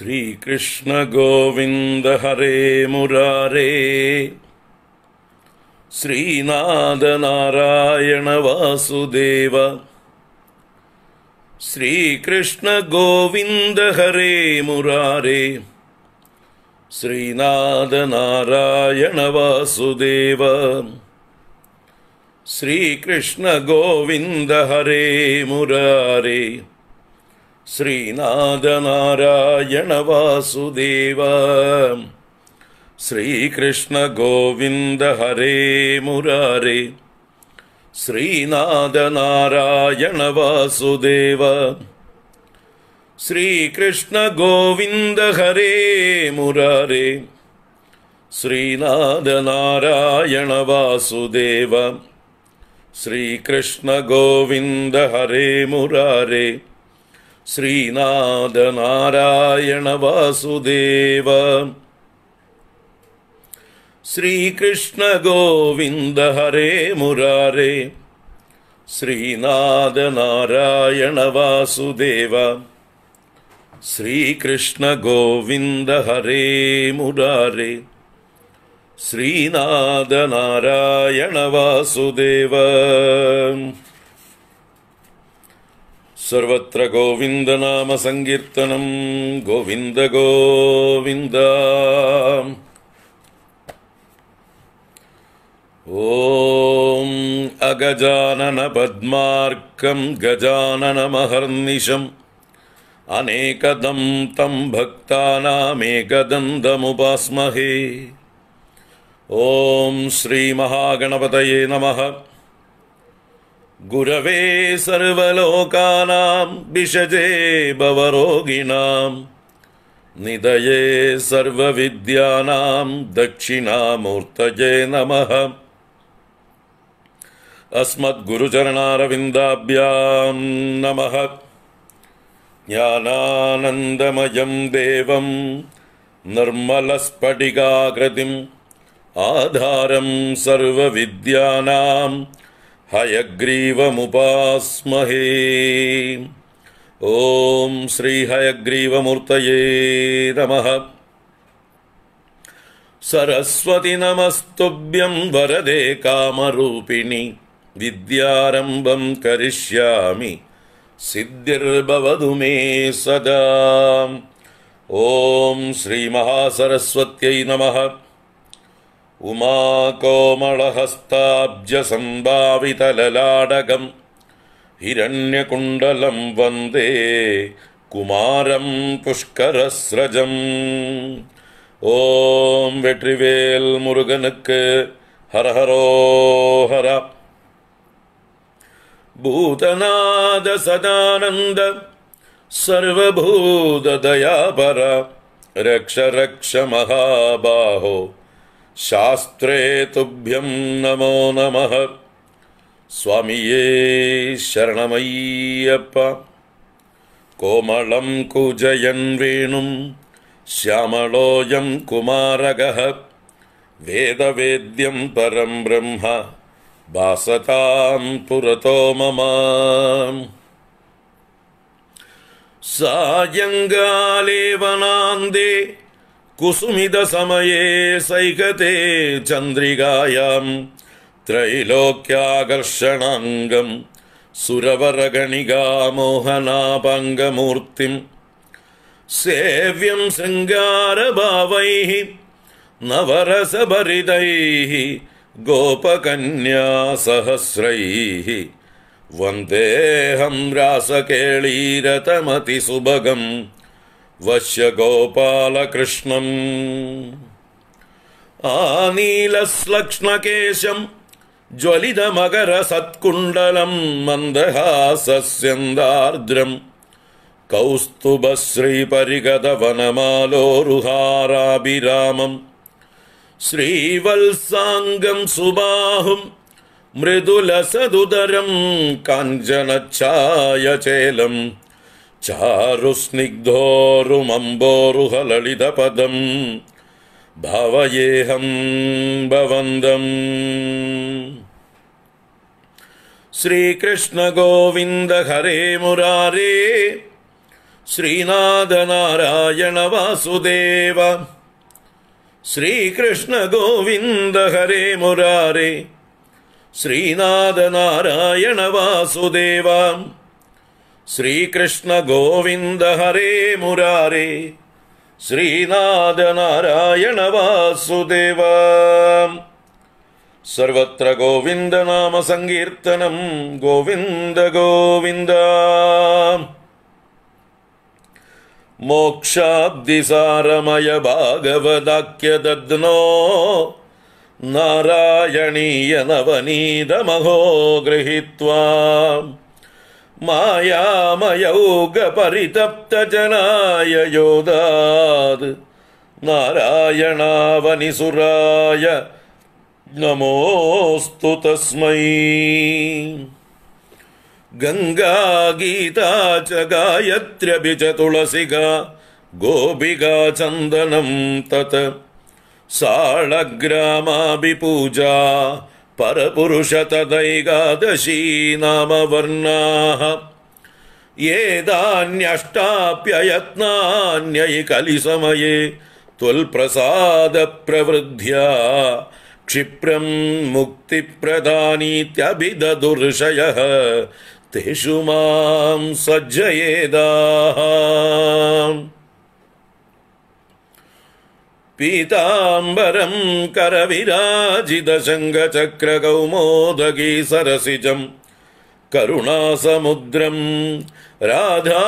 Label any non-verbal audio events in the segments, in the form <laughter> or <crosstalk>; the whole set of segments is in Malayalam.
श्रीकृष्णगोविन्दहरे मुरारे श्रीनादनारायणवासुदेव श्रीकृष्णगोविन्दहरे मुरारे श्रीनादनारायणवासुदेव श्रीकृष्णगोविन्दहरे मुरारे श्रीनादनारायणवासुदेव श्रीकृष्णगोविन्दहरे मरारे श्रीनादनारायणवासुदेव श्रीकृष्णगोविन्दहरे मरारे श्रीनादनारायणवासुदेव श्रीकृष्णगोविन्दहरे मुरारे श्रीनादनारायणवासुदेव हरे मुरारे श्रीनादनारायणवासुदेव श्रीकृष्णगोविन्दहरेरारे श्रीनादनारायणवासुदेव सर्वत्र गोविन्दनामसङ्कीर्तनं गोविन्दगोविन्द अगजाननपद्मार्गं गजाननमहर्निशम् अनेकदं तं भक्तानामेकदं भक्तानामेकदन्तमुपास्महे ॐ श्रीमहागणपतये नमः गुरवे सर्वलोकानां विषजे भवरोगिणां निदये सर्वविद्यानां दक्षिणामूर्तये नमः अस्मद्गुरुचरणारविन्दाभ्यां नमः ज्ञानानन्दमयं देवं निर्मलस्फटिकाकृतिम् आधारं सर्वविद्यानां हयग्रीवमुपास्महे ॐ श्रीहयग्रीवमूर्तये नमः सरस्वति नमस्तुभ्यं वरदे कामरूपिणि विद्यारम्भं करिष्यामि सिद्धिर्भवतु मे सदा ॐ श्रीमहासरस्वत्यै नमः उमा कोमलहस्ताब्जसम्भावितललाडगम् हिरण्यकुण्डलं वन्दे कुमारं पुष्करस्रजम् ॐ मुरुगनक् हर हरो हर भूतनाद सदानन्द सर्वभूतदयापर रक्ष रक्ष महाबाहो। शास्त्रे तुभ्यं नमो नमः स्वामिये शरणमय्यप्प कोमलं कुजयन् वेणुं श्यामलोऽयं कुमारगः वेदवेद्यं परं ब्रह्म वासतां पुरतो मम सायङ्गाले वनान्दे कुसुमिदसमये सैकते चन्द्रिगायां त्रैलोक्याकर्षणाङ्गं सुरवरगणिगामोहनापङ्गमूर्तिं सेव्यं शृङ्गारभावैः नवरसभरितैः गोपकन्यासहस्रैः वन्देऽहं रासकेळीरतमतिसुभगम् वश्य गोपालकृष्णम् आनीलश्लक्ष्णकेशम् ज्वलितमकर मन्दहासस्यन्दार्द्रम् कौस्तुभश्रीपरिगतवनमालोरुहाराभिरामम् श्रीवल्साङ्गम् सुबाहुम् मृदुलसदुदरम् काञ्चनच्छायचेलम् चारुस्निग्धोरुमम्बोरुह भावयेहं भवन्दम् श्रीकृष्णगोविन्द हरे मुरारे श्रीनादनारायणवासुदेव हरे मुरारे वासुदेवा श्रीकृष्णगोविन्द हरे मुरारे श्रीनादनारायण वासुदेव सर्वत्र गोविन्द नाम सङ्कीर्तनं गोविन्द गोविन्द मोक्षाद्दिसारमय भागवदाख्यदध्नो नारायणीय नवनीतमहो गृहीत्वा मायामयौगपरितप्तजनाय योगाद् नारायणावनिसुराय नमोऽस्तु तस्मै गङ्गा गीता च गायत्र्यपि गोपिका चन्दनं तत् साळग्रामाभिपूजा परपुरुषतदैकादशी नाम वर्णाः एदान्यष्टाप्ययत्नान्यै कलिसमये क्षिप्रम् मुक्तिप्रदानीत्यभिददुर्षयः तेषु माम् सज्जयेदाः पीताम्बरं करविराजिदशङ्घचक्रकौमोदगी सरसिजम् करुणा समुद्रम् राधा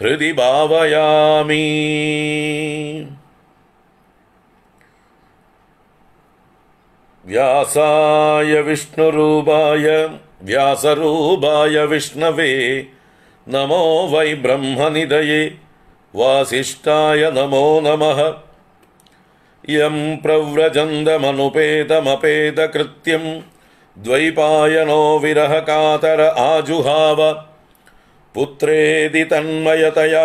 हृदि भावयामि व्यासाय विष्णुरूपाय व्यासरूपाय विष्णवे नमो वै ब्रह्मनिदये वासिष्ठाय नमो नमः यं प्रव्रजन्दमनुपेतमपेतकृत्यं द्वैपायनो विरहकातर आजुहाव पुत्रेदि तन्मयतया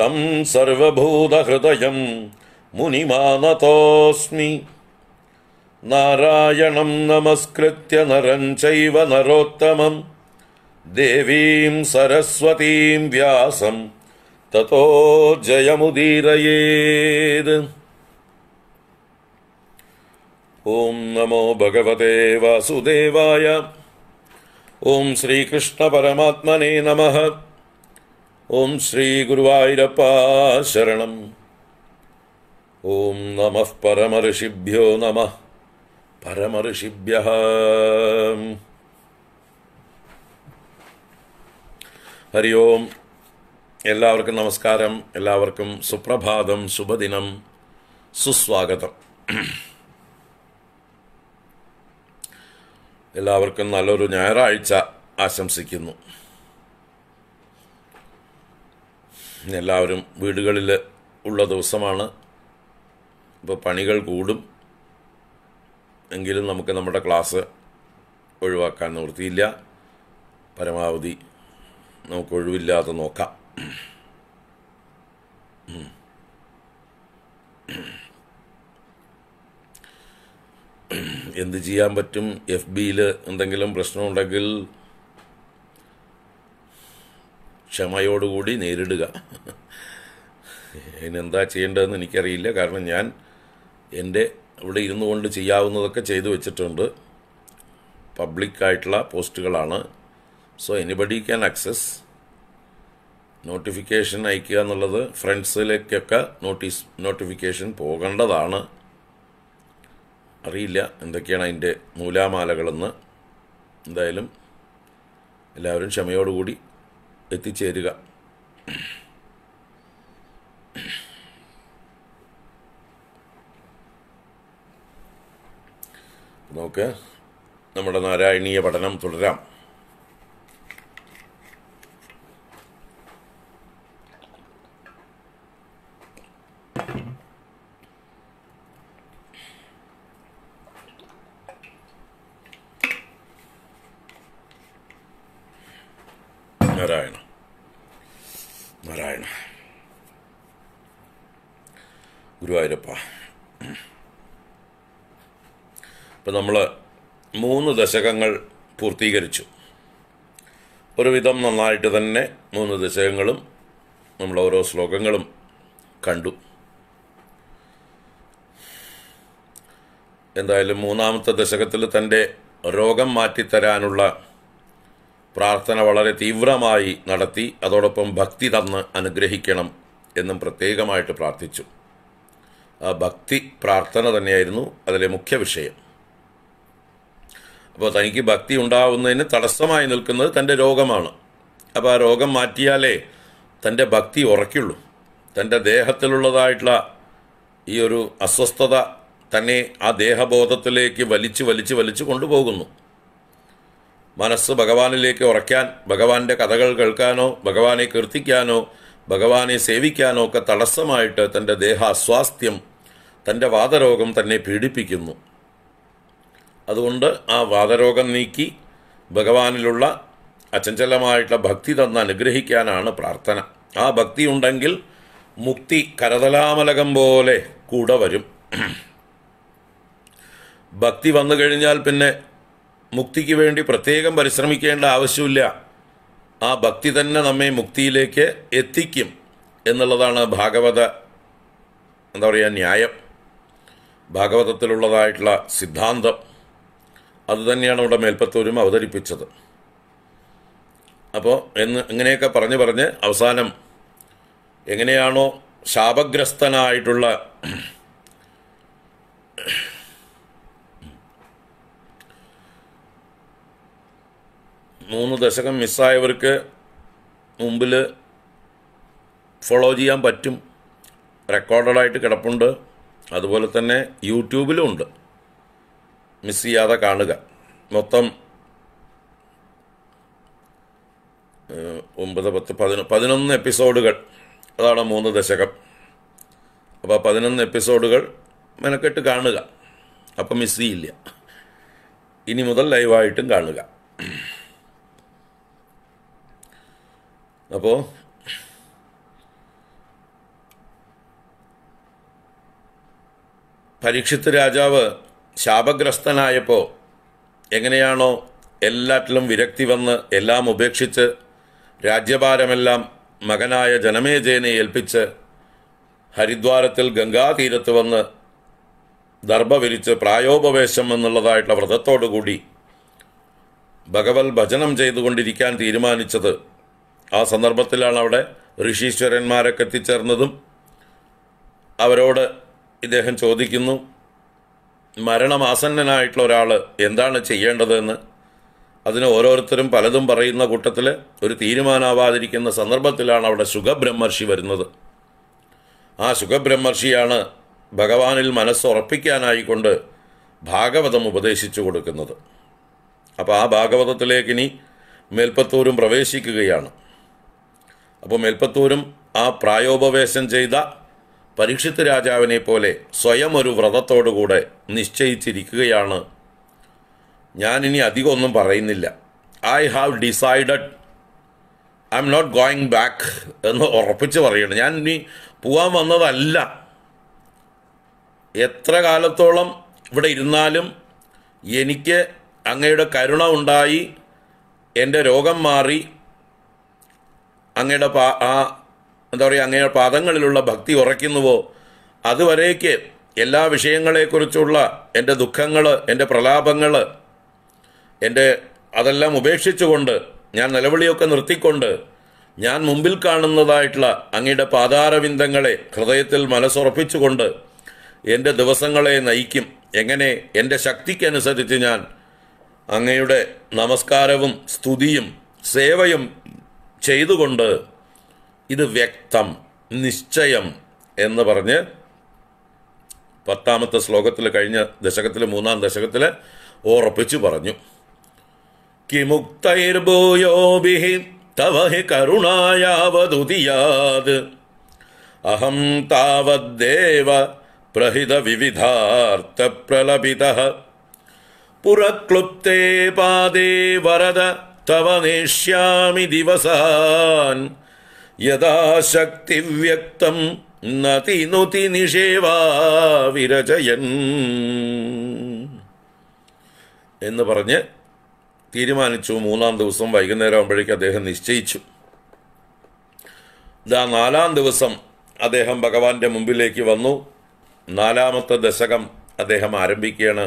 तं सर्वभूतहृदयं मुनिमानतोऽस्मि नारायणं नमस्कृत्य नरं चैव नरोत्तमं देवीं सरस्वतीं व्यासं ततो जयमुदीरयेद् ॐ नमो भगवते वासुदेवाय ॐ श्रीकृष्णपरमात्मने नमः ॐ श्रीगुरुवायुरपाशरणम् ॐ नमः परमऋषिभ्यो नमः പരമഋഷിഭ്യ ഹരി ഓം എല്ലാവർക്കും നമസ്കാരം എല്ലാവർക്കും സുപ്രഭാതം ശുഭദിനം സുസ്വാഗതം എല്ലാവർക്കും നല്ലൊരു ഞായറാഴ്ച ആശംസിക്കുന്നു എല്ലാവരും വീടുകളിൽ ഉള്ള ദിവസമാണ് ഇപ്പോൾ പണികൾ കൂടും എങ്കിലും നമുക്ക് നമ്മുടെ ക്ലാസ് ഒഴിവാക്കാൻ നിവൃത്തിയില്ല പരമാവധി നമുക്ക് ഒഴിവില്ലാതെ നോക്കാം എന്ത് ചെയ്യാൻ പറ്റും എഫ് ബിയിൽ എന്തെങ്കിലും പ്രശ്നമുണ്ടെങ്കിൽ ക്ഷമയോടുകൂടി നേരിടുക അതിനെന്താ ചെയ്യേണ്ടതെന്ന് എനിക്കറിയില്ല കാരണം ഞാൻ എൻ്റെ ഇവിടെ ഇരുന്നു കൊണ്ട് ചെയ്യാവുന്നതൊക്കെ ചെയ്തു വെച്ചിട്ടുണ്ട് പബ്ലിക്കായിട്ടുള്ള പോസ്റ്റുകളാണ് so anybody can access notification അയക്കുക എന്നുള്ളത് ഫ്രണ്ട്സിലേക്കൊക്കെ നോട്ടീസ് നോട്ടിഫിക്കേഷൻ പോകേണ്ടതാണ് അറിയില്ല എന്തൊക്കെയാണ് അതിൻ്റെ മൂലാമാലകളെന്ന് എന്തായാലും എല്ലാവരും ക്ഷമയോടുകൂടി എത്തിച്ചേരുക നമുക്ക് നമ്മുടെ നാരായണീയ പഠനം തുടരാം നാരായണ നാരായണ ഗുരുവായൂരപ്പ ഇപ്പം നമ്മൾ മൂന്ന് ദശകങ്ങൾ പൂർത്തീകരിച്ചു ഒരുവിധം നന്നായിട്ട് തന്നെ മൂന്ന് ദശകങ്ങളും നമ്മൾ ഓരോ ശ്ലോകങ്ങളും കണ്ടു എന്തായാലും മൂന്നാമത്തെ ദശകത്തിൽ തൻ്റെ രോഗം മാറ്റിത്തരാനുള്ള പ്രാർത്ഥന വളരെ തീവ്രമായി നടത്തി അതോടൊപ്പം ഭക്തി തന്ന് അനുഗ്രഹിക്കണം എന്നും പ്രത്യേകമായിട്ട് പ്രാർത്ഥിച്ചു ആ ഭക്തി പ്രാർത്ഥന തന്നെയായിരുന്നു അതിലെ മുഖ്യ വിഷയം അപ്പോൾ തനിക്ക് ഭക്തി ഉണ്ടാവുന്നതിന് തടസ്സമായി നിൽക്കുന്നത് തൻ്റെ രോഗമാണ് അപ്പോൾ ആ രോഗം മാറ്റിയാലേ തൻ്റെ ഭക്തി ഉറയ്ക്കുള്ളൂ തൻ്റെ ദേഹത്തിലുള്ളതായിട്ടുള്ള ഈ ഒരു അസ്വസ്ഥത തന്നെ ആ ദേഹബോധത്തിലേക്ക് വലിച്ചു വലിച്ചു വലിച്ചു കൊണ്ടുപോകുന്നു മനസ്സ് ഭഗവാനിലേക്ക് ഉറയ്ക്കാൻ ഭഗവാന്റെ കഥകൾ കേൾക്കാനോ ഭഗവാനെ കീർത്തിക്കാനോ ഭഗവാനെ സേവിക്കാനോ ഒക്കെ തടസ്സമായിട്ട് തൻ്റെ ദേഹാസ്വാസ്ഥ്യം തൻ്റെ വാതരോഗം തന്നെ പീഡിപ്പിക്കുന്നു അതുകൊണ്ട് ആ വാദരോഗം നീക്കി ഭഗവാനിലുള്ള അച്ചഞ്ചലമായിട്ടുള്ള ഭക്തി തന്ന് അനുഗ്രഹിക്കാനാണ് പ്രാർത്ഥന ആ ഭക്തി ഉണ്ടെങ്കിൽ മുക്തി കരതലാമലകം പോലെ കൂടെ വരും ഭക്തി വന്നു കഴിഞ്ഞാൽ പിന്നെ മുക്തിക്ക് വേണ്ടി പ്രത്യേകം പരിശ്രമിക്കേണ്ട ആവശ്യമില്ല ആ ഭക്തി തന്നെ നമ്മെ മുക്തിയിലേക്ക് എത്തിക്കും എന്നുള്ളതാണ് ഭാഗവത എന്താ പറയുക ന്യായം ഭാഗവതത്തിലുള്ളതായിട്ടുള്ള സിദ്ധാന്തം അതുതന്നെയാണ് അവിടെ മേൽപ്പത്തൂരും അവതരിപ്പിച്ചത് അപ്പോൾ എന്ന് ഇങ്ങനെയൊക്കെ പറഞ്ഞ് പറഞ്ഞ് അവസാനം എങ്ങനെയാണോ ശാപഗ്രസ്തനായിട്ടുള്ള മൂന്ന് ദശകം മിസ്സായവർക്ക് മുമ്പിൽ ഫോളോ ചെയ്യാൻ പറ്റും റെക്കോർഡഡായിട്ട് കിടപ്പുണ്ട് അതുപോലെ തന്നെ യൂട്യൂബിലും ഉണ്ട് മിസ് ചെയ്യാതെ കാണുക മൊത്തം ഒമ്പത് പത്ത് പതിനൊ പതിനൊന്ന് എപ്പിസോഡുകൾ അതാണ് മൂന്ന് ദശകം അപ്പോൾ പതിനൊന്ന് എപ്പിസോഡുകൾ മെനക്കെട്ട് കാണുക അപ്പം മിസ് ചെയ്യില്ല ഇനി മുതൽ ലൈവായിട്ടും കാണുക അപ്പോൾ പരീക്ഷിത് രാജാവ് ശാപഗ്രസ്തനായപ്പോൾ എങ്ങനെയാണോ എല്ലാറ്റിലും വിരക്തി വന്ന് എല്ലാം ഉപേക്ഷിച്ച് രാജ്യഭാരമെല്ലാം മകനായ ജനമേജയനെ ഏൽപ്പിച്ച് ഹരിദ്വാരത്തിൽ ഗംഗാതീരത്ത് വന്ന് ദർഭ വിരിച്ച് പ്രായോപവേശം എന്നുള്ളതായിട്ടുള്ള വ്രതത്തോടുകൂടി ഭഗവത് ഭജനം ചെയ്തുകൊണ്ടിരിക്കാൻ തീരുമാനിച്ചത് ആ സന്ദർഭത്തിലാണ് അവിടെ ഋഷീശ്വരന്മാരൊക്കെ എത്തിച്ചേർന്നതും അവരോട് ഇദ്ദേഹം ചോദിക്കുന്നു മരണമാസന്നനായിട്ടുള്ള ഒരാൾ എന്താണ് ചെയ്യേണ്ടതെന്ന് അതിന് ഓരോരുത്തരും പലതും പറയുന്ന കൂട്ടത്തിൽ ഒരു തീരുമാനമാവാതിരിക്കുന്ന സന്ദർഭത്തിലാണ് അവിടെ സുഖബ്രഹ്മർഷി വരുന്നത് ആ സുഖബ്രഹ്മർഷിയാണ് ഭഗവാനിൽ മനസ്സുറപ്പിക്കാനായിക്കൊണ്ട് ഭാഗവതം ഉപദേശിച്ചു കൊടുക്കുന്നത് അപ്പോൾ ആ ഭാഗവതത്തിലേക്ക് ഇനി മേൽപ്പത്തൂരും പ്രവേശിക്കുകയാണ് അപ്പോൾ മേൽപ്പത്തൂരും ആ പ്രായോപവേശം ചെയ്ത പരീക്ഷിത് രാജാവിനെ പോലെ സ്വയം ഒരു വ്രതത്തോടുകൂടെ നിശ്ചയിച്ചിരിക്കുകയാണ് ഞാനിനി അധികമൊന്നും പറയുന്നില്ല I have decided I'm not going back എന്ന് ഉറപ്പിച്ച് പറയണം ഞാൻ ഇനി പോകാൻ വന്നതല്ല എത്ര കാലത്തോളം ഇവിടെ ഇരുന്നാലും എനിക്ക് അങ്ങയുടെ കരുണ ഉണ്ടായി എൻ്റെ രോഗം മാറി അങ്ങയുടെ പാ ആ എന്താ പറയുക അങ്ങനെ പാദങ്ങളിലുള്ള ഭക്തി ഉറയ്ക്കുന്നുവോ അതുവരേക്ക് എല്ലാ വിഷയങ്ങളെക്കുറിച്ചുള്ള എൻ്റെ ദുഃഖങ്ങൾ എൻ്റെ പ്രലാപങ്ങൾ എൻ്റെ അതെല്ലാം ഉപേക്ഷിച്ചുകൊണ്ട് ഞാൻ നിലവിളിയൊക്കെ നിർത്തിക്കൊണ്ട് ഞാൻ മുമ്പിൽ കാണുന്നതായിട്ടുള്ള അങ്ങയുടെ പാതാരവിന്ദങ്ങളെ ഹൃദയത്തിൽ മനസ്സുറപ്പിച്ചുകൊണ്ട് എൻ്റെ ദിവസങ്ങളെ നയിക്കും എങ്ങനെ എൻ്റെ ശക്തിക്കനുസരിച്ച് ഞാൻ അങ്ങയുടെ നമസ്കാരവും സ്തുതിയും സേവയും ചെയ്തുകൊണ്ട് ഇത് വ്യക്തം നിശ്ചയം എന്ന് പറഞ്ഞ് പത്താമത്തെ ശ്ലോകത്തിൽ കഴിഞ്ഞ ദശകത്തിൽ മൂന്നാം ദശകത്തിൽ ഓർപ്പിച്ചു പറഞ്ഞു കിമുക്തൈർഭൂയോഭിഹി തവ കരുണായാവതുതിയാത് അഹം താവദ്ദേവ പ്രഹിത വിവിധാർത്ഥ പ്രലപിത പുരക്ലുപ്തേ പാദേ വരദ തവ നേഷ്യാമി ദിവസാൻ യഥാശക്തിവ്യക്തം നതിനുതി വിരചയൻ എന്ന് പറഞ്ഞ് തീരുമാനിച്ചു മൂന്നാം ദിവസം വൈകുന്നേരം ആകുമ്പോഴേക്ക് അദ്ദേഹം നിശ്ചയിച്ചു ഇതാ നാലാം ദിവസം അദ്ദേഹം ഭഗവാന്റെ മുമ്പിലേക്ക് വന്നു നാലാമത്തെ ദശകം അദ്ദേഹം ആരംഭിക്കുകയാണ്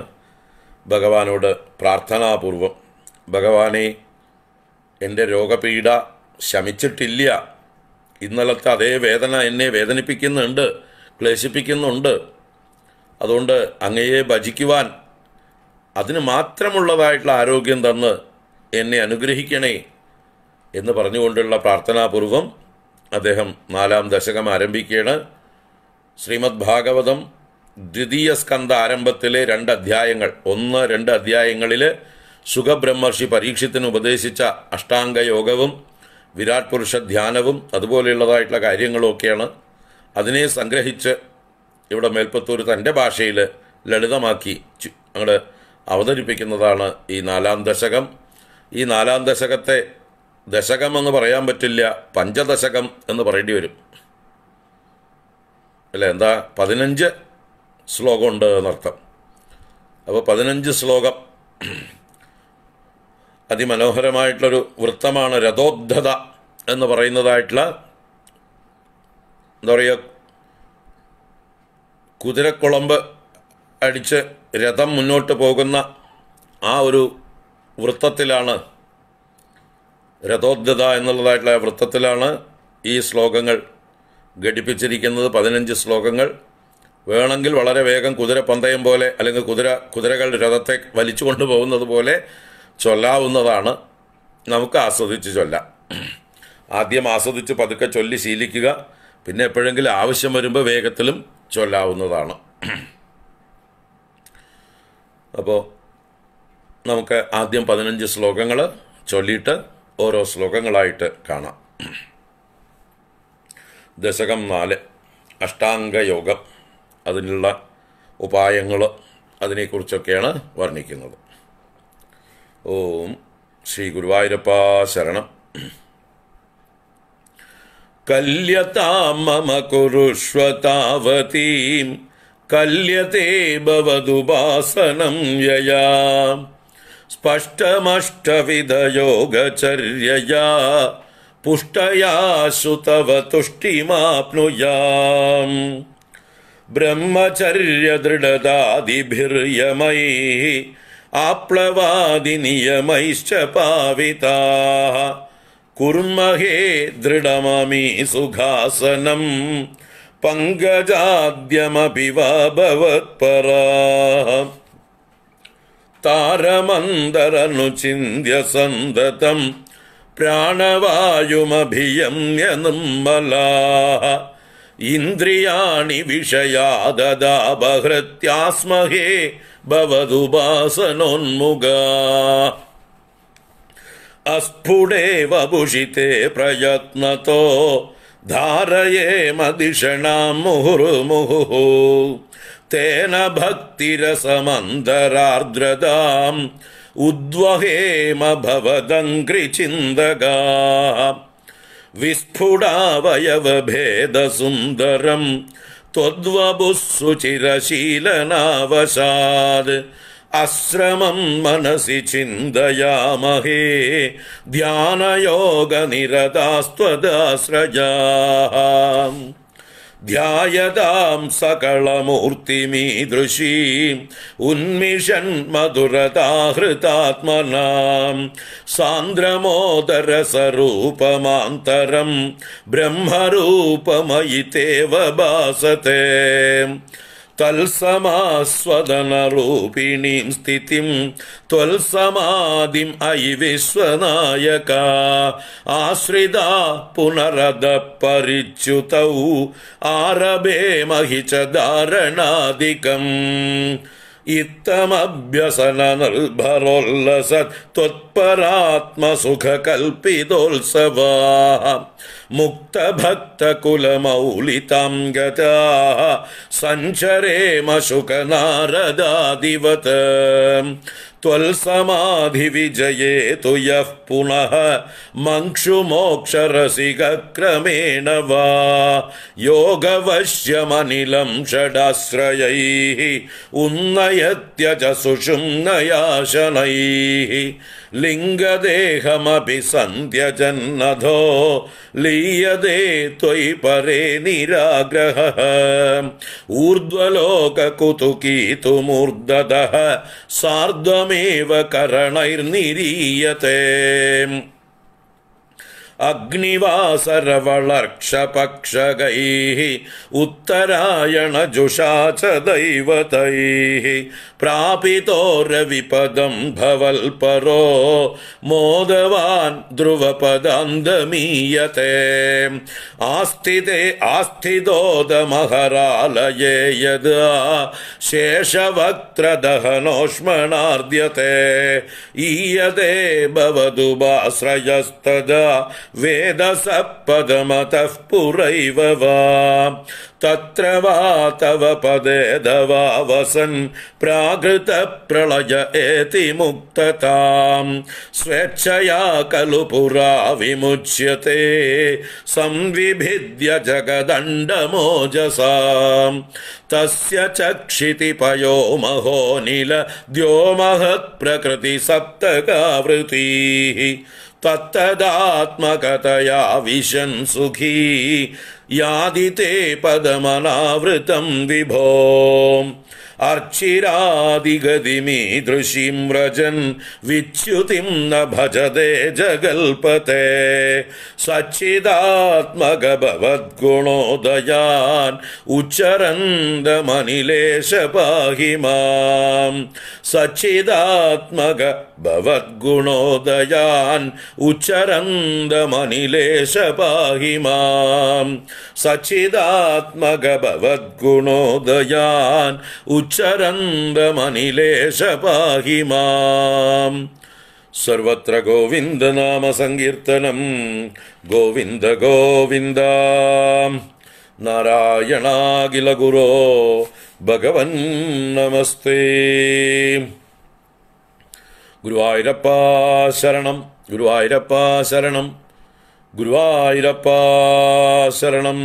ഭഗവാനോട് പ്രാർത്ഥനാപൂർവം ഭഗവാനെ എൻ്റെ രോഗപീഡ ശമിച്ചിട്ടില്ല ഇന്നലത്തെ അതേ വേദന എന്നെ വേദനിപ്പിക്കുന്നുണ്ട് ക്ലേശിപ്പിക്കുന്നുണ്ട് അതുകൊണ്ട് അങ്ങയെ ഭജിക്കുവാൻ അതിന് മാത്രമുള്ളതായിട്ടുള്ള ആരോഗ്യം തന്ന് എന്നെ അനുഗ്രഹിക്കണേ എന്ന് പറഞ്ഞുകൊണ്ടുള്ള പ്രാർത്ഥനാപൂർവം അദ്ദേഹം നാലാം ദശകം ആരംഭിക്കുകയാണ് ശ്രീമദ് ഭാഗവതം ദ്വിതീയ സ്കന്ധ ആരംഭത്തിലെ രണ്ട് അധ്യായങ്ങൾ ഒന്ന് രണ്ട് അധ്യായങ്ങളിൽ സുഖബ്രഹ്മർഷി പരീക്ഷത്തിന് ഉപദേശിച്ച അഷ്ടാംഗ യോഗവും വിരാട് പുരുഷ ധ്യാനവും അതുപോലെയുള്ളതായിട്ടുള്ള കാര്യങ്ങളുമൊക്കെയാണ് അതിനെ സംഗ്രഹിച്ച് ഇവിടെ മേൽപ്പത്തൂർ തൻ്റെ ഭാഷയിൽ ലളിതമാക്കി അങ്ങോട്ട് അവതരിപ്പിക്കുന്നതാണ് ഈ നാലാം ദശകം ഈ നാലാം ദശകത്തെ ദശകം എന്ന് പറയാൻ പറ്റില്ല പഞ്ചദശകം എന്ന് പറയേണ്ടി വരും അല്ല എന്താ പതിനഞ്ച് ശ്ലോകമുണ്ട് എന്നർത്ഥം അപ്പോൾ പതിനഞ്ച് ശ്ലോകം അതിമനോഹരമായിട്ടുള്ളൊരു വൃത്തമാണ് രഥോദ്ധത എന്ന് പറയുന്നതായിട്ടുള്ള എന്താ പറയുക കുതിരക്കുളമ്പ് അടിച്ച് രഥം മുന്നോട്ട് പോകുന്ന ആ ഒരു വൃത്തത്തിലാണ് രഥോദ്ധത എന്നുള്ളതായിട്ടുള്ള വൃത്തത്തിലാണ് ഈ ശ്ലോകങ്ങൾ ഘടിപ്പിച്ചിരിക്കുന്നത് പതിനഞ്ച് ശ്ലോകങ്ങൾ വേണമെങ്കിൽ വളരെ വേഗം കുതിര പന്തയം പോലെ അല്ലെങ്കിൽ കുതിര കുതിരകൾ രഥത്തെ വലിച്ചു കൊണ്ടുപോകുന്നത് പോലെ ചൊല്ലാവുന്നതാണ് നമുക്ക് ആസ്വദിച്ച് ചൊല്ലാം ആദ്യം ആസ്വദിച്ച് പതുക്കെ ചൊല്ലി ശീലിക്കുക പിന്നെ എപ്പോഴെങ്കിലും ആവശ്യം വരുമ്പോൾ വേഗത്തിലും ചൊല്ലാവുന്നതാണ് അപ്പോൾ നമുക്ക് ആദ്യം പതിനഞ്ച് ശ്ലോകങ്ങൾ ചൊല്ലിയിട്ട് ഓരോ ശ്ലോകങ്ങളായിട്ട് കാണാം ദശകം നാല് അഷ്ടാംഗയോഗം അതിനുള്ള ഉപായങ്ങൾ അതിനെക്കുറിച്ചൊക്കെയാണ് വർണ്ണിക്കുന്നത് ॐ श्रीगुरुवायुरप्पाशरणम् कल्यतां मम कुरुष्व तावतीं कल्यते भवदुपासनं यया स्पष्टमष्टविधयोगचर्यया पुष्टया तव आप्लवादिनियमैश्च पाविताः कुर्महे दृढममी सुखासनं पङ्गजाद्यमपि वा भवत्परा तारमन्तरनुचिन्त्यसन्दतं इन्द्रियाणि विषया ददाबहृत्यास्महे भवदुपासनोन्मुगा अस्फुटे वभुषिते प्रयत्नतो धारयेमदिषणां मुहुर्मुहुः तेन भक्तिरसमन्तरार्द्रताम् उद्वहेम भवदङ्क्रिचिन्दगा विस्फुटावयवभेदसुन्दरं त्वद्वपुः सुचिरशीलनावशाद् अश्रमं मनसि चिन्तयामहे ध्यायताम् सकलमूर्तिमीदृशी उन्मिषन् मधुरता हृतात्मनाम् ब्रह्मरूपमयितेव भासते തൽസമാസ്വദനരൂപിണീം സ്ഥിതിം ത്വൽസമാദിം ഐ വിശ്വനായക ആശ്രിത പുനരദ പരിച്യുതൗ ആരഭേ മഹിച്ച ധാരണാധികം इत्थमभ्यसनर्भरोल्लसत् त्वत्परात्मसुख कल्पितोत्सवाः मुक्तभक्तकुलमौलितां गताः सञ्चरेमशुक नारदादिवत् त्वल्समाधिविजये तु यः पुनः मङ्क्षुमोक्षरसिकक्रमेण वा योगवश्यमनिलं षडाश्रयैः उन्नयत्यज सुषुम्नयाशनैः ലിംഗദേഹമഭിസന്ധ്യജന്നധോ ലീയതേ ത്വയി പരേ നിരാഗ്രഹ ഊർധ്വലോകകുതുകീതുമൂർധത സാർദ്ധമേവ കരണൈർനിരീയത്തെ अग्निवासरवळर्षपक्षगैः उत्तरायणजुषा च दैवतैः प्रापितोर्विपदम् भवल्परो मोदवान् ध्रुवपदं दमीयते आस्थिते आस्थितोदमहरालये यद् शेषवक्त्रदहनोष्मणार्द्यते ईयदे भवदुभाश्रयस्तदा वेदसपदमतः पुरैव वा तत्र वा तव पदे दवा वसन् प्राकृत प्रलय एतिमुक्तताम् स्वेच्छया खलु पुरा विमुच्यते संविभिद्य तस्य महो निल तत्तदात्मकतया विशन् सुखी यादि ते पदमनावृतम् विभो अर्चिरादिगतिमी दृशीं व्रजन् विच्युतिं न भजते जगल्पते सच्चिदात्मकभवद्गुणोदयान् उच्चरन्दमनिलेश पाहि माम् सच्चिदात्मक भवद्गुणोदयान् उच्चरन्दमनिलेश पाहि माम् सच्चिदात्मक भवद्गुणोदयान् उच्च ചരന്തമനിലേശപാഹി മാം സർവത്ര ഗോവിന്ദ നാമ സങ്കീർത്തനം ഗോവിന്ദ ഗോവിന്ദ നാരായണാഖില ഗുരോ ഭഗവൻ നമസ്തേ ഗുരുവായൂരപ്പ ശരണം ഗുരുവായൂരപ്പ ശരണം ഗുരുവായൂരപ്പ ശരണം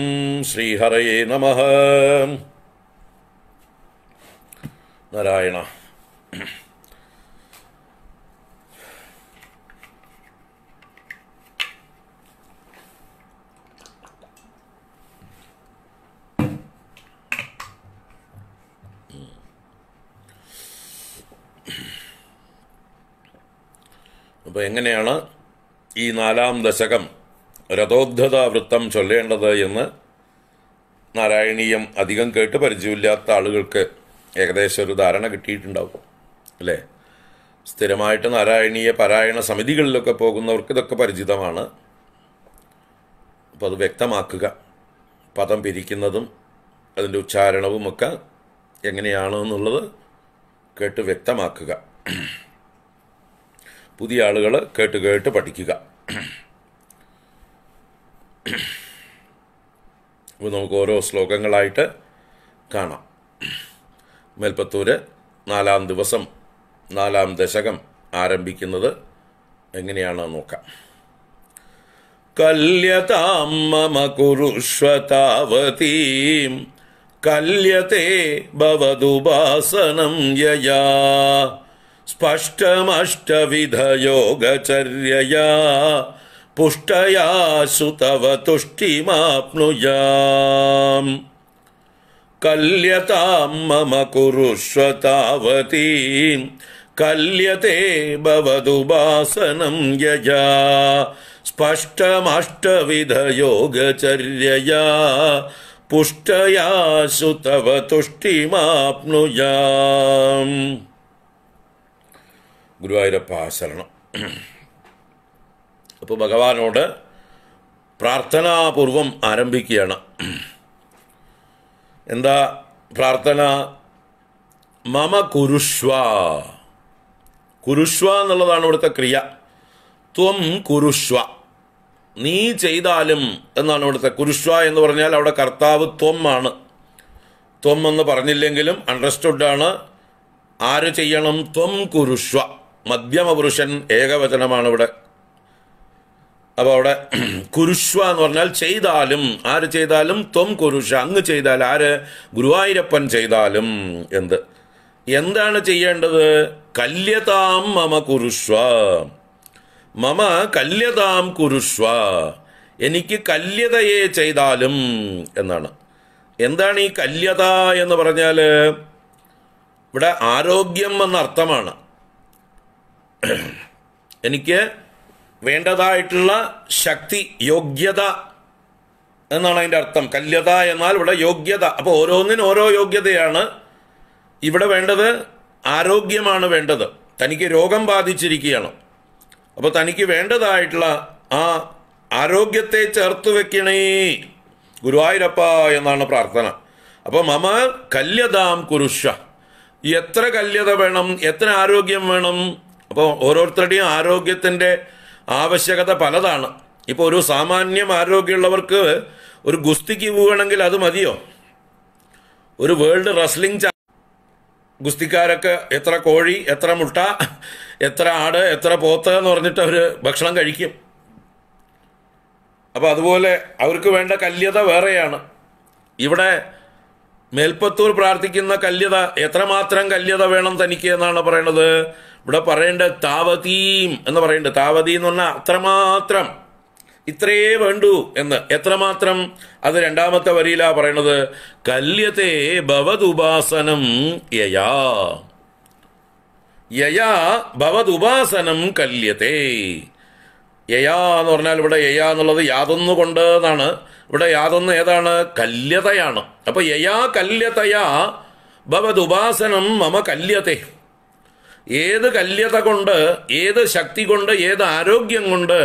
ശ്രീഹരയേ നമ നാരായണ അപ്പൊ എങ്ങനെയാണ് ഈ നാലാം ദശകം രഥോദ്ധത വൃത്തം ചൊല്ലേണ്ടത് എന്ന് നാരായണീയം അധികം കേട്ട് പരിചയമില്ലാത്ത ആളുകൾക്ക് ഏകദേശം ഒരു ധാരണ കിട്ടിയിട്ടുണ്ടാവും അല്ലേ സ്ഥിരമായിട്ട് നാരായണീയ പാരായണ സമിതികളിലൊക്കെ പോകുന്നവർക്ക് ഇതൊക്കെ പരിചിതമാണ് അപ്പോൾ അത് വ്യക്തമാക്കുക പദം പിരിക്കുന്നതും അതിൻ്റെ ഒക്കെ എങ്ങനെയാണ് എന്നുള്ളത് കേട്ട് വ്യക്തമാക്കുക പുതിയ ആളുകൾ കേട്ട് കേട്ട് പഠിക്കുക അപ്പോൾ നമുക്ക് ഓരോ ശ്ലോകങ്ങളായിട്ട് കാണാം മേൽപ്പത്തൂര് നാലാം ദിവസം നാലാം ദശകം ആരംഭിക്കുന്നത് എങ്ങനെയാണ് നോക്കാം കല്യതാം മമ കുരുഷ്വതാവതീം കല്യത്തെ ഭവതുപാസനം യയാ സ്പഷ്ടമഷ്ടവിധയോഗചര്യയാ പുഷ്ടയാ സുതവ തുഷ്ടിമാപ്നുയാം കല്യതാം മമ കുരുഷ്വ താവതീ കല്യത്തെ ഭവതുപാസനം യജാ സ്പഷ്ടമഷ്ടവിധയോഗചര്യയാ പുഷ്ടയാശു തവ തുഷ്ടിമാപ്നുയാം ഗുരുവായൂരപ്പ ശരണം അപ്പോൾ ഭഗവാനോട് പ്രാർത്ഥനാപൂർവം ആരംഭിക്കുകയാണ് എന്താ പ്രാർത്ഥന മമ കുരുഷ്വ കുരുഷ്വ എന്നുള്ളതാണ് ഇവിടുത്തെ ക്രിയ ത്വം കുരുഷ്വ നീ ചെയ്താലും എന്നാണ് ഇവിടുത്തെ കുരുഷ്വ എന്ന് പറഞ്ഞാൽ അവിടെ കർത്താവ് ത്വം ആണ് ത്വം എന്ന് പറഞ്ഞില്ലെങ്കിലും അണ്ടർസ്റ്റുഡാണ് ആര് ചെയ്യണം ത്വം കുരുഷ്വ മധ്യമപുരുഷൻ ഏകവചനമാണ് ഇവിടെ അപ്പോൾ അവിടെ കുരുഷ്വ എന്ന് പറഞ്ഞാൽ ചെയ്താലും ആര് ചെയ്താലും ത്വം കുരുഷ അങ്ങ് ചെയ്താൽ ആര് ഗുരുവായൂരപ്പൻ ചെയ്താലും എന്ത് എന്താണ് ചെയ്യേണ്ടത് കല്യതാം മമ കുരുഷ്വ മമ കല്യതാം കുരുഷ്വ എനിക്ക് കല്യതയെ ചെയ്താലും എന്നാണ് എന്താണ് ഈ കല്യത എന്ന് പറഞ്ഞാൽ ഇവിടെ ആരോഗ്യം എന്ന അർത്ഥമാണ് എനിക്ക് വേണ്ടതായിട്ടുള്ള ശക്തി യോഗ്യത എന്നാണ് അതിൻ്റെ അർത്ഥം കല്യത എന്നാൽ ഇവിടെ യോഗ്യത അപ്പോൾ ഓരോന്നിനും ഓരോ യോഗ്യതയാണ് ഇവിടെ വേണ്ടത് ആരോഗ്യമാണ് വേണ്ടത് തനിക്ക് രോഗം ബാധിച്ചിരിക്കുകയാണ് അപ്പോൾ തനിക്ക് വേണ്ടതായിട്ടുള്ള ആ ആരോഗ്യത്തെ ചേർത്ത് വെക്കണേ ഗുരുവായൂരപ്പ എന്നാണ് പ്രാർത്ഥന അപ്പോൾ മമ കല്യതാം കുരുഷ എത്ര കല്യത വേണം എത്ര ആരോഗ്യം വേണം അപ്പോൾ ഓരോരുത്തരുടെയും ആരോഗ്യത്തിൻ്റെ ആവശ്യകത പലതാണ് ഇപ്പോൾ ഒരു സാമാന്യം ആരോഗ്യമുള്ളവർക്ക് ഒരു ഗുസ്തിക്ക് പോവുകയാണെങ്കിൽ അത് മതിയോ ഒരു വേൾഡ് റസ്ലിംഗ് ഗുസ്തിക്കാരൊക്കെ എത്ര കോഴി എത്ര മുട്ട എത്ര ആട് എത്ര പോത്ത് എന്ന് പറഞ്ഞിട്ട് അവർ ഭക്ഷണം കഴിക്കും അപ്പോൾ അതുപോലെ അവർക്ക് വേണ്ട കല്യത വേറെയാണ് ഇവിടെ മേൽപ്പത്തൂർ പ്രാർത്ഥിക്കുന്ന കല്യത എത്രമാത്രം കല്യത വേണം തനിക്ക് എന്നാണ് പറയണത് ഇവിടെ പറയേണ്ട താവതീം എന്ന് പറയുന്നുണ്ട് താവതി എന്ന് പറഞ്ഞാൽ അത്രമാത്രം ഇത്രയേ വേണ്ടു എന്ന് എത്രമാത്രം അത് രണ്ടാമത്തെ വരിയിലാ പറയണത് കല്യത്തെ ഭവതുപാസനം യയാ യയാ ഭവതുപാസനം കല്യത്തെ യയാ എന്ന് പറഞ്ഞാൽ ഇവിടെ യയാ എന്നുള്ളത് യാതൊന്നു കൊണ്ട് എന്നാണ് ഇവിടെ യാതൊന്ന് ഏതാണ് കല്യതയാണ് അപ്പോൾ യയാ കല്യതയാ ഭവതുപാസനം മമ കല്യത്തെ ഏത് കല്യത കൊണ്ട് ഏത് ശക്തി കൊണ്ട് ഏത് ആരോഗ്യം കൊണ്ട്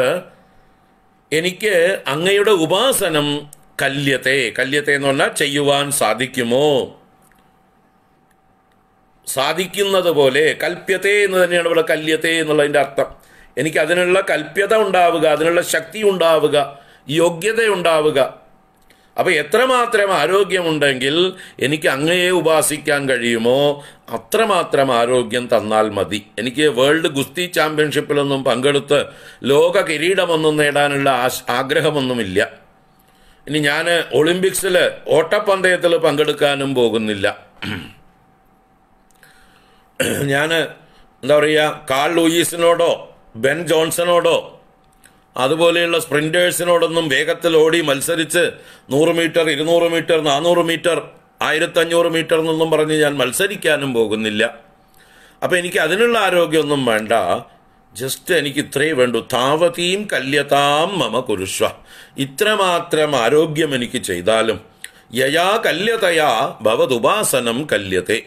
എനിക്ക് അങ്ങയുടെ ഉപാസനം കല്യത്തെ കല്യത്തെ എന്ന് പറഞ്ഞാൽ ചെയ്യുവാൻ സാധിക്കുമോ സാധിക്കുന്നത് പോലെ കൽപ്യത്തെ എന്ന് തന്നെയാണ് ഇവിടെ കല്യത്തെ എന്നുള്ളതിൻ്റെ അർത്ഥം എനിക്ക് അതിനുള്ള കൽപ്യത ഉണ്ടാവുക അതിനുള്ള ശക്തി ഉണ്ടാവുക യോഗ്യത ഉണ്ടാവുക അപ്പൊ എത്രമാത്രം ആരോഗ്യമുണ്ടെങ്കിൽ എനിക്ക് അങ്ങയെ ഉപാസിക്കാൻ കഴിയുമോ അത്രമാത്രം ആരോഗ്യം തന്നാൽ മതി എനിക്ക് വേൾഡ് ഗുസ്തി ചാമ്പ്യൻഷിപ്പിലൊന്നും പങ്കെടുത്ത് ലോക കിരീടമൊന്നും നേടാനുള്ള ആഗ്രഹമൊന്നുമില്ല ഇനി ഞാൻ ഒളിമ്പിക്സിൽ ഓട്ടപ്പന്തയത്തിൽ പങ്കെടുക്കാനും പോകുന്നില്ല ഞാൻ എന്താ പറയുക കാൾ ലൂയിസിനോടോ ബെൻ ജോൺസണോടോ അതുപോലെയുള്ള സ്പ്രിൻറ്റേഴ്സിനോടൊന്നും വേഗത്തിൽ ഓടി മത്സരിച്ച് നൂറ് മീറ്റർ ഇരുന്നൂറ് മീറ്റർ നാനൂറ് മീറ്റർ ആയിരത്തഞ്ഞൂറ് മീറ്റർ എന്നൊന്നും പറഞ്ഞ് ഞാൻ മത്സരിക്കാനും പോകുന്നില്ല അപ്പോൾ എനിക്ക് അതിനുള്ള ആരോഗ്യമൊന്നും വേണ്ട ജസ്റ്റ് എനിക്ക് ഇത്രയേ വേണ്ടു താവതീം കല്യതാം മമ കുരുഷ്വ ഇത്രമാത്രം ആരോഗ്യം എനിക്ക് ചെയ്താലും യയാ കല്യതയാ ഭവതുപാസനം കല്യത്തെ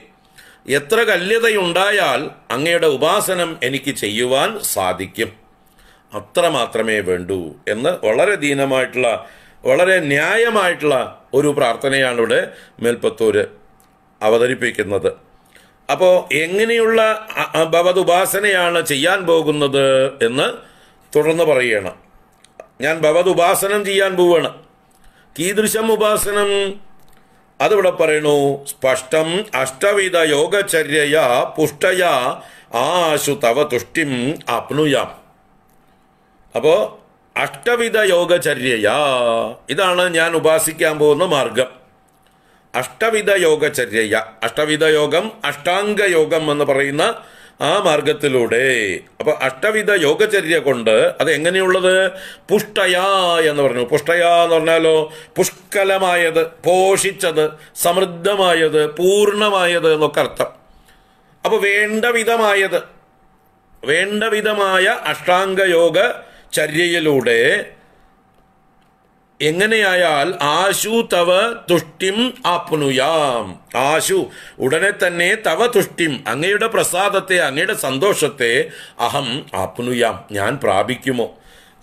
എത്ര കല്യതയുണ്ടായാൽ അങ്ങയുടെ ഉപാസനം എനിക്ക് ചെയ്യുവാൻ സാധിക്കും അത്ര മാത്രമേ വേണ്ടൂ എന്ന് വളരെ ദീനമായിട്ടുള്ള വളരെ ന്യായമായിട്ടുള്ള ഒരു പ്രാർത്ഥനയാണ് ഇവിടെ മേൽപ്പത്തൂർ അവതരിപ്പിക്കുന്നത് അപ്പോൾ എങ്ങനെയുള്ള ഭവതുപാസനയാണ് ചെയ്യാൻ പോകുന്നത് എന്ന് തുടർന്ന് പറയണം ഞാൻ ഭവതുപാസനം ചെയ്യാൻ പോവാണ് കീദൃശം ഉപാസനം അതിവിടെ പറയണു സ്പഷ്ടം അഷ്ടവിധ യോഗചര്യയാ പുഷ്ടയാ ആശു തവ തുഷ്ടിം ആപ്നുയാം അപ്പോൾ അഷ്ടവിധ യോഗചര്യയ ഇതാണ് ഞാൻ ഉപാസിക്കാൻ പോകുന്ന മാർഗം അഷ്ടവിധ യോഗചര്യ അഷ്ടവിധ യോഗം അഷ്ടാംഗ യോഗം എന്ന് പറയുന്ന ആ മാർഗത്തിലൂടെ അപ്പൊ അഷ്ടവിധ യോഗചര്യ കൊണ്ട് അത് എങ്ങനെയുള്ളത് പുഷ്ടയാ എന്ന് പറഞ്ഞു പുഷ്ടയാ എന്ന് പറഞ്ഞാലോ പുഷ്കലമായത് പോഷിച്ചത് സമൃദ്ധമായത് പൂർണമായത് എന്നൊക്കെ അർത്ഥം അപ്പൊ വേണ്ട വിധമായത് വേണ്ട വിധമായ അഷ്ടാംഗ യോഗ ചര്യയിലൂടെ എങ്ങനെയായാൽ ആശു തവ തുഷ്ടിം ആപ്നുയാം ആശു ഉടനെ തന്നെ തവ തുഷ്ടിം അങ്ങയുടെ പ്രസാദത്തെ അങ്ങയുടെ സന്തോഷത്തെ അഹം ആപ്നുയാം ഞാൻ പ്രാപിക്കുമോ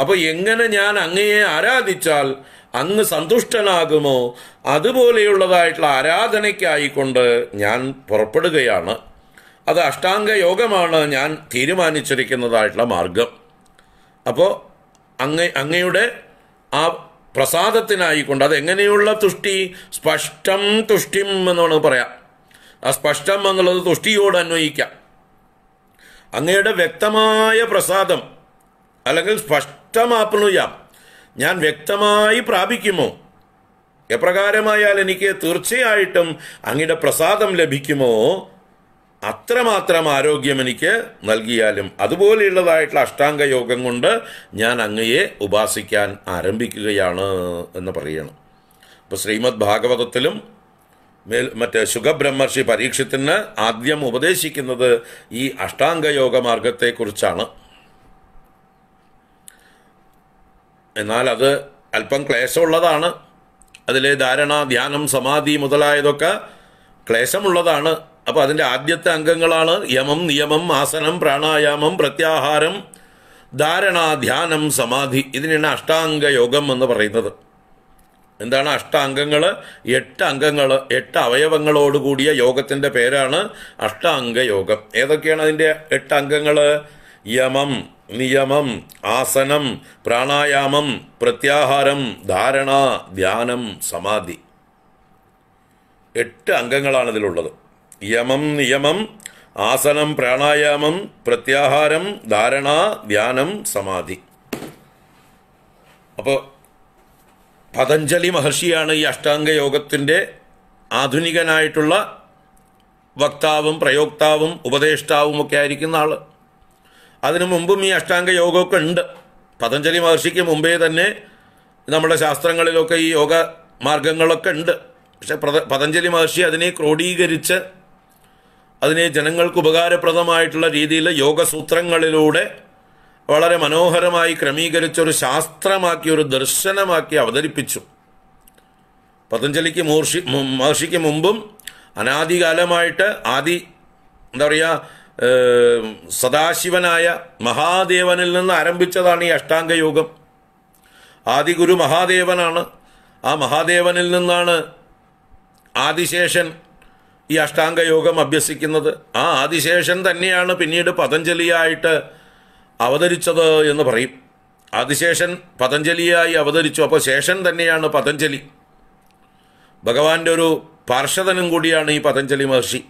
അപ്പോൾ എങ്ങനെ ഞാൻ അങ്ങയെ ആരാധിച്ചാൽ അങ്ങ് സന്തുഷ്ടനാകുമോ അതുപോലെയുള്ളതായിട്ടുള്ള ആരാധനയ്ക്കായിക്കൊണ്ട് ഞാൻ പുറപ്പെടുകയാണ് അത് അഷ്ടാംഗ യോഗമാണ് ഞാൻ തീരുമാനിച്ചിരിക്കുന്നതായിട്ടുള്ള മാർഗം അപ്പോൾ അങ്ങ അങ്ങയുടെ ആ പ്രസാദത്തിനായിക്കൊണ്ട് എങ്ങനെയുള്ള തുഷ്ടി സ്പഷ്ടം തുഷ്ടിം എന്നാണ് പറയാം ആ സ്പഷ്ടം എന്നുള്ളത് തുഷ്ടിയോട് അന്വയിക്കാം അങ്ങയുടെ വ്യക്തമായ പ്രസാദം അല്ലെങ്കിൽ സ്പഷ്ടമാപ്നുയാം ഞാൻ വ്യക്തമായി പ്രാപിക്കുമോ എപ്രകാരമായാൽ എനിക്ക് തീർച്ചയായിട്ടും അങ്ങയുടെ പ്രസാദം ലഭിക്കുമോ അത്രമാത്രം ആരോഗ്യം എനിക്ക് നൽകിയാലും അതുപോലെയുള്ളതായിട്ടുള്ള അഷ്ടാംഗ യോഗം കൊണ്ട് ഞാൻ അങ്ങയെ ഉപാസിക്കാൻ ആരംഭിക്കുകയാണ് എന്ന് പറയണം അപ്പോൾ ശ്രീമദ് ഭാഗവതത്തിലും മേൽ മറ്റേ സുഖബ്രഹ്മർഷി പരീക്ഷത്തിന് ആദ്യം ഉപദേശിക്കുന്നത് ഈ അഷ്ടാംഗയോഗ മാർഗത്തെക്കുറിച്ചാണ് എന്നാൽ അത് അല്പം ക്ലേശമുള്ളതാണ് അതിലെ ധാരണ ധ്യാനം സമാധി മുതലായതൊക്കെ ക്ലേശമുള്ളതാണ് അപ്പോൾ അതിന്റെ ആദ്യത്തെ അംഗങ്ങളാണ് യമം നിയമം ആസനം പ്രാണായാമം പ്രത്യാഹാരം ധാരണ ധ്യാനം സമാധി ഇതിനാണ് അഷ്ടാംഗ യോഗം എന്ന് പറയുന്നത് എന്താണ് അഷ്ടാംഗങ്ങൾ എട്ട് അംഗങ്ങൾ എട്ട് അവയവങ്ങളോട് കൂടിയ യോഗത്തിൻ്റെ പേരാണ് അഷ്ടാംഗ യോഗം ഏതൊക്കെയാണ് അതിൻ്റെ എട്ട് അംഗങ്ങൾ യമം നിയമം ആസനം പ്രാണായാമം പ്രത്യാഹാരം ധാരണ ധ്യാനം സമാധി എട്ട് അംഗങ്ങളാണ് ഇതിലുള്ളത് യമം നിയമം ആസനം പ്രാണായാമം പ്രത്യാഹാരം ധാരണ ധ്യാനം സമാധി അപ്പോൾ പതഞ്ജലി മഹർഷിയാണ് ഈ അഷ്ടാംഗ യോഗത്തിൻ്റെ ആധുനികനായിട്ടുള്ള വക്താവും പ്രയോക്താവും ഉപദേഷ്ടാവും ഒക്കെ ആയിരിക്കുന്ന ആൾ അതിനു മുമ്പും ഈ അഷ്ടാംഗ യോഗമൊക്കെ ഉണ്ട് പതഞ്ജലി മഹർഷിക്ക് മുമ്പേ തന്നെ നമ്മുടെ ശാസ്ത്രങ്ങളിലൊക്കെ ഈ യോഗ മാർഗങ്ങളൊക്കെ ഉണ്ട് പക്ഷെ പതഞ്ജലി മഹർഷി അതിനെ ക്രോഡീകരിച്ച് അതിനെ ജനങ്ങൾക്ക് ഉപകാരപ്രദമായിട്ടുള്ള രീതിയിൽ യോഗസൂത്രങ്ങളിലൂടെ വളരെ മനോഹരമായി ക്രമീകരിച്ചൊരു ശാസ്ത്രമാക്കി ഒരു ദർശനമാക്കി അവതരിപ്പിച്ചു പതഞ്ജലിക്ക് മൂർഷി മഹർഷിക്ക് മുമ്പും അനാദികാലമായിട്ട് ആദി എന്താ പറയുക സദാശിവനായ മഹാദേവനിൽ നിന്ന് ആരംഭിച്ചതാണ് ഈ അഷ്ടാംഗയോഗം ആദിഗുരു മഹാദേവനാണ് ആ മഹാദേവനിൽ നിന്നാണ് ആദിശേഷൻ ഈ അഷ്ടാംഗയോഗം അഭ്യസിക്കുന്നത് ആ ആദിശേഷൻ തന്നെയാണ് പിന്നീട് പതഞ്ജലിയായിട്ട് അവതരിച്ചത് എന്ന് പറയും ആദിശേഷൻ പതഞ്ജലിയായി അവതരിച്ചു അപ്പോൾ ശേഷൻ തന്നെയാണ് പതഞ്ജലി ഭഗവാന്റെ ഒരു പാർഷദനും കൂടിയാണ് ഈ പതഞ്ജലി മഹർഷി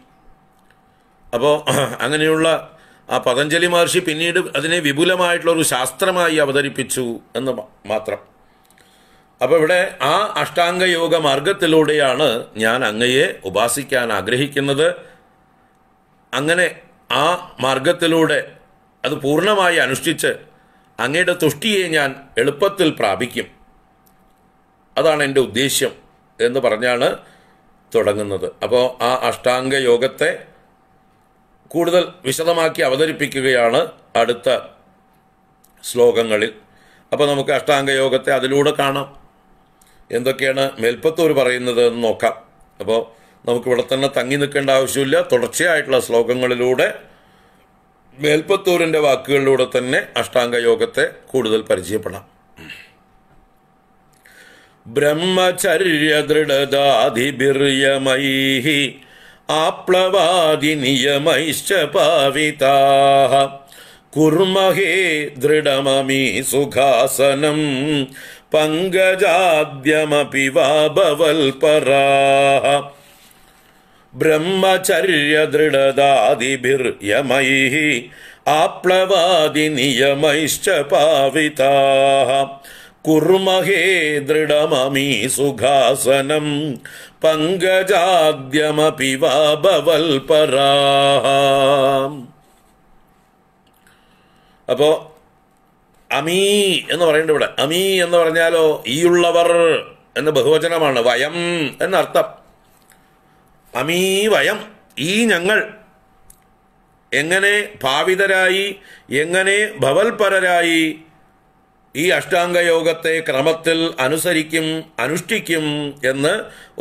അപ്പോൾ അങ്ങനെയുള്ള ആ പതഞ്ജലി മഹർഷി പിന്നീട് അതിനെ വിപുലമായിട്ടുള്ള ഒരു ശാസ്ത്രമായി അവതരിപ്പിച്ചു എന്ന് മാത്രം അപ്പോൾ ഇവിടെ ആ അഷ്ടാംഗയോഗ മാർഗത്തിലൂടെയാണ് ഞാൻ അങ്ങയെ ഉപാസിക്കാൻ ആഗ്രഹിക്കുന്നത് അങ്ങനെ ആ മാർഗത്തിലൂടെ അത് പൂർണ്ണമായി അനുഷ്ഠിച്ച് അങ്ങയുടെ തുഷ്ടിയെ ഞാൻ എളുപ്പത്തിൽ പ്രാപിക്കും അതാണ് എൻ്റെ ഉദ്ദേശ്യം എന്ന് പറഞ്ഞാണ് തുടങ്ങുന്നത് അപ്പോൾ ആ അഷ്ടാംഗയോഗത്തെ കൂടുതൽ വിശദമാക്കി അവതരിപ്പിക്കുകയാണ് അടുത്ത ശ്ലോകങ്ങളിൽ അപ്പോൾ നമുക്ക് അഷ്ടാംഗയോഗത്തെ അതിലൂടെ കാണാം എന്തൊക്കെയാണ് മേൽപ്പത്തൂർ പറയുന്നത് എന്ന് നോക്കാം അപ്പോൾ നമുക്കിവിടെ തന്നെ തങ്ങി നിൽക്കേണ്ട ആവശ്യമില്ല തുടർച്ചയായിട്ടുള്ള ശ്ലോകങ്ങളിലൂടെ മേൽപ്പത്തൂരിൻ്റെ വാക്കുകളിലൂടെ തന്നെ അഷ്ടാംഗ യോഗത്തെ കൂടുതൽ പരിചയപ്പെടാം ആപ്ലവാദി ആപ്ലവാദിനിയമൈശ്ച പാവിതാഹ കുർമഹേ ദൃഢമമീ സുഖാസനം पङ्गजाद्यमपि वा भवल्परा ब्रह्मचर्यदृढदादिभिर्यमैः आप्लवादिनियमैश्च पाविताः कुर्महे दृढममी सुधासनं पङ्गजाद्यमपि वा भवल्परा अभो അമീ എന്ന് പറയുന്നുണ്ട് ഇവിടെ അമീ എന്ന് പറഞ്ഞാലോ ഈ ഉള്ളവർ എന്ന ബഹുവചനമാണ് വയം എന്നർത്ഥം അമീ വയം ഈ ഞങ്ങൾ എങ്ങനെ ഭാവിതരായി എങ്ങനെ ഭവൽപരരായി ഈ അഷ്ടാംഗയോഗത്തെ ക്രമത്തിൽ അനുസരിക്കും അനുഷ്ഠിക്കും എന്ന്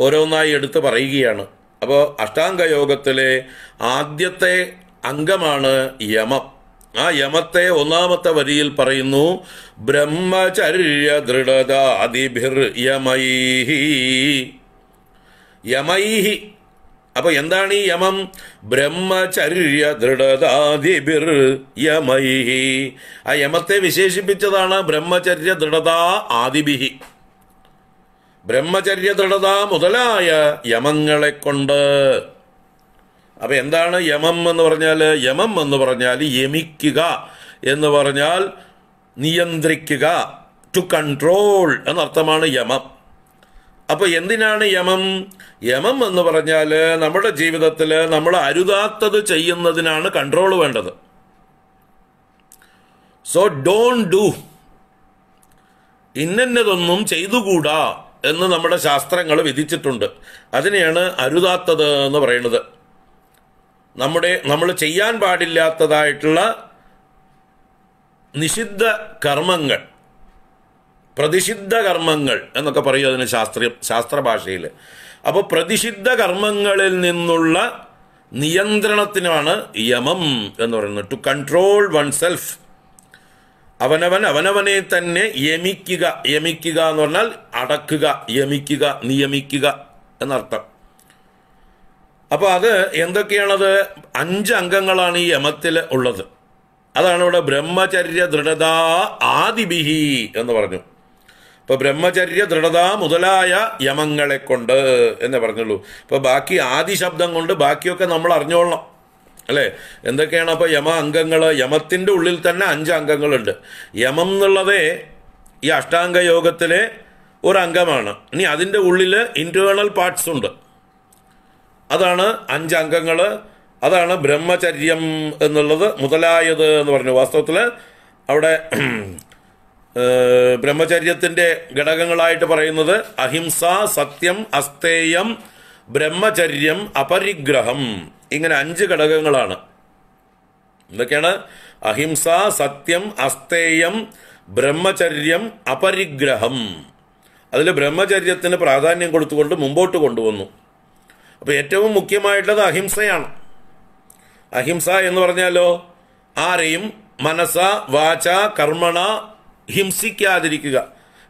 ഓരോന്നായി എടുത്ത് പറയുകയാണ് അപ്പോൾ അഷ്ടാംഗയോഗത്തിലെ ആദ്യത്തെ അംഗമാണ് യമം ആ യമത്തെ ഒന്നാമത്തെ വരിയിൽ പറയുന്നു ബ്രഹ്മചര്യ ദൃഢതാദിഭിർ യമൈഹി യമൈഹി അപ്പോൾ എന്താണ് ഈ യമം ബ്രഹ്മചര്യ ദൃഢതാദിബിർ യമൈഹി ആ യമത്തെ വിശേഷിപ്പിച്ചതാണ് ബ്രഹ്മചര്യ ദൃഢതാ ആദിബിഹി ബ്രഹ്മചര്യ ദൃഢത മുതലായ യമങ്ങളെ കൊണ്ട് അപ്പോൾ എന്താണ് യമം എന്ന് പറഞ്ഞാൽ യമം എന്ന് പറഞ്ഞാൽ യമിക്കുക എന്ന് പറഞ്ഞാൽ നിയന്ത്രിക്കുക ടു കൺട്രോൾ എന്നർത്ഥമാണ് യമം അപ്പോൾ എന്തിനാണ് യമം യമം എന്ന് പറഞ്ഞാൽ നമ്മുടെ ജീവിതത്തിൽ നമ്മൾ അരുതാത്തത് ചെയ്യുന്നതിനാണ് കൺട്രോൾ വേണ്ടത് സോ ഡോൺ ഡു ഇന്നതൊന്നും ചെയ്തുകൂടാ എന്ന് നമ്മുടെ ശാസ്ത്രങ്ങൾ വിധിച്ചിട്ടുണ്ട് അതിനെയാണ് അരുതാത്തത് എന്ന് പറയുന്നത് നമ്മുടെ നമ്മൾ ചെയ്യാൻ പാടില്ലാത്തതായിട്ടുള്ള നിഷിദ്ധ കർമ്മങ്ങൾ പ്രതിഷിദ്ധ കർമ്മങ്ങൾ എന്നൊക്കെ പറയും അതിന് ശാസ്ത്രീയ ശാസ്ത്രഭാഷയിൽ അപ്പോൾ പ്രതിഷിദ്ധ കർമ്മങ്ങളിൽ നിന്നുള്ള നിയന്ത്രണത്തിനാണ് യമം എന്ന് പറയുന്നത് ടു കൺട്രോൾ വൺ സെൽഫ് അവനവൻ അവനവനെ തന്നെ യമിക്കുക യമിക്കുക എന്ന് പറഞ്ഞാൽ അടക്കുക യമിക്കുക നിയമിക്കുക എന്നർത്ഥം അപ്പോൾ അത് എന്തൊക്കെയാണത് അഞ്ച് അംഗങ്ങളാണ് ഈ യമത്തിൽ ഉള്ളത് അതാണ് ഇവിടെ ബ്രഹ്മചര്യ ദൃഢത ആദിബിഹി എന്ന് പറഞ്ഞു ഇപ്പൊ ബ്രഹ്മചര്യ ദൃഢത മുതലായ യമങ്ങളെ കൊണ്ട് എന്നേ പറഞ്ഞുള്ളൂ ഇപ്പൊ ബാക്കി ആദി ശബ്ദം കൊണ്ട് ബാക്കിയൊക്കെ നമ്മൾ അറിഞ്ഞോളണം അല്ലേ എന്തൊക്കെയാണ് അപ്പോൾ യമ അംഗങ്ങൾ യമത്തിൻ്റെ ഉള്ളിൽ തന്നെ അഞ്ച് അംഗങ്ങളുണ്ട് യമം എന്നുള്ളത് ഈ അഷ്ടാംഗ യോഗത്തിലെ ഒരു അംഗമാണ് ഇനി അതിൻ്റെ ഉള്ളിൽ ഇൻറ്റേർണൽ പാർട്സ് ഉണ്ട് അതാണ് അഞ്ചംഗങ്ങൾ അതാണ് ബ്രഹ്മചര്യം എന്നുള്ളത് മുതലായത് എന്ന് പറഞ്ഞു വാസ്തവത്തിൽ അവിടെ <clears throat> ബ്രഹ്മചര്യത്തിൻ്റെ ഘടകങ്ങളായിട്ട് പറയുന്നത് അഹിംസ സത്യം അസ്തേയം ബ്രഹ്മചര്യം അപരിഗ്രഹം ഇങ്ങനെ അഞ്ച് ഘടകങ്ങളാണ് എന്തൊക്കെയാണ് അഹിംസ സത്യം അസ്തേയം ബ്രഹ്മചര്യം അപരിഗ്രഹം അതിൽ ബ്രഹ്മചര്യത്തിന് പ്രാധാന്യം കൊടുത്തുകൊണ്ട് മുമ്പോട്ട് കൊണ്ടുവന്നു അപ്പോൾ ഏറ്റവും മുഖ്യമായിട്ടുള്ളത് അഹിംസയാണ് അഹിംസ എന്ന് പറഞ്ഞാലോ ആരെയും മനസ വാച കർമ്മണ ഹിംസിക്കാതിരിക്കുക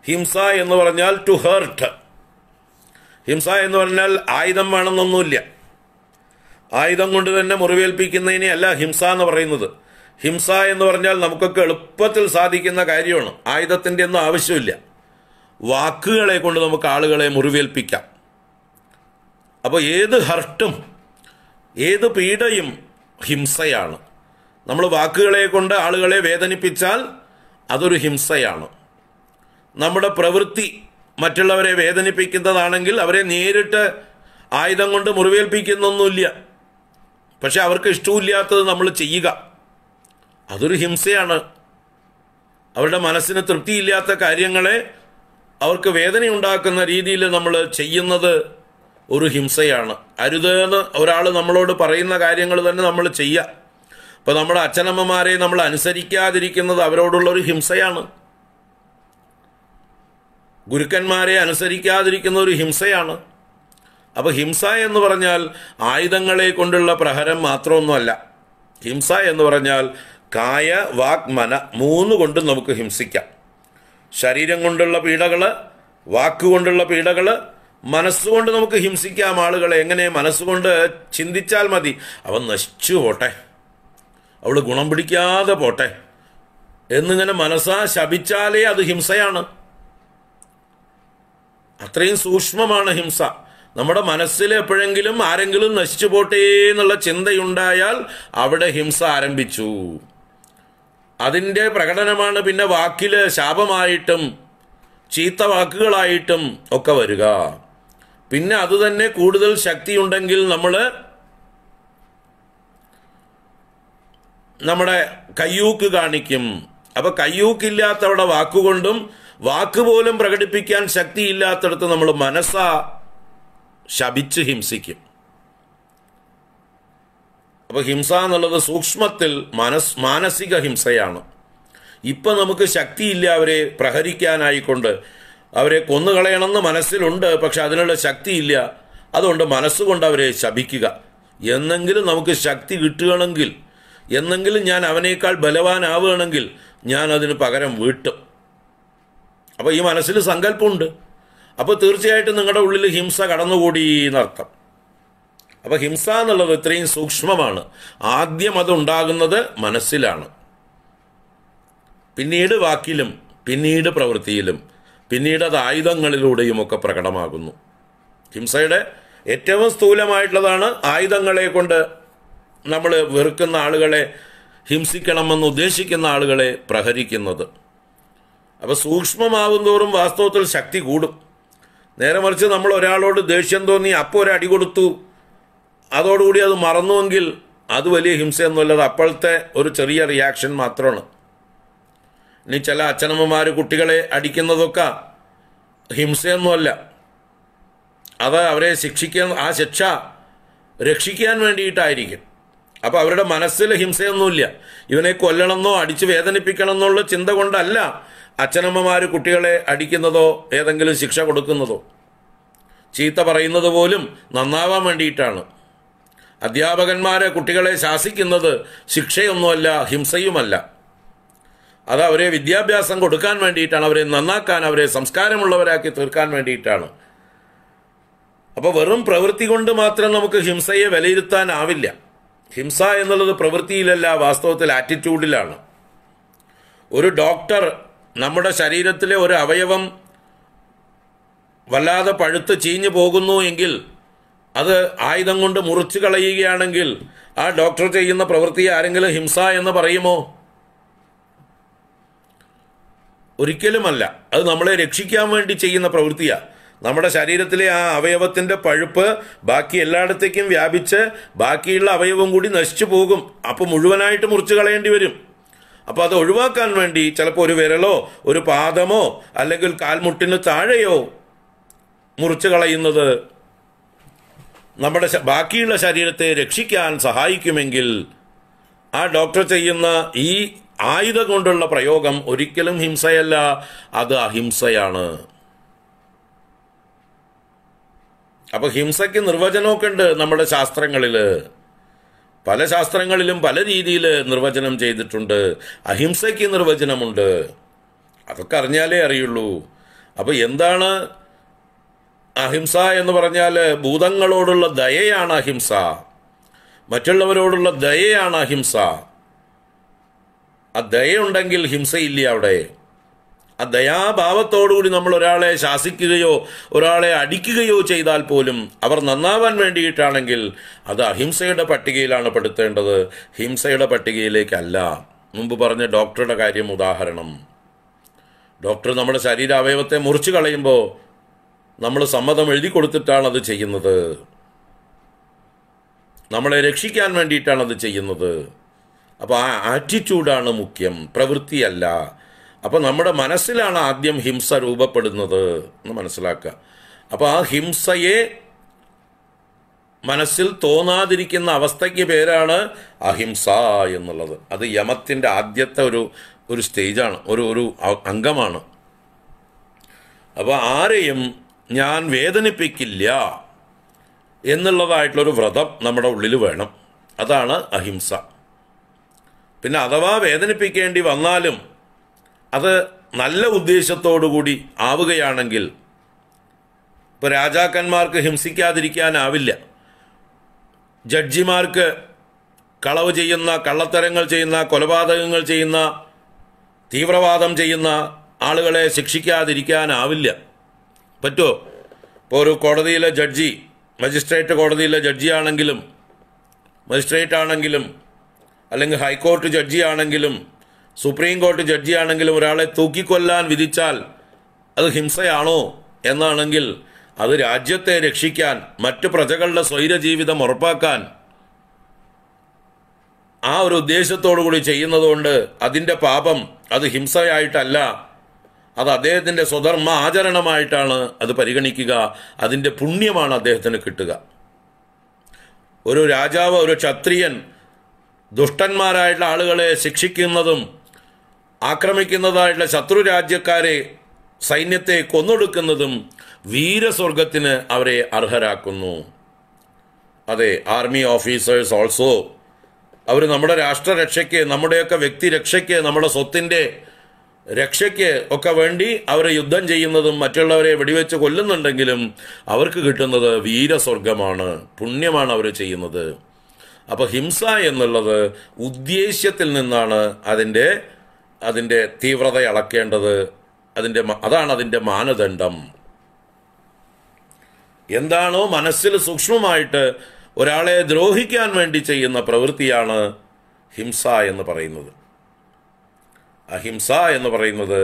ഹിംസ എന്ന് പറഞ്ഞാൽ ടു ഹേർട്ട് ഹിംസ എന്ന് പറഞ്ഞാൽ ആയുധം വേണമെന്നൊന്നുമില്ല ആയുധം കൊണ്ട് തന്നെ മുറിവേൽപ്പിക്കുന്നതിനെ അല്ല ഹിംസ എന്ന് പറയുന്നത് ഹിംസ എന്ന് പറഞ്ഞാൽ നമുക്കൊക്കെ എളുപ്പത്തിൽ സാധിക്കുന്ന കാര്യമാണ് ആയുധത്തിൻ്റെ ഒന്നും ആവശ്യമില്ല വാക്കുകളെ കൊണ്ട് നമുക്ക് ആളുകളെ മുറിവേൽപ്പിക്കാം അപ്പോൾ ഏത് ഹർട്ടും ഏത് പീഡയും ഹിംസയാണ് നമ്മൾ വാക്കുകളെ കൊണ്ട് ആളുകളെ വേദനിപ്പിച്ചാൽ അതൊരു ഹിംസയാണ് നമ്മുടെ പ്രവൃത്തി മറ്റുള്ളവരെ വേദനിപ്പിക്കുന്നതാണെങ്കിൽ അവരെ നേരിട്ട് ആയുധം കൊണ്ട് മുറിവേൽപ്പിക്കുന്നൊന്നുമില്ല പക്ഷെ അവർക്ക് ഇഷ്ടമില്ലാത്തത് നമ്മൾ ചെയ്യുക അതൊരു ഹിംസയാണ് അവരുടെ മനസ്സിന് തൃപ്തിയില്ലാത്ത കാര്യങ്ങളെ അവർക്ക് വേദനയുണ്ടാക്കുന്ന രീതിയിൽ നമ്മൾ ചെയ്യുന്നത് ഒരു ഹിംസയാണ് അരുതെന്ന് ഒരാൾ നമ്മളോട് പറയുന്ന കാര്യങ്ങൾ തന്നെ നമ്മൾ ചെയ്യുക ഇപ്പം നമ്മുടെ അച്ഛനമ്മമാരെ നമ്മൾ അനുസരിക്കാതിരിക്കുന്നത് അവരോടുള്ള ഒരു ഹിംസയാണ് ഗുരുക്കന്മാരെ അനുസരിക്കാതിരിക്കുന്ന ഒരു ഹിംസയാണ് അപ്പോൾ ഹിംസ എന്ന് പറഞ്ഞാൽ ആയുധങ്ങളെ കൊണ്ടുള്ള പ്രഹരം മാത്രമൊന്നുമല്ല ഹിംസ എന്ന് പറഞ്ഞാൽ കായ വാക് മന മൂന്ന് കൊണ്ടും നമുക്ക് ഹിംസിക്കാം ശരീരം കൊണ്ടുള്ള പീഡകൾ വാക്കുകൊണ്ടുള്ള പീഡകൾ മനസ്സുകൊണ്ട് നമുക്ക് ഹിംസിക്കാം ആളുകളെ എങ്ങനെ മനസ്സുകൊണ്ട് ചിന്തിച്ചാൽ മതി അവൻ നശിച്ചു പോട്ടെ അവൾ ഗുണം പിടിക്കാതെ പോട്ടെ എന്നിങ്ങനെ മനസ്സാ ശപിച്ചാലേ അത് ഹിംസയാണ് അത്രയും സൂക്ഷ്മമാണ് ഹിംസ നമ്മുടെ മനസ്സിൽ എപ്പോഴെങ്കിലും ആരെങ്കിലും നശിച്ചു പോട്ടേ എന്നുള്ള ചിന്തയുണ്ടായാൽ അവിടെ ഹിംസ ആരംഭിച്ചു അതിൻ്റെ പ്രകടനമാണ് പിന്നെ വാക്കിൽ ശാപമായിട്ടും ചീത്ത വാക്കുകളായിട്ടും ഒക്കെ വരിക പിന്നെ അത് തന്നെ കൂടുതൽ ശക്തിയുണ്ടെങ്കിൽ നമ്മൾ നമ്മുടെ കയ്യൂക്ക് കാണിക്കും അപ്പൊ കയ്യൂക്കില്ലാത്തവിടെ വാക്കുകൊണ്ടും വാക്ക് പോലും പ്രകടിപ്പിക്കാൻ ശക്തിയില്ലാത്തടത്ത് നമ്മൾ മനസ്സാ ശപിച്ച് ഹിംസിക്കും അപ്പൊ ഹിംസ എന്നുള്ളത് സൂക്ഷ്മത്തിൽ മനസ് മാനസിക ഹിംസയാണ് ഇപ്പൊ നമുക്ക് ശക്തിയില്ല അവരെ പ്രഹരിക്കാനായിക്കൊണ്ട് അവരെ കൊന്നുകളയണമെന്ന് മനസ്സിലുണ്ട് പക്ഷെ അതിനുള്ള ശക്തിയില്ല അതുകൊണ്ട് മനസ്സുകൊണ്ട് അവരെ ശപിക്കുക എന്നെങ്കിലും നമുക്ക് ശക്തി കിട്ടുകയാണെങ്കിൽ എന്നെങ്കിലും ഞാൻ അവനേക്കാൾ ബലവാനാവുകയാണെങ്കിൽ ഞാൻ അതിന് പകരം വീട്ടും അപ്പോൾ ഈ മനസ്സിൽ സങ്കല്പമുണ്ട് അപ്പോൾ തീർച്ചയായിട്ടും നിങ്ങളുടെ ഉള്ളിൽ ഹിംസ കടന്നുകൂടി എന്നർത്ഥം അപ്പോൾ ഹിംസ എന്നുള്ളത് ഇത്രയും സൂക്ഷ്മമാണ് ആദ്യം അതുണ്ടാകുന്നത് മനസ്സിലാണ് പിന്നീട് വാക്കിലും പിന്നീട് പ്രവൃത്തിയിലും പിന്നീട് അത് ആയുധങ്ങളിലൂടെയും ഒക്കെ പ്രകടമാകുന്നു ഹിംസയുടെ ഏറ്റവും സ്ഥൂലമായിട്ടുള്ളതാണ് ആയുധങ്ങളെ കൊണ്ട് നമ്മൾ വെറുക്കുന്ന ആളുകളെ ഹിംസിക്കണമെന്ന് ഉദ്ദേശിക്കുന്ന ആളുകളെ പ്രഹരിക്കുന്നത് അപ്പോൾ സൂക്ഷ്മമാകും തോറും വാസ്തവത്തിൽ ശക്തി കൂടും നേരെ മറിച്ച് നമ്മൾ ഒരാളോട് ദേഷ്യം തോന്നി അപ്പോൾ ഒരു അടി കൊടുത്തു അതോടുകൂടി അത് മറന്നുവെങ്കിൽ അത് വലിയ ഹിംസയൊന്നുമല്ല അത് അപ്പോഴത്തെ ഒരു ചെറിയ റിയാക്ഷൻ മാത്രമാണ് ഇനി ചില അച്ഛനമ്മമാർ കുട്ടികളെ അടിക്കുന്നതൊക്കെ ഹിംസയൊന്നുമല്ല അത് അവരെ ശിക്ഷിക്കാൻ ആ ശിക്ഷ രക്ഷിക്കാൻ വേണ്ടിയിട്ടായിരിക്കും അപ്പോൾ അവരുടെ മനസ്സിൽ ഹിംസയൊന്നുമില്ല ഇവനെ കൊല്ലണമെന്നോ അടിച്ച് വേദനിപ്പിക്കണം എന്നുള്ള ചിന്ത കൊണ്ടല്ല അച്ഛനമ്മമാർ കുട്ടികളെ അടിക്കുന്നതോ ഏതെങ്കിലും ശിക്ഷ കൊടുക്കുന്നതോ ചീത്ത പറയുന്നത് പോലും നന്നാവാൻ വേണ്ടിയിട്ടാണ് അധ്യാപകന്മാരെ കുട്ടികളെ ശാസിക്കുന്നത് ശിക്ഷയൊന്നുമല്ല ഹിംസയുമല്ല അത് അവരെ വിദ്യാഭ്യാസം കൊടുക്കാൻ വേണ്ടിയിട്ടാണ് അവരെ നന്നാക്കാൻ അവരെ സംസ്കാരമുള്ളവരാക്കി തീർക്കാൻ വേണ്ടിയിട്ടാണ് അപ്പോൾ വെറും പ്രവൃത്തി കൊണ്ട് മാത്രം നമുക്ക് ഹിംസയെ വിലയിരുത്താനാവില്ല ഹിംസ എന്നുള്ളത് പ്രവൃത്തിയിലല്ല വാസ്തവത്തിൽ ആറ്റിറ്റ്യൂഡിലാണ് ഒരു ഡോക്ടർ നമ്മുടെ ശരീരത്തിലെ ഒരു അവയവം വല്ലാതെ പഴുത്ത് ചീഞ്ഞു പോകുന്നു എങ്കിൽ അത് ആയുധം കൊണ്ട് മുറിച്ചു കളയുകയാണെങ്കിൽ ആ ഡോക്ടർ ചെയ്യുന്ന പ്രവൃത്തി ആരെങ്കിലും ഹിംസ എന്ന് പറയുമോ ഒരിക്കലുമല്ല അത് നമ്മളെ രക്ഷിക്കാൻ വേണ്ടി ചെയ്യുന്ന പ്രവൃത്തിയാണ് നമ്മുടെ ശരീരത്തിലെ ആ അവയവത്തിൻ്റെ പഴുപ്പ് ബാക്കി എല്ലായിടത്തേക്കും വ്യാപിച്ച് ബാക്കിയുള്ള അവയവം കൂടി നശിച്ചു പോകും അപ്പോൾ മുഴുവനായിട്ട് മുറിച്ച് കളയേണ്ടി വരും അപ്പോൾ അത് ഒഴിവാക്കാൻ വേണ്ടി ചിലപ്പോൾ ഒരു വിരലോ ഒരു പാദമോ അല്ലെങ്കിൽ കാൽമുട്ടിന് താഴെയോ മുറിച്ച് കളയുന്നത് നമ്മുടെ ബാക്കിയുള്ള ശരീരത്തെ രക്ഷിക്കാൻ സഹായിക്കുമെങ്കിൽ ആ ഡോക്ടർ ചെയ്യുന്ന ഈ ആയുധം കൊണ്ടുള്ള പ്രയോഗം ഒരിക്കലും ഹിംസയല്ല അത് അഹിംസയാണ് അപ്പൊ ഹിംസയ്ക്ക് നിർവചനമൊക്കെ ഉണ്ട് നമ്മുടെ ശാസ്ത്രങ്ങളിൽ പല ശാസ്ത്രങ്ങളിലും പല രീതിയിൽ നിർവചനം ചെയ്തിട്ടുണ്ട് അഹിംസയ്ക്ക് നിർവചനമുണ്ട് അതൊക്കെ അറിഞ്ഞാലേ അറിയുള്ളൂ അപ്പോൾ എന്താണ് അഹിംസ എന്ന് പറഞ്ഞാൽ ഭൂതങ്ങളോടുള്ള ദയയാണ് അഹിംസ മറ്റുള്ളവരോടുള്ള ദയയാണ് അഹിംസ ആ ദയുണ്ടെങ്കിൽ ഹിംസയില്ല അവിടെ ആ ദയാഭാവത്തോടുകൂടി നമ്മൾ ഒരാളെ ശാസിക്കുകയോ ഒരാളെ അടിക്കുകയോ ചെയ്താൽ പോലും അവർ നന്നാവാൻ വേണ്ടിയിട്ടാണെങ്കിൽ അത് അഹിംസയുടെ പട്ടികയിലാണ് പെടുത്തേണ്ടത് ഹിംസയുടെ പട്ടികയിലേക്കല്ല മുമ്പ് പറഞ്ഞ ഡോക്ടറുടെ കാര്യം ഉദാഹരണം ഡോക്ടർ നമ്മുടെ ശരീര അവയവത്തെ മുറിച്ചു കളയുമ്പോൾ നമ്മൾ സമ്മതം എഴുതി കൊടുത്തിട്ടാണ് അത് ചെയ്യുന്നത് നമ്മളെ രക്ഷിക്കാൻ വേണ്ടിയിട്ടാണ് അത് ചെയ്യുന്നത് അപ്പോൾ ആ ആറ്റിറ്റ്യൂഡാണ് മുഖ്യം പ്രവൃത്തിയല്ല അപ്പോൾ നമ്മുടെ മനസ്സിലാണ് ആദ്യം ഹിംസ രൂപപ്പെടുന്നത് എന്ന് മനസ്സിലാക്കുക അപ്പോൾ ആ ഹിംസയെ മനസ്സിൽ തോന്നാതിരിക്കുന്ന അവസ്ഥയ്ക്ക് പേരാണ് അഹിംസ എന്നുള്ളത് അത് യമത്തിൻ്റെ ആദ്യത്തെ ഒരു ഒരു സ്റ്റേജാണ് ഒരു ഒരു അംഗമാണ് അപ്പോൾ ആരെയും ഞാൻ വേദനിപ്പിക്കില്ല എന്നുള്ളതായിട്ടുള്ളൊരു വ്രതം നമ്മുടെ ഉള്ളിൽ വേണം അതാണ് അഹിംസ പിന്നെ അഥവാ വേദനിപ്പിക്കേണ്ടി വന്നാലും അത് നല്ല ഉദ്ദേശത്തോടുകൂടി ആവുകയാണെങ്കിൽ ഇപ്പോൾ രാജാക്കന്മാർക്ക് ഹിംസിക്കാതിരിക്കാനാവില്ല ജഡ്ജിമാർക്ക് കളവ് ചെയ്യുന്ന കള്ളത്തരങ്ങൾ ചെയ്യുന്ന കൊലപാതകങ്ങൾ ചെയ്യുന്ന തീവ്രവാദം ചെയ്യുന്ന ആളുകളെ ശിക്ഷിക്കാതിരിക്കാനാവില്ല പറ്റുമോ ഇപ്പോൾ ഒരു കോടതിയിലെ ജഡ്ജി മജിസ്ട്രേറ്റ് കോടതിയിലെ ജഡ്ജിയാണെങ്കിലും മജിസ്ട്രേറ്റ് ആണെങ്കിലും അല്ലെങ്കിൽ ഹൈക്കോടതി ജഡ്ജിയാണെങ്കിലും സുപ്രീം കോടതി ജഡ്ജിയാണെങ്കിലും ഒരാളെ തൂക്കിക്കൊല്ലാൻ വിധിച്ചാൽ അത് ഹിംസയാണോ എന്നാണെങ്കിൽ അത് രാജ്യത്തെ രക്ഷിക്കാൻ മറ്റ് പ്രജകളുടെ സ്വൈര ജീവിതം ഉറപ്പാക്കാൻ ആ ഒരു ഉദ്ദേശത്തോടു കൂടി ചെയ്യുന്നതുകൊണ്ട് അതിൻ്റെ പാപം അത് ഹിംസയായിട്ടല്ല അത് അദ്ദേഹത്തിൻ്റെ സ്വധർമ്മ ആചരണമായിട്ടാണ് അത് പരിഗണിക്കുക അതിൻ്റെ പുണ്യമാണ് അദ്ദേഹത്തിന് കിട്ടുക ഒരു രാജാവ് ഒരു ക്ഷത്രിയൻ ദുഷ്ടന്മാരായിട്ടുള്ള ആളുകളെ ശിക്ഷിക്കുന്നതും ആക്രമിക്കുന്നതായിട്ടുള്ള ശത്രു രാജ്യക്കാരെ സൈന്യത്തെ കൊന്നൊടുക്കുന്നതും വീരസ്വർഗത്തിന് അവരെ അർഹരാക്കുന്നു അതെ ആർമി ഓഫീസേഴ്സ് ഓൾസോ അവർ നമ്മുടെ രാഷ്ട്രരക്ഷയ്ക്ക് നമ്മുടെയൊക്കെ വ്യക്തി രക്ഷയ്ക്ക് നമ്മുടെ സ്വത്തിൻ്റെ രക്ഷയ്ക്ക് ഒക്കെ വേണ്ടി അവർ യുദ്ധം ചെയ്യുന്നതും മറ്റുള്ളവരെ വെടിവെച്ച് കൊല്ലുന്നുണ്ടെങ്കിലും അവർക്ക് കിട്ടുന്നത് വീരസ്വർഗമാണ് പുണ്യമാണ് അവർ ചെയ്യുന്നത് അപ്പോൾ ഹിംസ എന്നുള്ളത് ഉദ്ദേശ്യത്തിൽ നിന്നാണ് അതിൻ്റെ അതിൻ്റെ തീവ്രത അളക്കേണ്ടത് അതിൻ്റെ അതാണ് അതിൻ്റെ മാനദണ്ഡം എന്താണോ മനസ്സിൽ സൂക്ഷ്മമായിട്ട് ഒരാളെ ദ്രോഹിക്കാൻ വേണ്ടി ചെയ്യുന്ന പ്രവൃത്തിയാണ് ഹിംസ എന്ന് പറയുന്നത് അഹിംസ എന്ന് പറയുന്നത്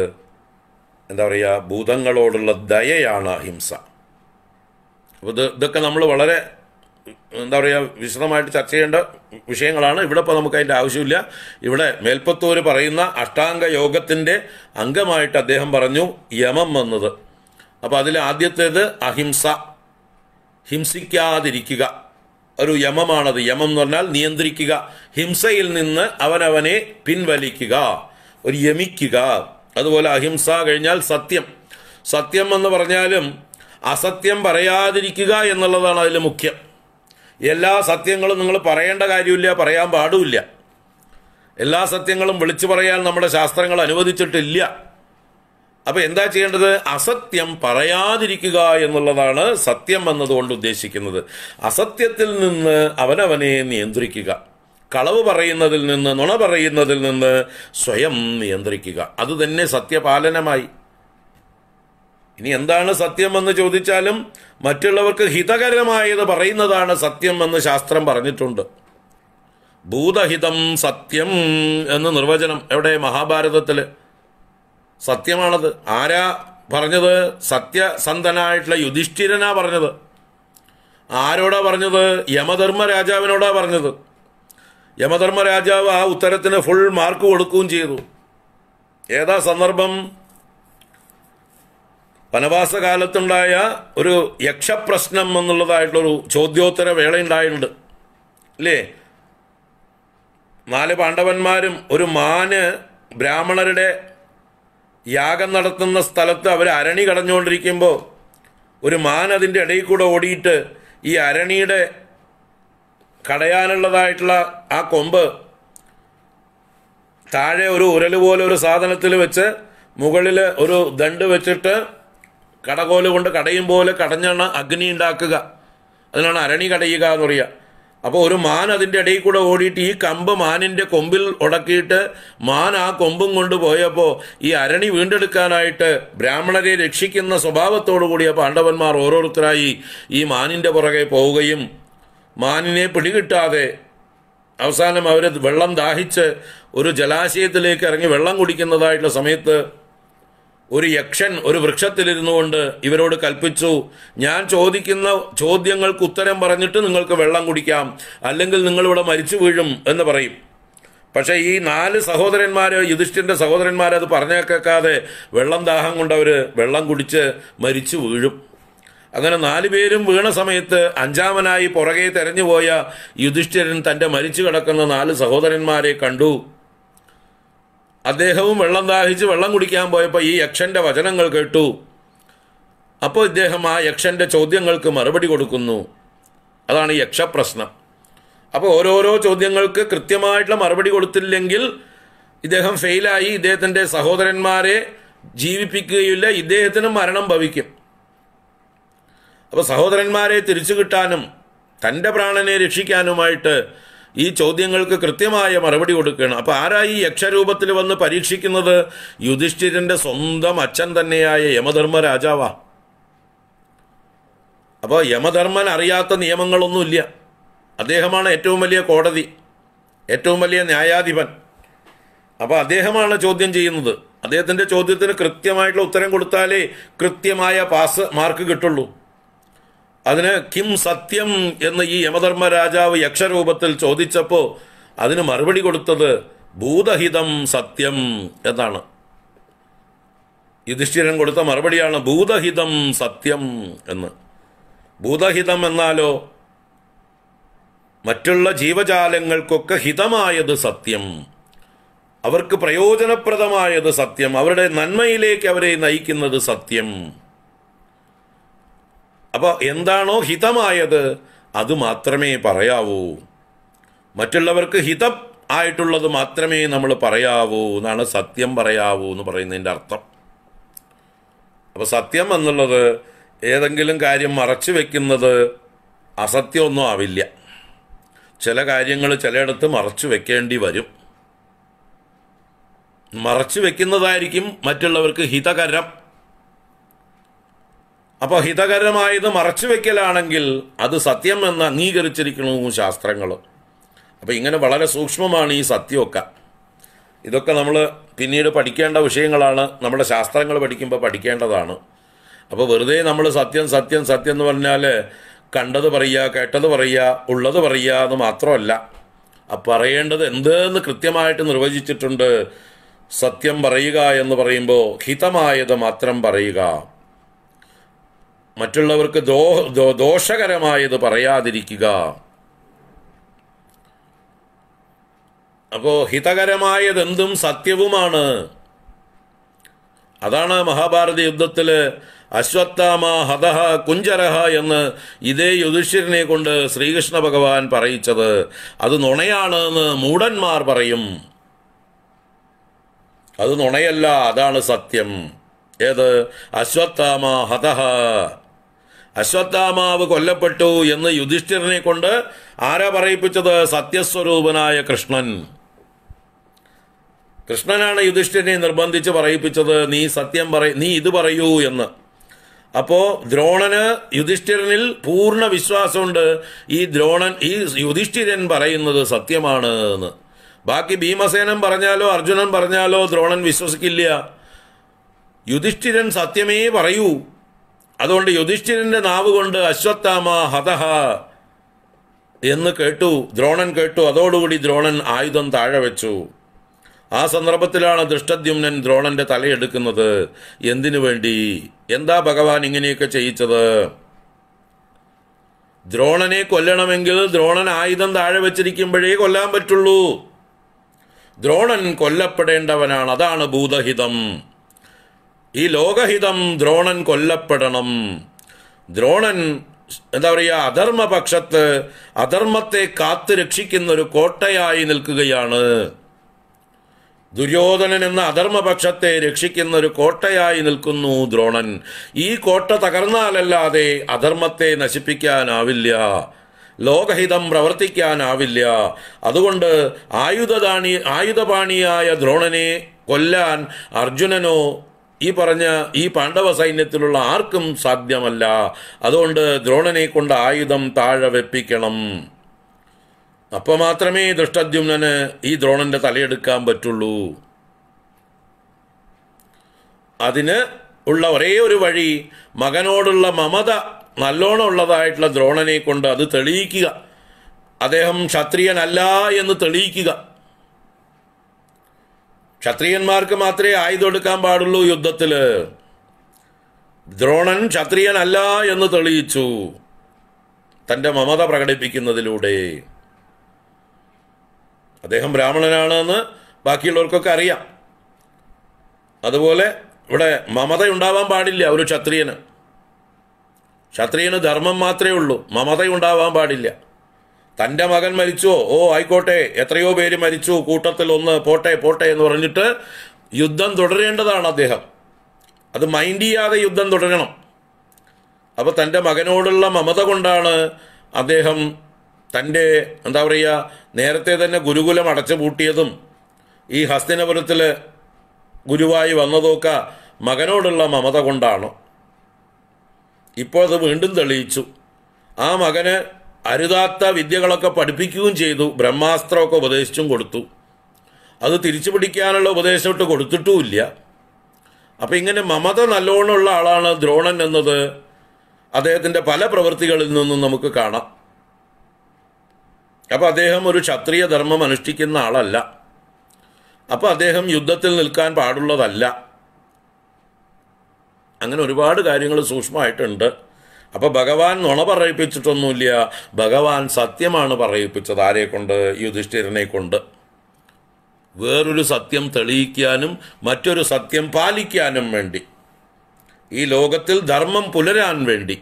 എന്താ പറയുക ഭൂതങ്ങളോടുള്ള ദയയാണ് അഹിംസ അപ്പോൾ ഇത് ഇതൊക്കെ നമ്മൾ വളരെ എന്താ പറയുക വിശദമായിട്ട് ചർച്ച ചെയ്യേണ്ട വിഷയങ്ങളാണ് ഇവിടെ ഇപ്പോൾ നമുക്ക് അതിൻ്റെ ആവശ്യമില്ല ഇവിടെ മേൽപ്പത്തൂർ പറയുന്ന അഷ്ടാംഗ യോഗത്തിൻ്റെ അംഗമായിട്ട് അദ്ദേഹം പറഞ്ഞു യമം വന്നത് അപ്പോൾ അതിൽ ആദ്യത്തേത് അഹിംസ ഹിംസിക്കാതിരിക്കുക ഒരു യമമാണത് യമം എന്ന് പറഞ്ഞാൽ നിയന്ത്രിക്കുക ഹിംസയിൽ നിന്ന് അവനവനെ പിൻവലിക്കുക ഒരു യമിക്കുക അതുപോലെ അഹിംസ കഴിഞ്ഞാൽ സത്യം സത്യം എന്ന് പറഞ്ഞാലും അസത്യം പറയാതിരിക്കുക എന്നുള്ളതാണ് അതിൽ മുഖ്യം എല്ലാ സത്യങ്ങളും നിങ്ങൾ പറയേണ്ട കാര്യമില്ല പറയാൻ പാടുമില്ല എല്ലാ സത്യങ്ങളും വിളിച്ചു പറയാൻ നമ്മുടെ ശാസ്ത്രങ്ങൾ അനുവദിച്ചിട്ടില്ല അപ്പൊ എന്താ ചെയ്യേണ്ടത് അസത്യം പറയാതിരിക്കുക എന്നുള്ളതാണ് സത്യം എന്നതുകൊണ്ട് ഉദ്ദേശിക്കുന്നത് അസത്യത്തിൽ നിന്ന് അവനവനെ നിയന്ത്രിക്കുക കളവ് പറയുന്നതിൽ നിന്ന് നുണ പറയുന്നതിൽ നിന്ന് സ്വയം നിയന്ത്രിക്കുക അത് തന്നെ സത്യപാലനമായി ഇനി എന്താണ് സത്യം എന്ന് ചോദിച്ചാലും മറ്റുള്ളവർക്ക് ഹിതകരമായത് പറയുന്നതാണ് സത്യം എന്ന് ശാസ്ത്രം പറഞ്ഞിട്ടുണ്ട് ഭൂതഹിതം സത്യം എന്ന് നിർവചനം എവിടെ മഹാഭാരതത്തിൽ സത്യമാണത് ആരാ പറഞ്ഞത് സത്യസന്ധനായിട്ടുള്ള യുധിഷ്ഠിരനാ പറഞ്ഞത് ആരോടാ പറഞ്ഞത് യമധർമ്മ രാജാവിനോടാ പറഞ്ഞത് യമധർമ്മ രാജാവ് ആ ഉത്തരത്തിന് ഫുൾ മാർക്ക് കൊടുക്കുകയും ചെയ്തു ഏതാ സന്ദർഭം വനവാസകാലത്തുണ്ടായ ഒരു യക്ഷപ്രശ്നം എന്നുള്ളതായിട്ടൊരു ചോദ്യോത്തര വേളയുണ്ടായിട്ടുണ്ട് അല്ലേ നാല് പാണ്ഡവന്മാരും ഒരു മാന് ബ്രാഹ്മണരുടെ യാഗം നടത്തുന്ന സ്ഥലത്ത് അവർ അരണി കടഞ്ഞുകൊണ്ടിരിക്കുമ്പോൾ ഒരു മാൻ അതിൻ്റെ ഇടയിൽ കൂടെ ഓടിയിട്ട് ഈ അരണിയുടെ കടയാനുള്ളതായിട്ടുള്ള ആ കൊമ്പ് താഴെ ഒരു ഉരൽ പോലെ ഒരു സാധനത്തിൽ വെച്ച് മുകളിൽ ഒരു ദണ്ട് വെച്ചിട്ട് കടകോല് കൊണ്ട് കടയും പോലെ കടഞ്ഞാണ് അഗ്നി ഉണ്ടാക്കുക അതിനാണ് അരണി കടയുക എന്ന് പറയുക അപ്പോൾ ഒരു മാൻ അതിൻ്റെ ഇടയിൽ കൂടെ ഓടിയിട്ട് ഈ കമ്പ് മാനിൻ്റെ കൊമ്പിൽ ഉടക്കിയിട്ട് മാൻ ആ കൊമ്പും കൊണ്ട് പോയപ്പോൾ ഈ അരണി വീണ്ടെടുക്കാനായിട്ട് ബ്രാഹ്മണരെ രക്ഷിക്കുന്ന സ്വഭാവത്തോടു കൂടിയ പാണ്ഡവന്മാർ ഓരോരുത്തരായി ഈ മാനിൻ്റെ പുറകെ പോവുകയും മാനിനെ പിടികിട്ടാതെ അവസാനം അവർ വെള്ളം ദാഹിച്ച് ഒരു ജലാശയത്തിലേക്ക് ഇറങ്ങി വെള്ളം കുടിക്കുന്നതായിട്ടുള്ള സമയത്ത് ഒരു യക്ഷൻ ഒരു വൃക്ഷത്തിലിരുന്നു കൊണ്ട് ഇവരോട് കൽപ്പിച്ചു ഞാൻ ചോദിക്കുന്ന ചോദ്യങ്ങൾക്ക് ഉത്തരം പറഞ്ഞിട്ട് നിങ്ങൾക്ക് വെള്ളം കുടിക്കാം അല്ലെങ്കിൽ നിങ്ങളിവിടെ മരിച്ചു വീഴും എന്ന് പറയും പക്ഷേ ഈ നാല് സഹോദരന്മാർ യുധിഷ്ഠിൻ്റെ സഹോദരന്മാർ അത് പറഞ്ഞേക്കാതെ വെള്ളം ദാഹം കൊണ്ടവർ വെള്ളം കുടിച്ച് മരിച്ചു വീഴും അങ്ങനെ നാല് പേരും വീണ സമയത്ത് അഞ്ചാമനായി പുറകെ തെരഞ്ഞുപോയ യുധിഷ്ഠിരൻ തൻ്റെ മരിച്ചു കിടക്കുന്ന നാല് സഹോദരന്മാരെ കണ്ടു അദ്ദേഹവും വെള്ളം ദാഹിച്ച് വെള്ളം കുടിക്കാൻ പോയപ്പോൾ ഈ യക്ഷൻ്റെ വചനങ്ങൾ കേട്ടു അപ്പോൾ ഇദ്ദേഹം ആ യക്ഷൻ്റെ ചോദ്യങ്ങൾക്ക് മറുപടി കൊടുക്കുന്നു അതാണ് യക്ഷപ്രശ്നം അപ്പോൾ ഓരോരോ ചോദ്യങ്ങൾക്ക് കൃത്യമായിട്ടുള്ള മറുപടി കൊടുത്തില്ലെങ്കിൽ ഇദ്ദേഹം ഫെയിലായി ഇദ്ദേഹത്തിൻ്റെ സഹോദരന്മാരെ ജീവിപ്പിക്കുകയില്ല ഇദ്ദേഹത്തിന് മരണം ഭവിക്കും അപ്പോൾ സഹോദരന്മാരെ തിരിച്ചു കിട്ടാനും തൻ്റെ പ്രാണനെ രക്ഷിക്കാനുമായിട്ട് ഈ ചോദ്യങ്ങൾക്ക് കൃത്യമായ മറുപടി കൊടുക്കുകയാണ് അപ്പോൾ ആരാ ഈ യക്ഷരൂപത്തിൽ വന്ന് പരീക്ഷിക്കുന്നത് യുധിഷ്ഠിരന്റെ സ്വന്തം അച്ഛൻ തന്നെയായ യമധർമ്മ രാജാവാ അപ്പോൾ യമധർമ്മൻ അറിയാത്ത നിയമങ്ങളൊന്നുമില്ല അദ്ദേഹമാണ് ഏറ്റവും വലിയ കോടതി ഏറ്റവും വലിയ ന്യായാധിപൻ അപ്പോൾ അദ്ദേഹമാണ് ചോദ്യം ചെയ്യുന്നത് അദ്ദേഹത്തിൻ്റെ ചോദ്യത്തിന് കൃത്യമായിട്ടുള്ള ഉത്തരം കൊടുത്താലേ കൃത്യമായ പാസ് മാർക്ക് കിട്ടുള്ളൂ അതിന് കിം സത്യം എന്ന് ഈ യമധർമ്മ രാജാവ് യക്ഷരൂപത്തിൽ ചോദിച്ചപ്പോൾ അതിന് മറുപടി കൊടുത്തത് ഭൂതഹിതം സത്യം എന്നാണ് യുധിഷ്ഠിരൻ കൊടുത്ത മറുപടിയാണ് ഭൂതഹിതം സത്യം എന്ന് ഭൂതഹിതം എന്നാലോ മറ്റുള്ള ജീവജാലങ്ങൾക്കൊക്കെ ഹിതമായത് സത്യം അവർക്ക് പ്രയോജനപ്രദമായത് സത്യം അവരുടെ നന്മയിലേക്ക് അവരെ നയിക്കുന്നത് സത്യം അപ്പോൾ എന്താണോ ഹിതമായത് അത് മാത്രമേ പറയാവൂ മറ്റുള്ളവർക്ക് ഹിതം ആയിട്ടുള്ളത് മാത്രമേ നമ്മൾ പറയാവൂ എന്നാണ് സത്യം പറയാവൂ എന്ന് പറയുന്നതിൻ്റെ അർത്ഥം അപ്പോൾ സത്യം എന്നുള്ളത് ഏതെങ്കിലും കാര്യം മറച്ചു വെക്കുന്നത് അസത്യമൊന്നും ആവില്ല ചില കാര്യങ്ങൾ ചിലയിടത്ത് മറച്ചു വെക്കേണ്ടി വരും മറച്ചു വെക്കുന്നതായിരിക്കും മറ്റുള്ളവർക്ക് ഹിതകരം അപ്പോൾ ഹിതകരമായത് വെക്കലാണെങ്കിൽ അത് സത്യം എന്ന് അംഗീകരിച്ചിരിക്കുന്നു ശാസ്ത്രങ്ങൾ അപ്പോൾ ഇങ്ങനെ വളരെ സൂക്ഷ്മമാണ് ഈ സത്യമൊക്കെ ഇതൊക്കെ നമ്മൾ പിന്നീട് പഠിക്കേണ്ട വിഷയങ്ങളാണ് നമ്മുടെ ശാസ്ത്രങ്ങൾ പഠിക്കുമ്പോൾ പഠിക്കേണ്ടതാണ് അപ്പോൾ വെറുതെ നമ്മൾ സത്യം സത്യം സത്യം എന്ന് പറഞ്ഞാൽ കണ്ടത് പറയുക കേട്ടത് പറയുക ഉള്ളത് പറയുക എന്ന് മാത്രമല്ല പറയേണ്ടത് എന്തെന്ന് കൃത്യമായിട്ട് നിർവചിച്ചിട്ടുണ്ട് സത്യം പറയുക എന്ന് പറയുമ്പോൾ ഹിതമായത് മാത്രം പറയുക മറ്റുള്ളവർക്ക് ദോ ദോഷകരമായത് പറയാതിരിക്കുക അപ്പോൾ ഹിതകരമായതെന്തും സത്യവുമാണ് അതാണ് മഹാഭാരത യുദ്ധത്തിൽ അശ്വത്ഥാമ ഹതഹ കുഞ്ചരഹ എന്ന് ഇതേ യുധിഷ്ഠിരനെ കൊണ്ട് ശ്രീകൃഷ്ണ ഭഗവാൻ പറയിച്ചത് അത് നുണയാണ് എന്ന് മൂടന്മാർ പറയും അത് നുണയല്ല അതാണ് സത്യം ഏത് അശ്വത്ഥാമ ഹതഹ അശ്വത്ഥാമാവ് കൊല്ലപ്പെട്ടു എന്ന് യുധിഷ്ഠിരനെ കൊണ്ട് ആരാ പറയിപ്പിച്ചത് സത്യസ്വരൂപനായ കൃഷ്ണൻ കൃഷ്ണനാണ് യുധിഷ്ഠിരനെ നിർബന്ധിച്ച് പറയിപ്പിച്ചത് നീ സത്യം പറ നീ ഇത് പറയൂ എന്ന് അപ്പോ ദ്രോണന് യുധിഷ്ഠിരനിൽ പൂർണ്ണ വിശ്വാസമുണ്ട് ഈ ദ്രോണൻ ഈ യുധിഷ്ഠിരൻ പറയുന്നത് സത്യമാണ് എന്ന് ബാക്കി ഭീമസേനൻ പറഞ്ഞാലോ അർജുനൻ പറഞ്ഞാലോ ദ്രോണൻ വിശ്വസിക്കില്ല യുധിഷ്ഠിരൻ സത്യമേ പറയൂ അതുകൊണ്ട് യുധിഷ്ഠിരന്റെ നാവ് കൊണ്ട് അശ്വത്ഥാമ ഹതഹ എന്ന് കേട്ടു ദ്രോണൻ കേട്ടു അതോടുകൂടി ദ്രോണൻ ആയുധം താഴെ വെച്ചു ആ സന്ദർഭത്തിലാണ് ദൃഷ്ടദ്യുമ്നൻ ദ്രോണന്റെ തലയെടുക്കുന്നത് എന്തിനു വേണ്ടി എന്താ ഭഗവാൻ ഇങ്ങനെയൊക്കെ ചെയ്യിച്ചത് ദ്രോണനെ കൊല്ലണമെങ്കിൽ ദ്രോണൻ ആയുധം താഴെ വെച്ചിരിക്കുമ്പോഴേ കൊല്ലാൻ പറ്റുള്ളൂ ദ്രോണൻ കൊല്ലപ്പെടേണ്ടവനാണ് അതാണ് ഭൂതഹിതം ഈ ലോകഹിതം ദ്രോണൻ കൊല്ലപ്പെടണം ദ്രോണൻ എന്താ പറയുക അധർമ്മപക്ഷത്ത് അധർമ്മത്തെ കാത്തു രക്ഷിക്കുന്ന ഒരു കോട്ടയായി നിൽക്കുകയാണ് ദുര്യോധനൻ എന്ന അധർമ്മപക്ഷത്തെ രക്ഷിക്കുന്ന ഒരു കോട്ടയായി നിൽക്കുന്നു ദ്രോണൻ ഈ കോട്ട തകർന്നാലല്ലാതെ അധർമ്മത്തെ നശിപ്പിക്കാനാവില്ല ലോകഹിതം പ്രവർത്തിക്കാനാവില്ല അതുകൊണ്ട് ആയുധദാണി ആയുധപാണിയായ ദ്രോണനെ കൊല്ലാൻ അർജുനനോ ഈ പറഞ്ഞ ഈ പാണ്ഡവ സൈന്യത്തിലുള്ള ആർക്കും സാധ്യമല്ല അതുകൊണ്ട് ദ്രോണനെ കൊണ്ട് ആയുധം താഴെ വെപ്പിക്കണം അപ്പോൾ മാത്രമേ ദുഷ്ടദ്യുമ്നന് ഈ ദ്രോണന്റെ തലയെടുക്കാൻ പറ്റുള്ളൂ അതിന് ഉള്ള ഒരേ ഒരു വഴി മകനോടുള്ള മമത നല്ലോണം ഉള്ളതായിട്ടുള്ള ദ്രോണനെ കൊണ്ട് അത് തെളിയിക്കുക അദ്ദേഹം ക്ഷത്രിയനല്ല എന്ന് തെളിയിക്കുക ക്ഷത്രിയന്മാർക്ക് മാത്രമേ ആയുധമെടുക്കാൻ പാടുള്ളൂ യുദ്ധത്തിൽ ദ്രോണൻ ക്ഷത്രിയനല്ല എന്ന് തെളിയിച്ചു തന്റെ മമത പ്രകടിപ്പിക്കുന്നതിലൂടെ അദ്ദേഹം ബ്രാഹ്മണനാണെന്ന് ബാക്കിയുള്ളവർക്കൊക്കെ അറിയാം അതുപോലെ ഇവിടെ മമത ഉണ്ടാവാൻ പാടില്ല ഒരു ക്ഷത്രിയന് ക്ഷത്രിയന് ധർമ്മം മാത്രമേ ഉള്ളൂ മമത ഉണ്ടാവാൻ പാടില്ല തന്റെ മകൻ മരിച്ചു ഓ ആയിക്കോട്ടെ എത്രയോ പേര് മരിച്ചു കൂട്ടത്തിൽ ഒന്ന് പോട്ടെ പോട്ടെ എന്ന് പറഞ്ഞിട്ട് യുദ്ധം തുടരേണ്ടതാണ് അദ്ദേഹം അത് മൈൻഡ് ചെയ്യാതെ യുദ്ധം തുടരണം അപ്പോൾ തൻ്റെ മകനോടുള്ള മമത കൊണ്ടാണ് അദ്ദേഹം തൻ്റെ എന്താ പറയുക നേരത്തെ തന്നെ ഗുരുകുലം അടച്ചു പൂട്ടിയതും ഈ ഹസ്തിനപുരത്തിൽ ഗുരുവായി വന്നതൊക്കെ മകനോടുള്ള മമത കൊണ്ടാണ് ഇപ്പോൾ അത് വീണ്ടും തെളിയിച്ചു ആ മകന് അരുതാത്ത വിദ്യകളൊക്കെ പഠിപ്പിക്കുകയും ചെയ്തു ബ്രഹ്മാസ്ത്രമൊക്കെ ഉപദേശിച്ചും കൊടുത്തു അത് തിരിച്ചു പിടിക്കാനുള്ള ഉപദേശം ഇട്ട് കൊടുത്തിട്ടുമില്ല അപ്പം ഇങ്ങനെ മമത നല്ലോണമുള്ള ആളാണ് ദ്രോണൻ എന്നത് അദ്ദേഹത്തിൻ്റെ പല പ്രവൃത്തികളിൽ നിന്നും നമുക്ക് കാണാം അപ്പോൾ അദ്ദേഹം ഒരു ക്ഷത്രിയ ധർമ്മം അനുഷ്ഠിക്കുന്ന ആളല്ല അപ്പോൾ അദ്ദേഹം യുദ്ധത്തിൽ നിൽക്കാൻ പാടുള്ളതല്ല അങ്ങനെ ഒരുപാട് കാര്യങ്ങൾ സൂക്ഷ്മമായിട്ടുണ്ട് അപ്പോൾ ഭഗവാൻ നുണ പറയിപ്പിച്ചിട്ടൊന്നുമില്ല ഭഗവാൻ സത്യമാണ് പറയിപ്പിച്ചത് കൊണ്ട് യുധിഷ്ഠിരനെ കൊണ്ട് വേറൊരു സത്യം തെളിയിക്കാനും മറ്റൊരു സത്യം പാലിക്കാനും വേണ്ടി ഈ ലോകത്തിൽ ധർമ്മം പുലരാൻ വേണ്ടി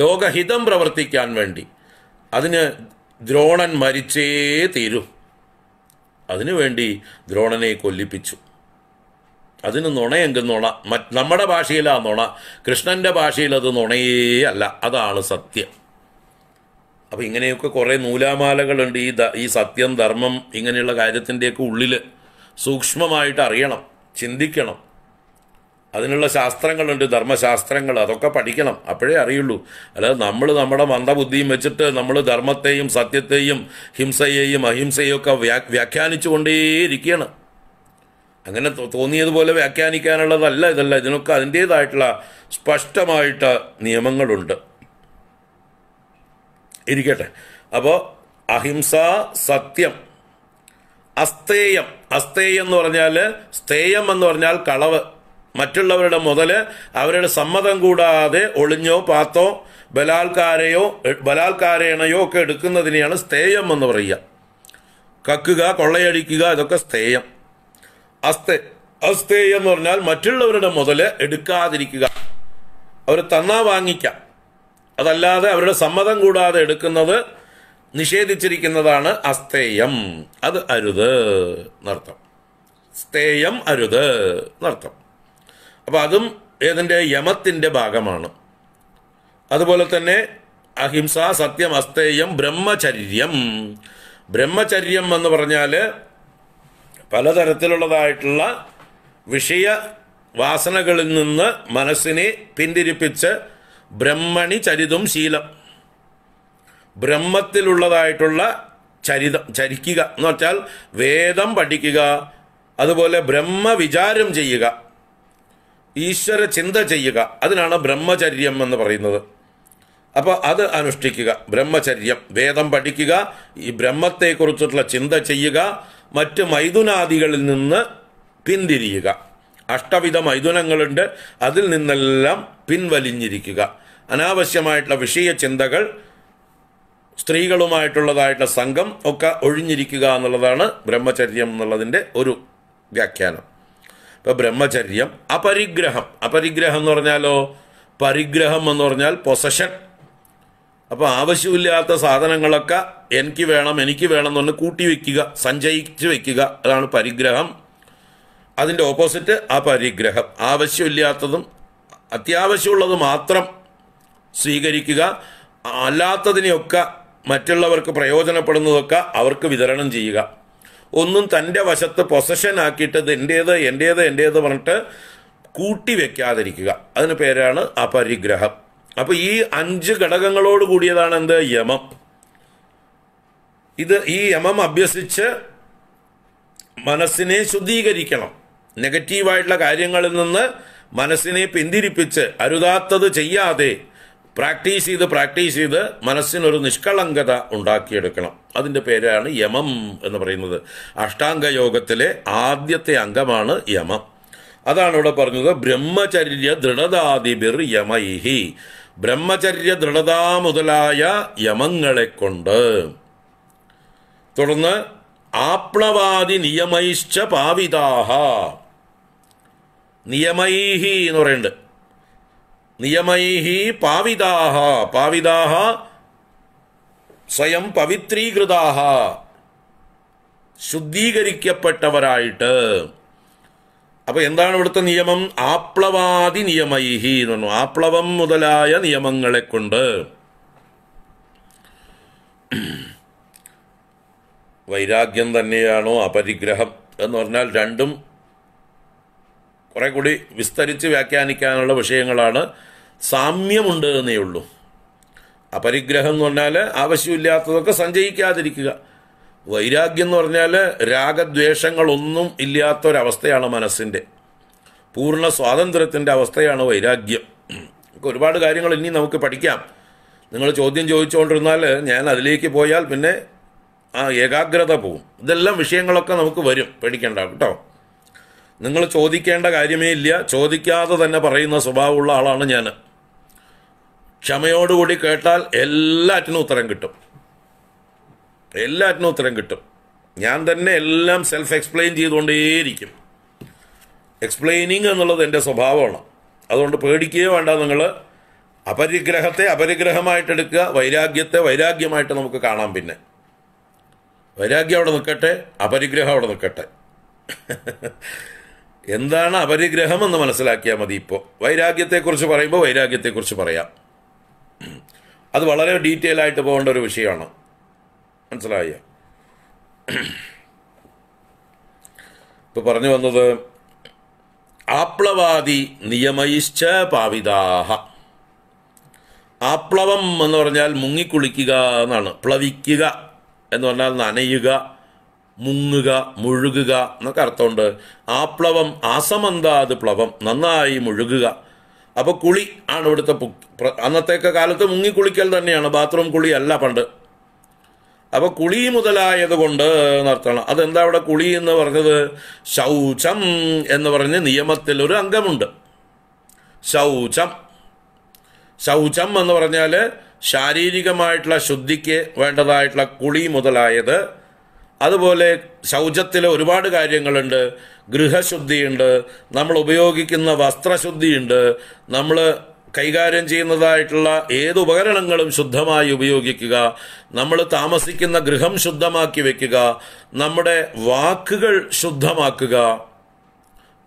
ലോകഹിതം പ്രവർത്തിക്കാൻ വേണ്ടി അതിന് ദ്രോണൻ മരിച്ചേ തീരും അതിനുവേണ്ടി ദ്രോണനെ കൊല്ലിപ്പിച്ചു അതിന് നുണയെങ്കിൽ നുണ നമ്മുടെ ഭാഷയിലാ നുണ കൃഷ്ണൻ്റെ ഭാഷയിൽ അത് നുണയേ അല്ല അതാണ് സത്യം അപ്പോൾ ഇങ്ങനെയൊക്കെ കുറേ നൂലാമാലകളുണ്ട് ഈ ഈ സത്യം ധർമ്മം ഇങ്ങനെയുള്ള കാര്യത്തിൻ്റെയൊക്കെ ഉള്ളിൽ സൂക്ഷ്മമായിട്ട് അറിയണം ചിന്തിക്കണം അതിനുള്ള ശാസ്ത്രങ്ങളുണ്ട് ധർമ്മശാസ്ത്രങ്ങൾ അതൊക്കെ പഠിക്കണം അപ്പോഴേ അറിയുള്ളൂ അല്ലാതെ നമ്മൾ നമ്മുടെ മന്ദബുദ്ധിയും വെച്ചിട്ട് നമ്മൾ ധർമ്മത്തെയും സത്യത്തെയും ഹിംസയെയും അഹിംസയെയും ഒക്കെ വ്യാ വ്യാഖ്യാനിച്ചുകൊണ്ടേയിരിക്കുകയാണ് അങ്ങനെ തോന്നിയതുപോലെ വ്യാഖ്യാനിക്കാനുള്ളതല്ല ഇതല്ല ഇതിനൊക്കെ അതിൻ്റേതായിട്ടുള്ള സ്പഷ്ടമായിട്ട് നിയമങ്ങളുണ്ട് ഇരിക്കട്ടെ അപ്പോൾ അഹിംസ സത്യം അസ്തേയം അസ്തേയം എന്ന് പറഞ്ഞാൽ സ്തേയം എന്ന് പറഞ്ഞാൽ കളവ് മറ്റുള്ളവരുടെ മുതൽ അവരുടെ സമ്മതം കൂടാതെ ഒളിഞ്ഞോ പാത്തോ ബലാത്കാരയോ ബലാത്കാരേണയോ ഒക്കെ എടുക്കുന്നതിനെയാണ് സ്തേയം എന്ന് പറയുക കക്കുക കൊള്ളയടിക്കുക ഇതൊക്കെ സ്തേയം അസ്തേ അസ്തേ എന്ന് പറഞ്ഞാൽ മറ്റുള്ളവരുടെ മുതൽ എടുക്കാതിരിക്കുക അവർ തന്നാ വാങ്ങിക്കാം അതല്ലാതെ അവരുടെ സമ്മതം കൂടാതെ എടുക്കുന്നത് നിഷേധിച്ചിരിക്കുന്നതാണ് അസ്തേയം അത് അരുത് എന്നർത്ഥം സ്തേയം അരുത് എന്നർത്ഥം അപ്പോൾ അതും ഏതിൻ്റെ യമത്തിൻ്റെ ഭാഗമാണ് അതുപോലെ തന്നെ അഹിംസ സത്യം അസ്തേയം ബ്രഹ്മചര്യം ബ്രഹ്മചര്യം എന്ന് പറഞ്ഞാൽ പലതരത്തിലുള്ളതായിട്ടുള്ള വിഷയ വാസനകളിൽ നിന്ന് മനസ്സിനെ പിന്തിരിപ്പിച്ച് ബ്രഹ്മണി ചരിതും ശീലം ബ്രഹ്മത്തിലുള്ളതായിട്ടുള്ള ചരിതം ചരിക്കുക എന്ന് വെച്ചാൽ വേദം പഠിക്കുക അതുപോലെ ബ്രഹ്മവിചാരം ചെയ്യുക ഈശ്വര ചിന്ത ചെയ്യുക അതിനാണ് ബ്രഹ്മചര്യം എന്ന് പറയുന്നത് അപ്പോൾ അത് അനുഷ്ഠിക്കുക ബ്രഹ്മചര്യം വേദം പഠിക്കുക ഈ ബ്രഹ്മത്തെക്കുറിച്ചിട്ടുള്ള ചിന്ത ചെയ്യുക മറ്റ് മൈഥുനാദികളിൽ നിന്ന് പിന്തിരിയുക അഷ്ടവിധ മൈഥുനങ്ങളുണ്ട് അതിൽ നിന്നെല്ലാം പിൻവലിഞ്ഞിരിക്കുക അനാവശ്യമായിട്ടുള്ള വിഷയ ചിന്തകൾ സ്ത്രീകളുമായിട്ടുള്ളതായിട്ടുള്ള സംഘം ഒക്കെ ഒഴിഞ്ഞിരിക്കുക എന്നുള്ളതാണ് ബ്രഹ്മചര്യം എന്നുള്ളതിൻ്റെ ഒരു വ്യാഖ്യാനം ഇപ്പോൾ ബ്രഹ്മചര്യം അപരിഗ്രഹം അപരിഗ്രഹം എന്ന് പറഞ്ഞാലോ പരിഗ്രഹം എന്ന് പറഞ്ഞാൽ പൊസഷൻ അപ്പോൾ ആവശ്യമില്ലാത്ത സാധനങ്ങളൊക്കെ എനിക്ക് വേണം എനിക്ക് വേണം എന്ന് പറഞ്ഞ് കൂട്ടി വെക്കുക സഞ്ചയിച്ച് വെക്കുക അതാണ് പരിഗ്രഹം അതിൻ്റെ ഓപ്പോസിറ്റ് ആ പരിഗ്രഹം ആവശ്യമില്ലാത്തതും അത്യാവശ്യമുള്ളത് മാത്രം സ്വീകരിക്കുക അല്ലാത്തതിനെയൊക്കെ മറ്റുള്ളവർക്ക് പ്രയോജനപ്പെടുന്നതൊക്കെ അവർക്ക് വിതരണം ചെയ്യുക ഒന്നും തൻ്റെ വശത്ത് പൊസഷൻ ആക്കിയിട്ട് എൻ്റേത് എൻ്റേത് എൻ്റേത് പറഞ്ഞിട്ട് കൂട്ടി വെക്കാതിരിക്കുക അതിന് പേരാണ് അപരിഗ്രഹം അപ്പോൾ ഈ അഞ്ച് ഘടകങ്ങളോട് കൂടിയതാണ് എന്ത് യമം ഇത് ഈ യമം അഭ്യസിച്ച് മനസ്സിനെ ശുദ്ധീകരിക്കണം നെഗറ്റീവായിട്ടുള്ള കാര്യങ്ങളിൽ നിന്ന് മനസ്സിനെ പിന്തിരിപ്പിച്ച് അരുതാത്തത് ചെയ്യാതെ പ്രാക്ടീസ് ചെയ്ത് പ്രാക്ടീസ് ചെയ്ത് മനസ്സിനൊരു നിഷ്കളങ്കത ഉണ്ടാക്കിയെടുക്കണം അതിൻ്റെ പേരാണ് യമം എന്ന് പറയുന്നത് അഷ്ടാംഗ യോഗത്തിലെ ആദ്യത്തെ അംഗമാണ് യമം അതാണ് ഇവിടെ പറഞ്ഞത് ബ്രഹ്മചര്യ ദൃഢതാദിബിർ യമൈഹി ബ്രഹ്മചര്യ ദൃഢത മുതലായ യമങ്ങളെ കൊണ്ട് തുടർന്ന് ആപ്ലവാദി നിയമൈശ്ച പാവിതാഹ നിയമൈഹി എന്ന് പറയുന്നുണ്ട് നിയമൈഹി പാവിതാഹ പാവിതാഹ സ്വയം പവിത്രീകൃതാഹ ശുദ്ധീകരിക്കപ്പെട്ടവരായിട്ട് അപ്പോൾ എന്താണ് ഇവിടുത്തെ നിയമം ആപ്ലവാദി നിയമൈഹി എന്ന് പറഞ്ഞു ആപ്ലവം മുതലായ നിയമങ്ങളെ കൊണ്ട് വൈരാഗ്യം തന്നെയാണോ അപരിഗ്രഹം എന്ന് പറഞ്ഞാൽ രണ്ടും കുറേ കൂടി വിസ്തരിച്ച് വ്യാഖ്യാനിക്കാനുള്ള വിഷയങ്ങളാണ് സാമ്യമുണ്ട് എന്നേ ഉള്ളൂ അപരിഗ്രഹം എന്ന് പറഞ്ഞാൽ ആവശ്യമില്ലാത്തതൊക്കെ സഞ്ചയിക്കാതിരിക്കുക വൈരാഗ്യം എന്ന് പറഞ്ഞാൽ രാഗദ്വേഷങ്ങളൊന്നും ഇല്ലാത്തൊരവസ്ഥയാണ് മനസ്സിൻ്റെ പൂർണ്ണ സ്വാതന്ത്ര്യത്തിൻ്റെ അവസ്ഥയാണ് വൈരാഗ്യം ഒരുപാട് കാര്യങ്ങൾ ഇനി നമുക്ക് പഠിക്കാം നിങ്ങൾ ചോദ്യം ചോദിച്ചുകൊണ്ടിരുന്നാൽ ഞാൻ അതിലേക്ക് പോയാൽ പിന്നെ ആ ഏകാഗ്രത പോവും ഇതെല്ലാം വിഷയങ്ങളൊക്കെ നമുക്ക് വരും പേടിക്കേണ്ട കേട്ടോ നിങ്ങൾ ചോദിക്കേണ്ട കാര്യമേ ഇല്ല ചോദിക്കാതെ തന്നെ പറയുന്ന സ്വഭാവമുള്ള ആളാണ് ഞാൻ ക്ഷമയോടുകൂടി കേട്ടാൽ എല്ലാറ്റിനും ഉത്തരം കിട്ടും എല്ലാറ്റിനും ഉത്തരം കിട്ടും ഞാൻ തന്നെ എല്ലാം സെൽഫ് എക്സ്പ്ലെയിൻ ചെയ്തുകൊണ്ടേയിരിക്കും എക്സ്പ്ലെയിനിങ് എന്നുള്ളത് എൻ്റെ സ്വഭാവമാണ് അതുകൊണ്ട് പേടിക്കുകയോ വേണ്ട നിങ്ങൾ അപരിഗ്രഹത്തെ അപരിഗ്രഹമായിട്ടെടുക്കുക വൈരാഗ്യത്തെ വൈരാഗ്യമായിട്ട് നമുക്ക് കാണാം പിന്നെ വൈരാഗ്യം അവിടെ നിൽക്കട്ടെ അപരിഗ്രഹം അവിടെ നിൽക്കട്ടെ എന്താണ് അപരിഗ്രഹം എന്ന് മനസ്സിലാക്കിയാൽ മതി ഇപ്പോൾ വൈരാഗ്യത്തെക്കുറിച്ച് പറയുമ്പോൾ വൈരാഗ്യത്തെക്കുറിച്ച് പറയാം അത് വളരെ ഡീറ്റെയിൽ ആയിട്ട് പോകേണ്ട ഒരു വിഷയമാണ് മനസ്സിലായ ഇപ്പൊ പറഞ്ഞു വന്നത് ആപ്ലവാദി നിയമയിശ്ച പാവിതാഹ ആപ്ലവം എന്ന് പറഞ്ഞാൽ മുങ്ങിക്കുളിക്കുക എന്നാണ് പ്ലവിക്കുക എന്ന് പറഞ്ഞാൽ നനയുക മുങ്ങുക മുഴുകുക എന്നൊക്കെ അർത്ഥമുണ്ട് ആപ്ലവം ആസമന്താത് പ്ലവം നന്നായി മുഴുകുക അപ്പോൾ കുളി ആണ് ഇവിടുത്തെ അന്നത്തെയൊക്കെ കാലത്ത് മുങ്ങിക്കുളിക്കൽ തന്നെയാണ് ബാത്റൂം കുളിയല്ല പണ്ട് അപ്പൊ കുളി മുതലായതുകൊണ്ട് നടത്തണം അതെന്താ അവിടെ കുളി എന്ന് പറഞ്ഞത് ശൗചം എന്ന് പറഞ്ഞ് നിയമത്തിൽ ഒരു അംഗമുണ്ട് ശൗചം ശൗചം എന്ന് പറഞ്ഞാൽ ശാരീരികമായിട്ടുള്ള ശുദ്ധിക്ക് വേണ്ടതായിട്ടുള്ള കുളി മുതലായത് അതുപോലെ ശൗചത്തിൽ ഒരുപാട് കാര്യങ്ങളുണ്ട് ഗൃഹശുദ്ധിയുണ്ട് നമ്മൾ ഉപയോഗിക്കുന്ന വസ്ത്രശുദ്ധിയുണ്ട് നമ്മൾ കൈകാര്യം ചെയ്യുന്നതായിട്ടുള്ള ഏത് ഉപകരണങ്ങളും ശുദ്ധമായി ഉപയോഗിക്കുക നമ്മൾ താമസിക്കുന്ന ഗൃഹം ശുദ്ധമാക്കി വെക്കുക നമ്മുടെ വാക്കുകൾ ശുദ്ധമാക്കുക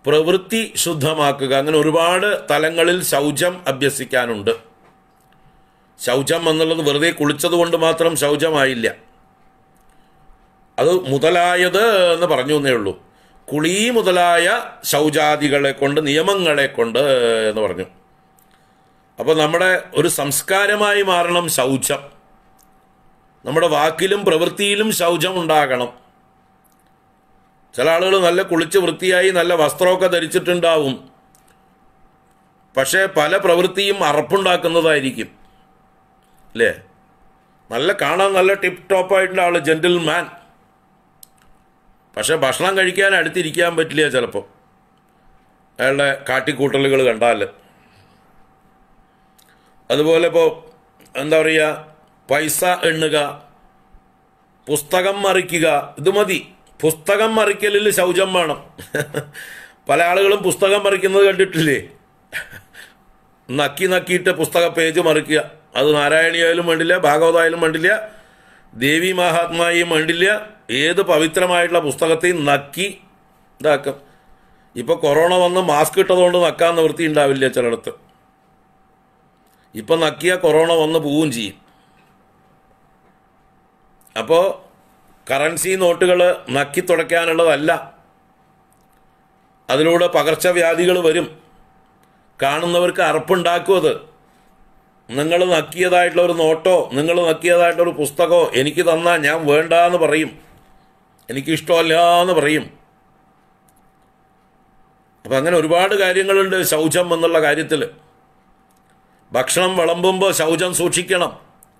പ്രവൃത്തി ശുദ്ധമാക്കുക അങ്ങനെ ഒരുപാട് തലങ്ങളിൽ ശൗചം അഭ്യസിക്കാനുണ്ട് ശൗചം എന്നുള്ളത് വെറുതെ കുളിച്ചത് കൊണ്ട് മാത്രം ശൗചമായില്ല അത് മുതലായത് എന്ന് പറഞ്ഞു എന്നേ ഉള്ളൂ കുളി മുതലായ ശൗചാദികളെ കൊണ്ട് നിയമങ്ങളെ കൊണ്ട് എന്ന് പറഞ്ഞു അപ്പോൾ നമ്മുടെ ഒരു സംസ്കാരമായി മാറണം ശൗചം നമ്മുടെ വാക്കിലും പ്രവൃത്തിയിലും ശൗചം ഉണ്ടാകണം ചില ആളുകൾ നല്ല കുളിച്ച് വൃത്തിയായി നല്ല വസ്ത്രമൊക്കെ ധരിച്ചിട്ടുണ്ടാവും പക്ഷേ പല പ്രവൃത്തിയും അറപ്പുണ്ടാക്കുന്നതായിരിക്കും അല്ലേ നല്ല കാണാൻ നല്ല ടിപ്പ് ടോപ്പായിട്ടുള്ള ആൾ മാൻ പക്ഷേ ഭക്ഷണം കഴിക്കാൻ അടുത്തിരിക്കാൻ പറ്റില്ല ചിലപ്പോൾ അയാളുടെ കാട്ടിക്കൂട്ടലുകൾ കണ്ടാൽ അതുപോലെ ഇപ്പോൾ എന്താ പറയുക പൈസ എണ്ണുക പുസ്തകം മറിക്കുക ഇത് മതി പുസ്തകം മറിക്കലിൽ ശൗചം വേണം <laughs> പല ആളുകളും പുസ്തകം മറിക്കുന്നത് കണ്ടിട്ടില്ലേ <laughs> നക്കി നക്കിയിട്ട് പുസ്തക പേജ് മറിക്കുക അത് നാരായണിയായാലും വേണ്ടില്ല ഭാഗവതായാലും വേണ്ടില്ല ദേവി മഹാത്മായും വേണ്ടില്ല ഏത് പവിത്രമായിട്ടുള്ള പുസ്തകത്തെയും നക്കി ഇതാക്കും ഇപ്പോൾ കൊറോണ വന്ന് മാസ്ക് ഇട്ടതുകൊണ്ട് നക്കാൻ നിവൃത്തി ഉണ്ടാവില്ല ചിലയിടത്ത് ഇപ്പം നക്കിയ കൊറോണ വന്ന് പോവുകയും ചെയ്യും അപ്പോൾ കറൻസി നോട്ടുകൾ നക്കി തുടയ്ക്കാനുള്ളതല്ല അതിലൂടെ പകർച്ചവ്യാധികൾ വരും കാണുന്നവർക്ക് അറപ്പുണ്ടാക്കും അത് നിങ്ങൾ നക്കിയതായിട്ടുള്ളൊരു ഒരു നോട്ടോ നിങ്ങൾ നക്കിയതായിട്ടുള്ള ഒരു പുസ്തകമോ എനിക്ക് തന്നാൽ ഞാൻ വേണ്ട എന്ന് പറയും എനിക്കിഷ്ടമല്ല എന്ന് പറയും അപ്പം അങ്ങനെ ഒരുപാട് കാര്യങ്ങളുണ്ട് ശൗചം എന്നുള്ള കാര്യത്തിൽ ഭക്ഷണം വിളമ്പുമ്പോൾ ശൗചം സൂക്ഷിക്കണം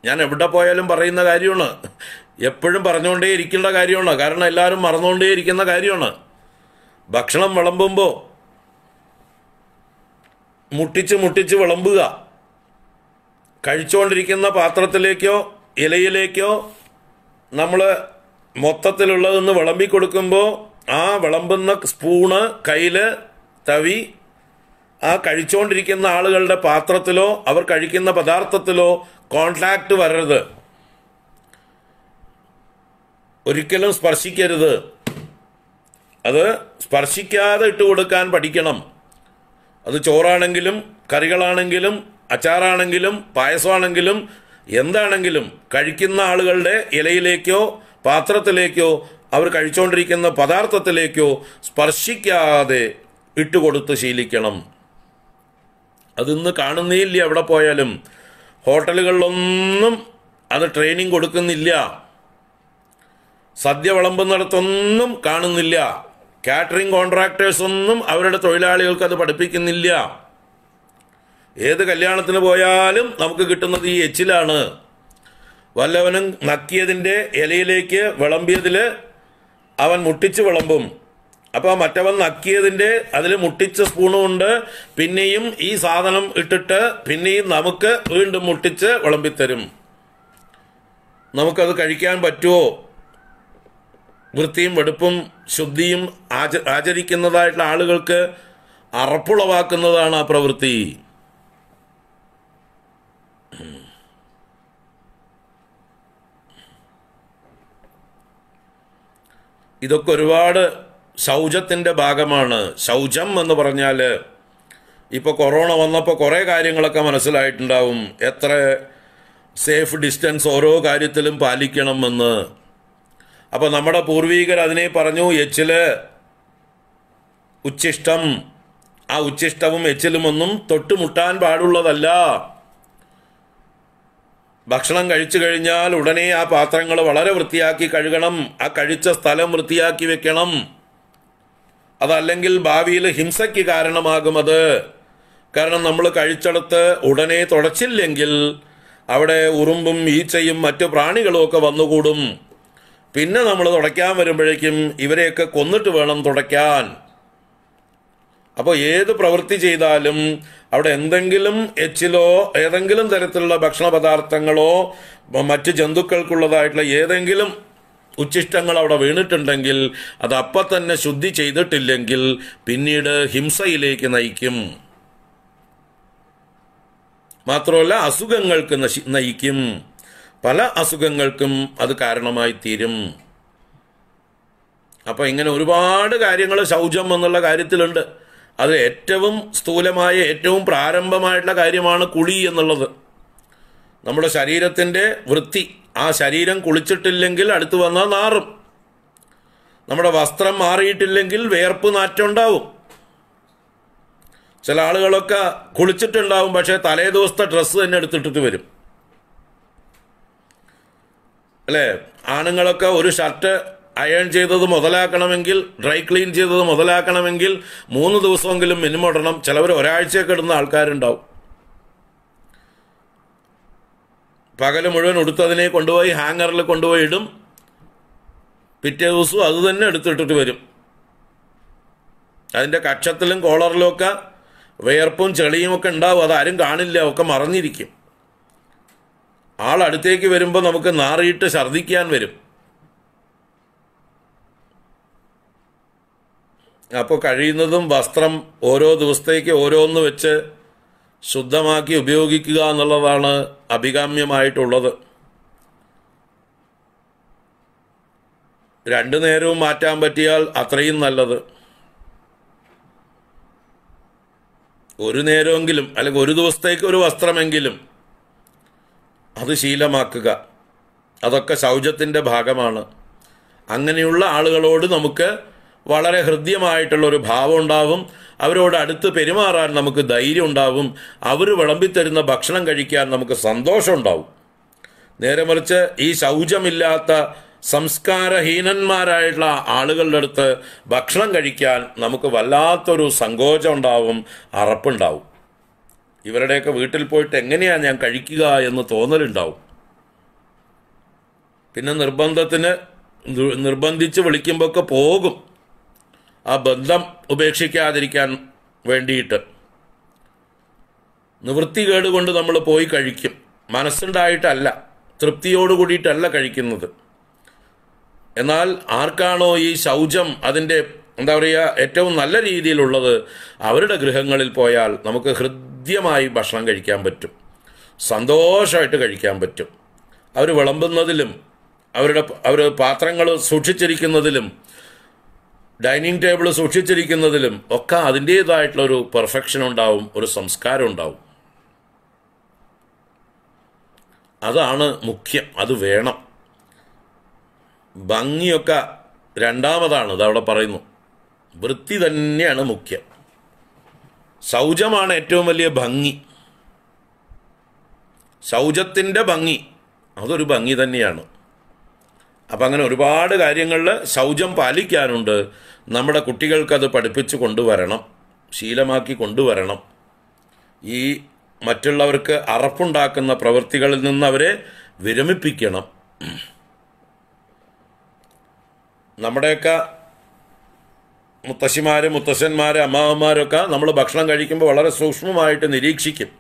ഞാൻ എവിടെ പോയാലും പറയുന്ന കാര്യമാണ് എപ്പോഴും പറഞ്ഞുകൊണ്ടേ ഇരിക്കേണ്ട കാര്യമാണ് കാരണം എല്ലാവരും മറന്നുകൊണ്ടേ ഇരിക്കുന്ന കാര്യമാണ് ഭക്ഷണം വിളമ്പുമ്പോൾ മുട്ടിച്ച് മുട്ടിച്ച് വിളമ്പുക കഴിച്ചുകൊണ്ടിരിക്കുന്ന പാത്രത്തിലേക്കോ ഇലയിലേക്കോ നമ്മൾ മൊത്തത്തിലുള്ളതെന്ന് വിളമ്പിക്കൊടുക്കുമ്പോൾ കൊടുക്കുമ്പോൾ ആ വിളമ്പുന്ന സ്പൂണ് കയ്യിൽ തവി ആ കഴിച്ചുകൊണ്ടിരിക്കുന്ന ആളുകളുടെ പാത്രത്തിലോ അവർ കഴിക്കുന്ന പദാർത്ഥത്തിലോ കോൺടാക്റ്റ് വരരുത് ഒരിക്കലും സ്പർശിക്കരുത് അത് സ്പർശിക്കാതെ ഇട്ട് കൊടുക്കാൻ പഠിക്കണം അത് ചോറാണെങ്കിലും കറികളാണെങ്കിലും അച്ചാറാണെങ്കിലും പായസമാണെങ്കിലും എന്താണെങ്കിലും കഴിക്കുന്ന ആളുകളുടെ ഇലയിലേക്കോ പാത്രത്തിലേക്കോ അവർ കഴിച്ചുകൊണ്ടിരിക്കുന്ന പദാർത്ഥത്തിലേക്കോ സ്പർശിക്കാതെ ഇട്ടുകൊടുത്ത് ശീലിക്കണം അതിന്ന് കാണുന്നേയില്ല എവിടെ പോയാലും ഹോട്ടലുകളിലൊന്നും അത് ട്രെയിനിങ് കൊടുക്കുന്നില്ല സദ്യ വിളമ്പുന്നിടത്തൊന്നും കാണുന്നില്ല കാറ്ററിംഗ് കോൺട്രാക്ടേഴ്സ് ഒന്നും അവരുടെ തൊഴിലാളികൾക്ക് അത് പഠിപ്പിക്കുന്നില്ല ഏത് കല്യാണത്തിന് പോയാലും നമുക്ക് കിട്ടുന്നത് ഈ എച്ചിലാണ് വല്ലവനും നക്കിയതിൻ്റെ ഇലയിലേക്ക് വിളമ്പിയതിൽ അവൻ മുട്ടിച്ച് വിളമ്പും അപ്പോൾ മറ്റവൻ നക്കിയതിന്റെ അതിൽ മുട്ടിച്ച സ്പൂണുമുണ്ട് പിന്നെയും ഈ സാധനം ഇട്ടിട്ട് പിന്നെയും നമുക്ക് വീണ്ടും മുട്ടിച്ച് വിളമ്പിത്തരും നമുക്കത് കഴിക്കാൻ പറ്റുമോ വൃത്തിയും വെടുപ്പും ശുദ്ധിയും ആച ആചരിക്കുന്നതായിട്ടുള്ള ആളുകൾക്ക് അറപ്പുളവാക്കുന്നതാണ് ആ പ്രവൃത്തി ഇതൊക്കെ ഒരുപാട് ശൗചത്തിൻ്റെ ഭാഗമാണ് ശൗചം എന്ന് പറഞ്ഞാൽ ഇപ്പോൾ കൊറോണ വന്നപ്പോൾ കുറേ കാര്യങ്ങളൊക്കെ മനസ്സിലായിട്ടുണ്ടാവും എത്ര സേഫ് ഡിസ്റ്റൻസ് ഓരോ കാര്യത്തിലും പാലിക്കണമെന്ന് അപ്പോൾ നമ്മുടെ പൂർവീകർ അതിനെ പറഞ്ഞു എച്ചിൽ ഉച്ചിഷ്ടം ആ ഉച്ചിഷ്ടവും എച്ചിലുമൊന്നും തൊട്ടുമുട്ടാൻ പാടുള്ളതല്ല ഭക്ഷണം കഴിച്ചു കഴിഞ്ഞാൽ ഉടനെ ആ പാത്രങ്ങൾ വളരെ വൃത്തിയാക്കി കഴുകണം ആ കഴിച്ച സ്ഥലം വൃത്തിയാക്കി വെക്കണം അതല്ലെങ്കിൽ ഭാവിയിൽ ഹിംസയ്ക്ക് കാരണമാകും അത് കാരണം നമ്മൾ കഴിച്ചെടുത്ത് ഉടനെ തുടച്ചില്ലെങ്കിൽ അവിടെ ഉറുമ്പും ഈച്ചയും മറ്റു പ്രാണികളും ഒക്കെ വന്നുകൂടും പിന്നെ നമ്മൾ തുടയ്ക്കാൻ വരുമ്പോഴേക്കും ഇവരെയൊക്കെ കൊന്നിട്ട് വേണം തുടയ്ക്കാൻ അപ്പോൾ ഏത് പ്രവൃത്തി ചെയ്താലും അവിടെ എന്തെങ്കിലും എച്ചിലോ ഏതെങ്കിലും തരത്തിലുള്ള ഭക്ഷണ പദാർത്ഥങ്ങളോ മറ്റ് ജന്തുക്കൾക്കുള്ളതായിട്ടുള്ള ഏതെങ്കിലും ഉച്ചിഷ്ടങ്ങൾ അവിടെ വീണിട്ടുണ്ടെങ്കിൽ അത് അപ്പം തന്നെ ശുദ്ധി ചെയ്തിട്ടില്ലെങ്കിൽ പിന്നീട് ഹിംസയിലേക്ക് നയിക്കും മാത്രമല്ല അസുഖങ്ങൾക്ക് നയിക്കും പല അസുഖങ്ങൾക്കും അത് കാരണമായി തീരും അപ്പോൾ ഇങ്ങനെ ഒരുപാട് കാര്യങ്ങൾ ശൗചം എന്നുള്ള കാര്യത്തിലുണ്ട് അത് ഏറ്റവും സ്ഥൂലമായ ഏറ്റവും പ്രാരംഭമായിട്ടുള്ള കാര്യമാണ് കുളി എന്നുള്ളത് നമ്മുടെ ശരീരത്തിൻ്റെ വൃത്തി ആ ശരീരം കുളിച്ചിട്ടില്ലെങ്കിൽ അടുത്ത് വന്നാൽ നാറും നമ്മുടെ വസ്ത്രം മാറിയിട്ടില്ലെങ്കിൽ വേർപ്പ് നാറ്റുണ്ടാവും ചില ആളുകളൊക്കെ കുളിച്ചിട്ടുണ്ടാവും പക്ഷേ തലേ ദിവസത്തെ ഡ്രസ്സ് തന്നെ എടുത്തിട്ടിട്ട് വരും അല്ലേ ആണുങ്ങളൊക്കെ ഒരു ഷർട്ട് അയൺ ചെയ്തത് മുതലാക്കണമെങ്കിൽ ഡ്രൈ ക്ലീൻ ചെയ്തത് മുതലാക്കണമെങ്കിൽ മൂന്ന് ദിവസമെങ്കിലും മിനിമം ഇടണം ചിലവർ ഒരാഴ്ചയൊക്കെ ഇടുന്ന ആൾക്കാരുണ്ടാവും പകൽ മുഴുവൻ ഉടുത്തതിനെ കൊണ്ടുപോയി ഹാങ്ങറിൽ കൊണ്ടുപോയി ഇടും പിറ്റേ ദിവസവും അത് തന്നെ എടുത്തിട്ടിട്ട് വരും അതിൻ്റെ കക്ഷത്തിലും കോളറിലുമൊക്കെ വിയർപ്പും ചെളിയും ഒക്കെ ഉണ്ടാവും അതാരും കാണില്ല ഒക്കെ മറഞ്ഞിരിക്കും ആളടുത്തേക്ക് വരുമ്പോൾ നമുക്ക് നാറിയിട്ട് ഛർദ്ദിക്കാൻ വരും അപ്പോൾ കഴിയുന്നതും വസ്ത്രം ഓരോ ദിവസത്തേക്ക് ഓരോന്ന് വെച്ച് ശുദ്ധമാക്കി ഉപയോഗിക്കുക എന്നുള്ളതാണ് അഭികാമ്യമായിട്ടുള്ളത് രണ്ടു നേരവും മാറ്റാൻ പറ്റിയാൽ അത്രയും നല്ലത് ഒരു നേരമെങ്കിലും അല്ലെങ്കിൽ ഒരു ദിവസത്തേക്ക് ഒരു വസ്ത്രമെങ്കിലും അത് ശീലമാക്കുക അതൊക്കെ ശൗചത്തിൻ്റെ ഭാഗമാണ് അങ്ങനെയുള്ള ആളുകളോട് നമുക്ക് വളരെ ഹൃദ്യമായിട്ടുള്ളൊരു ഭാവം ഉണ്ടാവും അവരോട് അടുത്ത് പെരുമാറാൻ നമുക്ക് ധൈര്യം ഉണ്ടാവും അവർ വിളമ്പിത്തരുന്ന ഭക്ഷണം കഴിക്കാൻ നമുക്ക് സന്തോഷം ഉണ്ടാവും നേരെ മറിച്ച് ഈ ശൗചമില്ലാത്ത സംസ്കാരഹീനന്മാരായിട്ടുള്ള ആളുകളുടെ അടുത്ത് ഭക്ഷണം കഴിക്കാൻ നമുക്ക് വല്ലാത്തൊരു സങ്കോചം ഉണ്ടാവും അറപ്പുണ്ടാവും ഇവരുടെയൊക്കെ വീട്ടിൽ പോയിട്ട് എങ്ങനെയാണ് ഞാൻ കഴിക്കുക എന്ന് തോന്നലുണ്ടാവും പിന്നെ നിർബന്ധത്തിന് നിർബന്ധിച്ച് വിളിക്കുമ്പോഴൊക്കെ പോകും ആ ബന്ധം ഉപേക്ഷിക്കാതിരിക്കാൻ വേണ്ടിയിട്ട് നിവൃത്തി കേടുകൊണ്ട് നമ്മൾ പോയി കഴിക്കും മനസ്സുണ്ടായിട്ടല്ല തൃപ്തിയോട് കൂടിയിട്ടല്ല കഴിക്കുന്നത് എന്നാൽ ആർക്കാണോ ഈ ശൗചം അതിൻ്റെ എന്താ പറയുക ഏറ്റവും നല്ല രീതിയിലുള്ളത് അവരുടെ ഗൃഹങ്ങളിൽ പോയാൽ നമുക്ക് ഹൃദ്യമായി ഭക്ഷണം കഴിക്കാൻ പറ്റും സന്തോഷമായിട്ട് കഴിക്കാൻ പറ്റും അവർ വിളമ്പുന്നതിലും അവരുടെ അവർ പാത്രങ്ങൾ സൂക്ഷിച്ചിരിക്കുന്നതിലും ഡൈനിങ് ടേബിൾ സൂക്ഷിച്ചിരിക്കുന്നതിലും ഒക്കെ അതിൻ്റേതായിട്ടുള്ള ഒരു പെർഫെക്ഷൻ ഉണ്ടാവും ഒരു സംസ്കാരം ഉണ്ടാവും അതാണ് മുഖ്യം അത് വേണം ഭംഗിയൊക്കെ രണ്ടാമതാണ് അതവിടെ പറയുന്നു വൃത്തി തന്നെയാണ് മുഖ്യം ശൗചമാണ് ഏറ്റവും വലിയ ഭംഗി ശൗചത്തിൻ്റെ ഭംഗി അതൊരു ഭംഗി തന്നെയാണ് അപ്പം അങ്ങനെ ഒരുപാട് കാര്യങ്ങളിൽ ശൗചം പാലിക്കാനുണ്ട് നമ്മുടെ കുട്ടികൾക്കത് പഠിപ്പിച്ചു കൊണ്ടുവരണം ശീലമാക്കി കൊണ്ടുവരണം ഈ മറ്റുള്ളവർക്ക് അറപ്പുണ്ടാക്കുന്ന പ്രവൃത്തികളിൽ നിന്ന് അവരെ വിരമിപ്പിക്കണം നമ്മുടെയൊക്കെ മുത്തശ്ശിമാർ മുത്തശ്ശന്മാർ അമ്മാവന്മാരൊക്കെ നമ്മൾ ഭക്ഷണം കഴിക്കുമ്പോൾ വളരെ സൂക്ഷ്മമായിട്ട് നിരീക്ഷിക്കും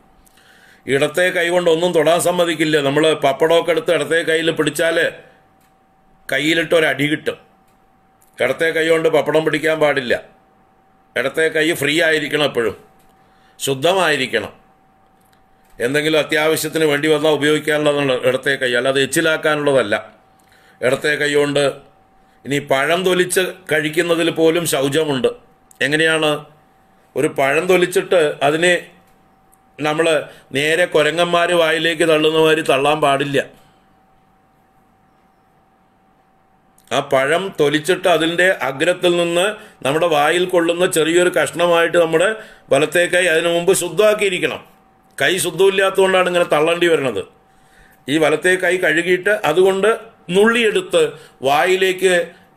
ഇടത്തെ കൈ കൊണ്ടൊന്നും തൊടാൻ സമ്മതിക്കില്ല നമ്മൾ പപ്പടമൊക്കെ എടുത്ത് ഇടത്തെ കയ്യിൽ പിടിച്ചാൽ കയ്യിലിട്ട് ഒരടി കിട്ടും ഇടത്തെ കൈ കൊണ്ട് പപ്പടം പിടിക്കാൻ പാടില്ല ഇടത്തെ കൈ ഫ്രീ ആയിരിക്കണം എപ്പോഴും ശുദ്ധമായിരിക്കണം എന്തെങ്കിലും അത്യാവശ്യത്തിന് വേണ്ടി വന്നാൽ ഉപയോഗിക്കാനുള്ളതാണ് ഇടത്തെ കൈ അല്ലാതെ എച്ചിലാക്കാനുള്ളതല്ല ഇടത്തെ കൈ കൊണ്ട് ഇനി പഴം തൊലിച്ച് കഴിക്കുന്നതിൽ പോലും ശൗചമുണ്ട് എങ്ങനെയാണ് ഒരു പഴം തൊലിച്ചിട്ട് അതിനെ നമ്മൾ നേരെ കൊരങ്ങന്മാർ വായിലേക്ക് തള്ളുന്നവർ തള്ളാൻ പാടില്ല ആ പഴം തൊലിച്ചിട്ട് അതിൻ്റെ അഗ്രത്തിൽ നിന്ന് നമ്മുടെ വായിൽ കൊള്ളുന്ന ചെറിയൊരു കഷ്ണമായിട്ട് നമ്മുടെ വലത്തേക്കായി അതിനു മുമ്പ് ശുദ്ധമാക്കിയിരിക്കണം കൈ ശുദ്ധമില്ലാത്തതുകൊണ്ടാണ് ഇങ്ങനെ തള്ളേണ്ടി വരുന്നത് ഈ വലത്തേക്കായി കഴുകിയിട്ട് അതുകൊണ്ട് നുള്ളിയെടുത്ത് വായിലേക്ക്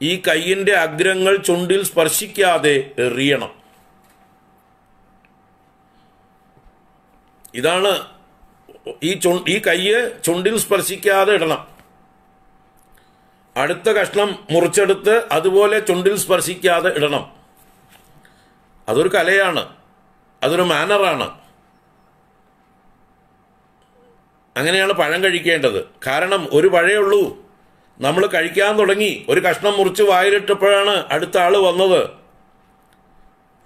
ഈ കൈയിൻ്റെ അഗ്രങ്ങൾ ചുണ്ടിൽ സ്പർശിക്കാതെ എറിയണം ഇതാണ് ഈ ചു ഈ കയ്യ് ചുണ്ടിൽ സ്പർശിക്കാതെ ഇടണം അടുത്ത കഷ്ണം മുറിച്ചെടുത്ത് അതുപോലെ ചുണ്ടിൽ സ്പർശിക്കാതെ ഇടണം അതൊരു കലയാണ് അതൊരു മാനറാണ് അങ്ങനെയാണ് പഴം കഴിക്കേണ്ടത് കാരണം ഒരു പഴയേ ഉള്ളൂ നമ്മൾ കഴിക്കാൻ തുടങ്ങി ഒരു കഷ്ണം മുറിച്ച് വായിലിട്ടപ്പോഴാണ് അടുത്ത ആൾ വന്നത്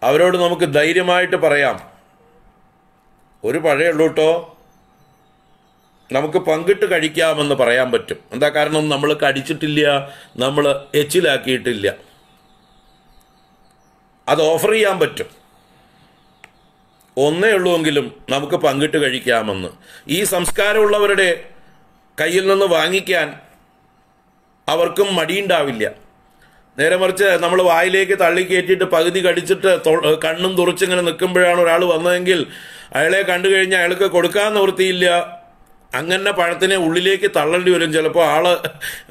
അവരോട് നമുക്ക് ധൈര്യമായിട്ട് പറയാം ഒരു പഴയേ ഉള്ളൂ കേട്ടോ നമുക്ക് പങ്കിട്ട് കഴിക്കാമെന്ന് പറയാൻ പറ്റും എന്താ കാരണം നമ്മൾ കടിച്ചിട്ടില്ല നമ്മൾ എച്ചിലാക്കിയിട്ടില്ല അത് ഓഫർ ചെയ്യാൻ പറ്റും ഒന്നേ ഉള്ളുവെങ്കിലും നമുക്ക് പങ്കിട്ട് കഴിക്കാമെന്ന് ഈ സംസ്കാരമുള്ളവരുടെ കയ്യിൽ നിന്ന് വാങ്ങിക്കാൻ അവർക്കും മടിയുണ്ടാവില്ല നേരെ മറിച്ച് നമ്മൾ വായിലേക്ക് തള്ളി കയറ്റിയിട്ട് പകുതി കടിച്ചിട്ട് കണ്ണും തുറച്ചിങ്ങനെ നിൽക്കുമ്പോഴാണ് ഒരാൾ വന്നതെങ്കിൽ അയാളെ കണ്ടു കഴിഞ്ഞാൽ അയാൾക്ക് കൊടുക്കാൻ നിവൃത്തിയില്ല അങ്ങനെ പഴത്തിനെ ഉള്ളിലേക്ക് തള്ളേണ്ടി വരും ചിലപ്പോൾ ആള്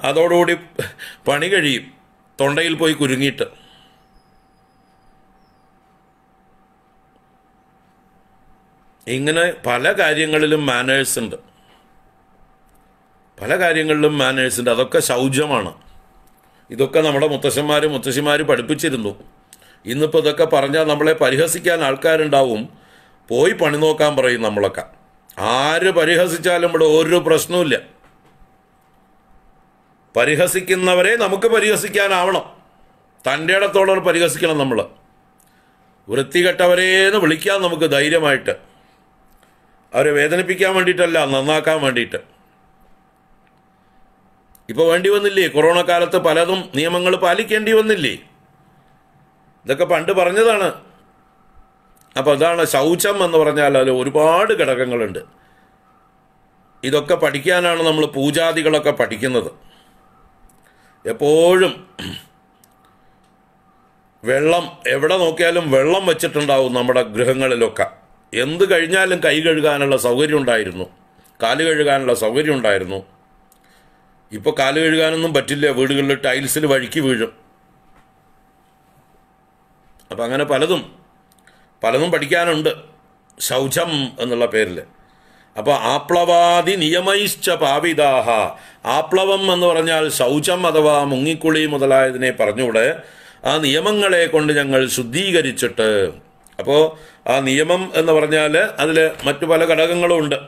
അതോടുകൂടി പണി കഴിയും തൊണ്ടയിൽ പോയി കുരുങ്ങിയിട്ട് ഇങ്ങനെ പല കാര്യങ്ങളിലും മാനേഴ്സ് ഉണ്ട് പല കാര്യങ്ങളിലും മാനേഴ്സ് ഉണ്ട് അതൊക്കെ ശൗചമാണ് ഇതൊക്കെ നമ്മുടെ മുത്തശ്ശന്മാർ മുത്തശ്ശിമാർ പഠിപ്പിച്ചിരുന്നു ഇന്നിപ്പോൾ ഇതൊക്കെ പറഞ്ഞാൽ നമ്മളെ പരിഹസിക്കാൻ ആൾക്കാരുണ്ടാവും പോയി പണി നോക്കാൻ പറയും നമ്മളൊക്കെ ആര് പരിഹസിച്ചാലും ഇവിടെ ഒരു പ്രശ്നവുമില്ല പരിഹസിക്കുന്നവരെ നമുക്ക് പരിഹസിക്കാനാവണം തൻ്റെ ഇടത്തോളം പരിഹസിക്കണം നമ്മൾ വൃത്തികെട്ടവരേന്ന് വിളിക്കാം നമുക്ക് ധൈര്യമായിട്ട് അവരെ വേദനിപ്പിക്കാൻ വേണ്ടിയിട്ടല്ല നന്നാക്കാൻ വേണ്ടിയിട്ട് ഇപ്പോൾ വേണ്ടി വന്നില്ലേ കൊറോണ കാലത്ത് പലതും നിയമങ്ങൾ പാലിക്കേണ്ടി വന്നില്ലേ ഇതൊക്കെ പണ്ട് പറഞ്ഞതാണ് അപ്പോൾ അതാണ് ശൗചം എന്ന് പറഞ്ഞാൽ അതിൽ ഒരുപാട് ഘടകങ്ങളുണ്ട് ഇതൊക്കെ പഠിക്കാനാണ് നമ്മൾ പൂജാദികളൊക്കെ പഠിക്കുന്നത് എപ്പോഴും വെള്ളം എവിടെ നോക്കിയാലും വെള്ളം വച്ചിട്ടുണ്ടാവും നമ്മുടെ ഗൃഹങ്ങളിലൊക്കെ എന്ത് കഴിഞ്ഞാലും കൈ കഴുകാനുള്ള സൗകര്യം ഉണ്ടായിരുന്നു കാല് കഴുകാനുള്ള സൗകര്യം ഉണ്ടായിരുന്നു ഇപ്പോൾ കാല് കഴുകാനൊന്നും പറ്റില്ല വീടുകളിൽ ടൈൽസിൽ വഴുക്കി വീഴും അപ്പം അങ്ങനെ പലതും പലതും പഠിക്കാനുണ്ട് ശൗചം എന്നുള്ള പേരിൽ അപ്പോൾ ആപ്ലവാദി നിയമൈശ്ച പാവിതാഹ ആപ്ലവം എന്ന് പറഞ്ഞാൽ ശൗചം അഥവാ മുങ്ങിക്കുളി മുതലായതിനെ പറഞ്ഞുകൂടെ ആ നിയമങ്ങളെ കൊണ്ട് ഞങ്ങൾ ശുദ്ധീകരിച്ചിട്ട് അപ്പോൾ ആ നിയമം എന്ന് പറഞ്ഞാൽ അതിൽ മറ്റു പല ഘടകങ്ങളും ഉണ്ട്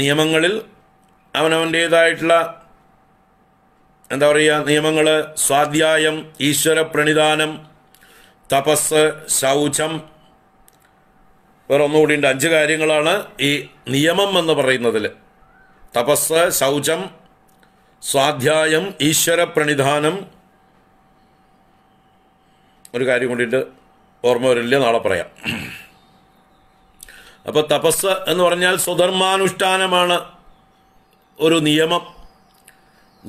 നിയമങ്ങളിൽ അവനവൻ്റേതായിട്ടുള്ള എന്താ പറയുക നിയമങ്ങൾ സ്വാധ്യായം ഈശ്വര പ്രണിധാനം തപസ് ശൗചം വേറെ ഒന്നുകൂടി ഉണ്ട് അഞ്ച് കാര്യങ്ങളാണ് ഈ നിയമം എന്ന് പറയുന്നതിൽ തപസ് ശൗചം സ്വാധ്യായം ഈശ്വര പ്രണിധാനം ഒരു കാര്യം കൂടിയിട്ട് ഓർമ്മ വരില്ല നാളെ പറയാം അപ്പോൾ തപസ് എന്ന് പറഞ്ഞാൽ സ്വധർമാനുഷ്ഠാനമാണ് ഒരു നിയമം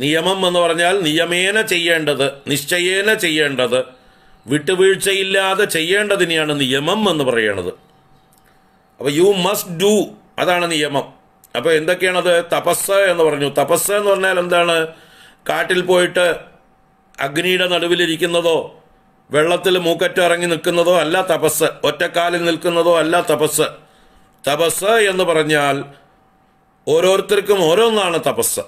നിയമം എന്ന് പറഞ്ഞാൽ നിയമേന ചെയ്യേണ്ടത് നിശ്ചയേന ചെയ്യേണ്ടത് വിട്ടുവീഴ്ചയില്ലാതെ ചെയ്യേണ്ടതിനെയാണ് നിയമം എന്ന് പറയുന്നത് അപ്പോൾ യു മസ്റ്റ് ഡു അതാണ് നിയമം അപ്പോൾ എന്തൊക്കെയാണത് തപസ് എന്ന് പറഞ്ഞു തപസ് എന്ന് പറഞ്ഞാൽ എന്താണ് കാട്ടിൽ പോയിട്ട് അഗ്നിയുടെ നടുവിലിരിക്കുന്നതോ വെള്ളത്തിൽ മൂക്കറ്റം ഇറങ്ങി നിൽക്കുന്നതോ അല്ല തപസ് ഒറ്റക്കാലിൽ നിൽക്കുന്നതോ അല്ല തപസ് തപസ് എന്ന് പറഞ്ഞാൽ ഓരോരുത്തർക്കും ഓരോന്നാണ് തപസ്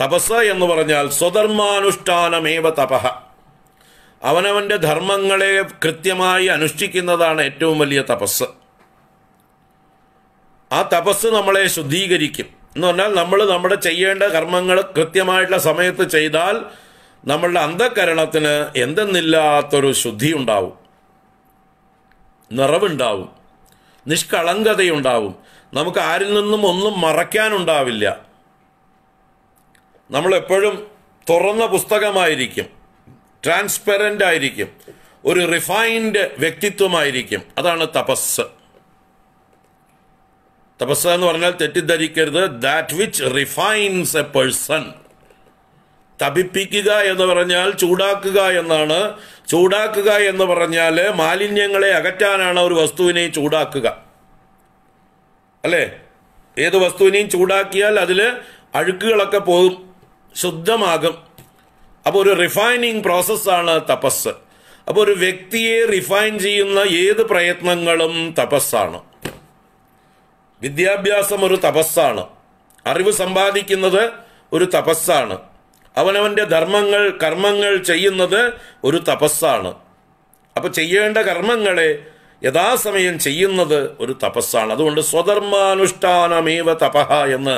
തപസ് എന്ന് പറഞ്ഞാൽ സ്വധർമാനുഷ്ഠാനമേവ തപഹ അവനവൻ്റെ ധർമ്മങ്ങളെ കൃത്യമായി അനുഷ്ഠിക്കുന്നതാണ് ഏറ്റവും വലിയ തപസ് ആ തപസ് നമ്മളെ ശുദ്ധീകരിക്കും എന്ന് പറഞ്ഞാൽ നമ്മൾ നമ്മുടെ ചെയ്യേണ്ട കർമ്മങ്ങൾ കൃത്യമായിട്ടുള്ള സമയത്ത് ചെയ്താൽ നമ്മളുടെ അന്ധകരണത്തിന് എന്തെന്നില്ലാത്തൊരു ശുദ്ധി ഉണ്ടാവും നിറവുണ്ടാവും നിഷ്കളങ്കതയുണ്ടാവും നമുക്ക് ആരിൽ നിന്നും ഒന്നും മറയ്ക്കാനുണ്ടാവില്ല നമ്മളെപ്പോഴും തുറന്ന പുസ്തകമായിരിക്കും ട്രാൻസ്പെറൻ്റ് ആയിരിക്കും ഒരു റിഫൈൻഡ് വ്യക്തിത്വമായിരിക്കും അതാണ് തപസ് തപസ് എന്ന് പറഞ്ഞാൽ തെറ്റിദ്ധരിക്കരുത് that which refines a person തപിപ്പിക്കുക എന്ന് പറഞ്ഞാൽ ചൂടാക്കുക എന്നാണ് ചൂടാക്കുക എന്ന് പറഞ്ഞാൽ മാലിന്യങ്ങളെ അകറ്റാനാണ് ഒരു വസ്തുവിനെ ചൂടാക്കുക അല്ലേ ഏത് വസ്തുവിനെയും ചൂടാക്കിയാൽ അതിൽ അഴുക്കുകളൊക്കെ പോകും ശുദ്ധമാകും അപ്പോൾ ഒരു റിഫൈനിങ് പ്രോസസ്സാണ് തപസ് അപ്പോൾ ഒരു വ്യക്തിയെ റിഫൈൻ ചെയ്യുന്ന ഏത് പ്രയത്നങ്ങളും തപസ്സാണ് വിദ്യാഭ്യാസം ഒരു തപസ്സാണ് അറിവ് സമ്പാദിക്കുന്നത് ഒരു തപസ്സാണ് അവനവൻ്റെ ധർമ്മങ്ങൾ കർമ്മങ്ങൾ ചെയ്യുന്നത് ഒരു തപസ്സാണ് അപ്പോൾ ചെയ്യേണ്ട കർമ്മങ്ങളെ യഥാസമയം ചെയ്യുന്നത് ഒരു തപസ്സാണ് അതുകൊണ്ട് സ്വധർമാനുഷ്ഠാനമേവ തപഹ എന്ന്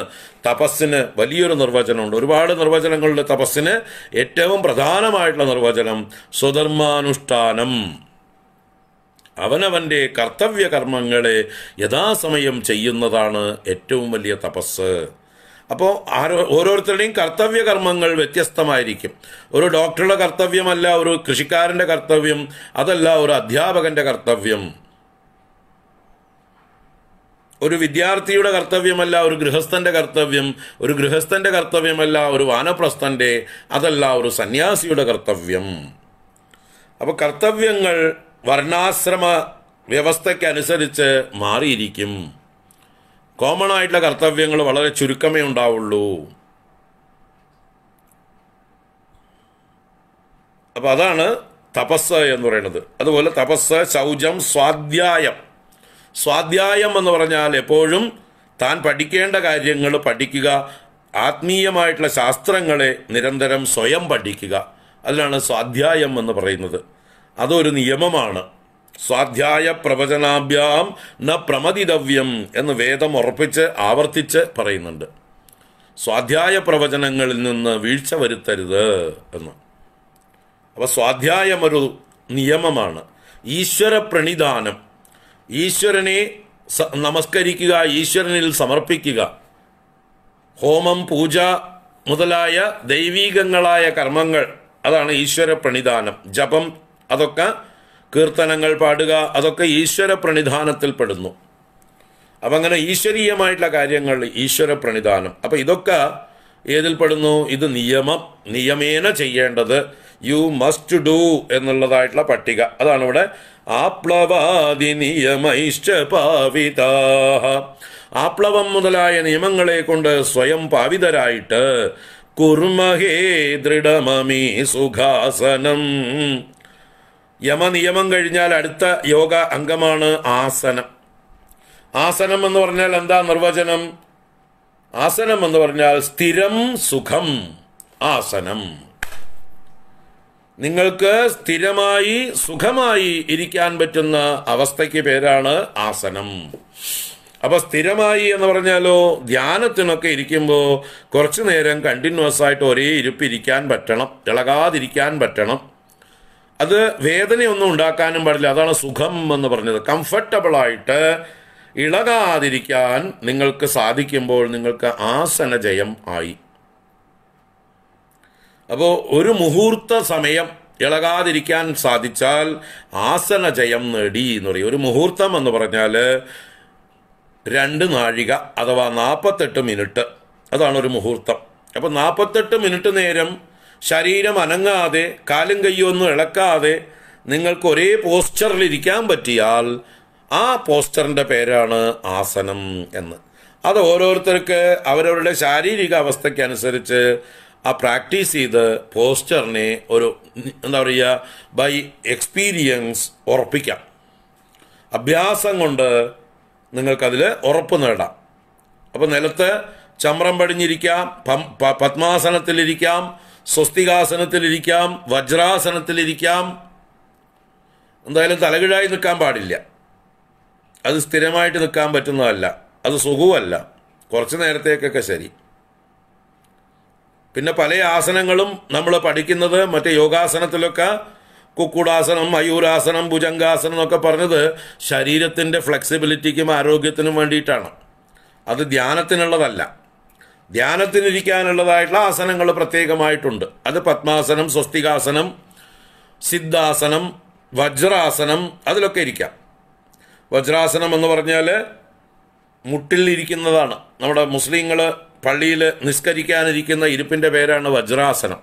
തപസ്സിന് വലിയൊരു നിർവചനമുണ്ട് ഒരുപാട് നിർവചനങ്ങളുടെ തപസ്സിന് ഏറ്റവും പ്രധാനമായിട്ടുള്ള നിർവചനം സ്വധർമാനുഷ്ഠാനം അവനവൻ്റെ കർത്തവ്യ കർമ്മങ്ങളെ യഥാസമയം ചെയ്യുന്നതാണ് ഏറ്റവും വലിയ തപസ്സ് അപ്പോൾ ആരോ ഓരോരുത്തരുടെയും കർത്തവ്യ കർമ്മങ്ങൾ വ്യത്യസ്തമായിരിക്കും ഒരു ഡോക്ടറുടെ കർത്തവ്യമല്ല ഒരു കൃഷിക്കാരൻ്റെ കർത്തവ്യം അതല്ല ഒരു അധ്യാപകൻ്റെ കർത്തവ്യം ഒരു വിദ്യാർത്ഥിയുടെ കർത്തവ്യമല്ല ഒരു ഗൃഹസ്ഥൻ്റെ കർത്തവ്യം ഒരു ഗൃഹസ്ഥൻ്റെ കർത്തവ്യമല്ല ഒരു വാനപ്രസ്ഥൻ്റെ അതല്ല ഒരു സന്യാസിയുടെ കർത്തവ്യം അപ്പോൾ കർത്തവ്യങ്ങൾ വർണ്ണാശ്രമ വ്യവസ്ഥയ്ക്കനുസരിച്ച് മാറിയിരിക്കും കോമൺ ആയിട്ടുള്ള കർത്തവ്യങ്ങൾ വളരെ ചുരുക്കമേ ഉണ്ടാവുള്ളൂ അപ്പോൾ അതാണ് തപസ് എന്ന് പറയുന്നത് അതുപോലെ തപസ് ശൗചം സ്വാധ്യായം സ്വാധ്യായം എന്ന് പറഞ്ഞാൽ എപ്പോഴും താൻ പഠിക്കേണ്ട കാര്യങ്ങൾ പഠിക്കുക ആത്മീയമായിട്ടുള്ള ശാസ്ത്രങ്ങളെ നിരന്തരം സ്വയം പഠിക്കുക അതിലാണ് സ്വാധ്യായം എന്ന് പറയുന്നത് അതൊരു നിയമമാണ് സ്വാധ്യായ പ്രവചനാഭ്യാം ന പ്രമതിതവ്യം എന്ന് വേദം ഉറപ്പിച്ച് ആവർത്തിച്ച് പറയുന്നുണ്ട് സ്വാധ്യായ പ്രവചനങ്ങളിൽ നിന്ന് വീഴ്ച വരുത്തരുത് എന്ന് അപ്പോൾ ഒരു നിയമമാണ് ഈശ്വര പ്രണിധാനം ഈശ്വരനെ നമസ്കരിക്കുക ഈശ്വരനിൽ സമർപ്പിക്കുക ഹോമം പൂജ മുതലായ ദൈവീകങ്ങളായ കർമ്മങ്ങൾ അതാണ് ഈശ്വര പ്രണിധാനം ജപം അതൊക്കെ കീർത്തനങ്ങൾ പാടുക അതൊക്കെ ഈശ്വര പ്രണിധാനത്തിൽപ്പെടുന്നു അപ്പം അങ്ങനെ ഈശ്വരീയമായിട്ടുള്ള കാര്യങ്ങൾ ഈശ്വര പ്രണിധാനം അപ്പം ഇതൊക്കെ ഏതിൽപ്പെടുന്നു ഇത് നിയമം നിയമേന ചെയ്യേണ്ടത് യു മസ്റ്റ് ഡു എന്നുള്ളതായിട്ടുള്ള പട്ടിക അതാണ് ഇവിടെ ആപ്ലവാദി നിയമിത ആപ്ലവം മുതലായ നിയമങ്ങളെ കൊണ്ട് സ്വയം പാവിതരായിട്ട് കുർമഹേ ദൃഢമമീ സുഖാസനം യമനിയമം കഴിഞ്ഞാൽ അടുത്ത യോഗ അംഗമാണ് ആസനം ആസനം എന്ന് പറഞ്ഞാൽ എന്താ നിർവചനം ആസനം എന്ന് പറഞ്ഞാൽ സ്ഥിരം സുഖം ആസനം നിങ്ങൾക്ക് സ്ഥിരമായി സുഖമായി ഇരിക്കാൻ പറ്റുന്ന അവസ്ഥയ്ക്ക് പേരാണ് ആസനം അപ്പൊ സ്ഥിരമായി എന്ന് പറഞ്ഞാലോ ധ്യാനത്തിനൊക്കെ ഇരിക്കുമ്പോൾ കുറച്ചു നേരം കണ്ടിന്യൂസ് ആയിട്ട് ഒരേ ഇരിപ്പിരിക്കാൻ പറ്റണം ഇളകാതിരിക്കാൻ പറ്റണം അത് വേദനയൊന്നും ഉണ്ടാക്കാനും പാടില്ല അതാണ് സുഖം എന്ന് പറഞ്ഞത് കംഫർട്ടബിളായിട്ട് ഇളകാതിരിക്കാൻ നിങ്ങൾക്ക് സാധിക്കുമ്പോൾ നിങ്ങൾക്ക് ആസന ജയം ആയി അപ്പോൾ ഒരു മുഹൂർത്ത സമയം ഇളകാതിരിക്കാൻ സാധിച്ചാൽ ആസന ജയം നേടി എന്ന് പറയും ഒരു മുഹൂർത്തം എന്ന് പറഞ്ഞാൽ രണ്ട് നാഴിക അഥവാ നാൽപ്പത്തെട്ട് മിനിറ്റ് അതാണ് ഒരു മുഹൂർത്തം അപ്പോൾ നാൽപ്പത്തെട്ട് മിനിറ്റ് നേരം ശരീരം അനങ്ങാതെ കാലും കയ്യൊന്നും ഇളക്കാതെ നിങ്ങൾക്ക് ഒരേ പോസ്റ്ററിൽ ഇരിക്കാൻ പറ്റിയാൽ ആ പോസ്റ്ററിൻ്റെ പേരാണ് ആസനം എന്ന് അത് ഓരോരുത്തർക്ക് അവരവരുടെ ശാരീരിക അവസ്ഥയ്ക്കനുസരിച്ച് ആ പ്രാക്ടീസ് ചെയ്ത് പോസ്റ്ററിനെ ഒരു എന്താ പറയുക ബൈ എക്സ്പീരിയൻസ് ഉറപ്പിക്കാം അഭ്യാസം കൊണ്ട് നിങ്ങൾക്കതിൽ ഉറപ്പ് നേടാം അപ്പോൾ നിലത്ത് ചമ്രം പടിഞ്ഞിരിക്കാം പത്മാസനത്തിലിരിക്കാം സ്വസ്തികാസനത്തിലിരിക്കാം വജ്രാസനത്തിലിരിക്കാം എന്തായാലും തലകിഴായി നിൽക്കാൻ പാടില്ല അത് സ്ഥിരമായിട്ട് നിൽക്കാൻ പറ്റുന്നതല്ല അത് സുഖവുമല്ല കുറച്ച് നേരത്തേക്കൊക്കെ ശരി പിന്നെ പല ആസനങ്ങളും നമ്മൾ പഠിക്കുന്നത് മറ്റേ യോഗാസനത്തിലൊക്കെ കുക്കുടാസനം മയൂരാസനം ഭുജംഗാസനം എന്നൊക്കെ പറഞ്ഞത് ശരീരത്തിൻ്റെ ഫ്ലെക്സിബിലിറ്റിക്കും ആരോഗ്യത്തിനും വേണ്ടിയിട്ടാണ് അത് ധ്യാനത്തിനുള്ളതല്ല ധ്യാനത്തിനിരിക്കാനുള്ളതായിട്ടുള്ള ആസനങ്ങൾ പ്രത്യേകമായിട്ടുണ്ട് അത് പത്മാസനം സ്വസ്തികാസനം സിദ്ധാസനം വജ്രാസനം അതിലൊക്കെ ഇരിക്കാം വജ്രാസനം എന്ന് പറഞ്ഞാൽ മുട്ടിൽ ഇരിക്കുന്നതാണ് നമ്മുടെ മുസ്ലിങ്ങൾ പള്ളിയിൽ നിസ്കരിക്കാനിരിക്കുന്ന ഇരിപ്പിൻ്റെ പേരാണ് വജ്രാസനം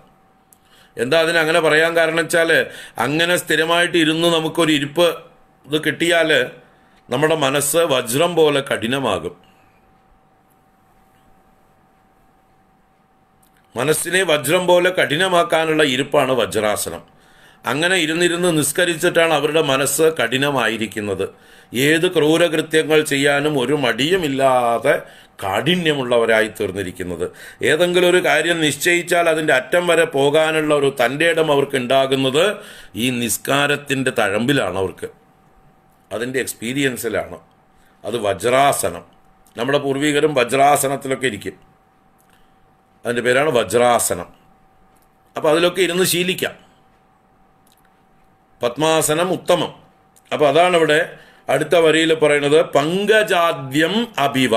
എന്താ അതിന് അങ്ങനെ പറയാൻ കാരണം വെച്ചാൽ അങ്ങനെ സ്ഥിരമായിട്ട് ഇരുന്ന് നമുക്കൊരു ഇരിപ്പ് ഇത് കിട്ടിയാൽ നമ്മുടെ മനസ്സ് വജ്രം പോലെ കഠിനമാകും മനസ്സിനെ വജ്രം പോലെ കഠിനമാക്കാനുള്ള ഇരിപ്പാണ് വജ്രാസനം അങ്ങനെ ഇരുന്നിരുന്ന് നിസ്കരിച്ചിട്ടാണ് അവരുടെ മനസ്സ് കഠിനമായിരിക്കുന്നത് ഏത് ക്രൂരകൃത്യങ്ങൾ ചെയ്യാനും ഒരു മടിയുമില്ലാതെ കാഠിന്യമുള്ളവരായി തീർന്നിരിക്കുന്നത് ഏതെങ്കിലും ഒരു കാര്യം നിശ്ചയിച്ചാൽ അതിൻ്റെ അറ്റം വരെ പോകാനുള്ള ഒരു തൻ്റെ ഇടം അവർക്ക് ഉണ്ടാകുന്നത് ഈ നിസ്കാരത്തിൻ്റെ തഴമ്പിലാണ് അവർക്ക് അതിൻ്റെ എക്സ്പീരിയൻസിലാണ് അത് വജ്രാസനം നമ്മുടെ പൂർവികരും വജ്രാസനത്തിലൊക്കെ ഇരിക്കും അതിൻ്റെ പേരാണ് വജ്രാസനം അപ്പോൾ അതിലൊക്കെ ഇരുന്ന് ശീലിക്കാം പത്മാസനം ഉത്തമം അപ്പോൾ അതാണ് ഇവിടെ അടുത്ത വരിയിൽ പറയുന്നത് പങ്കജാദ്യം അഭിവ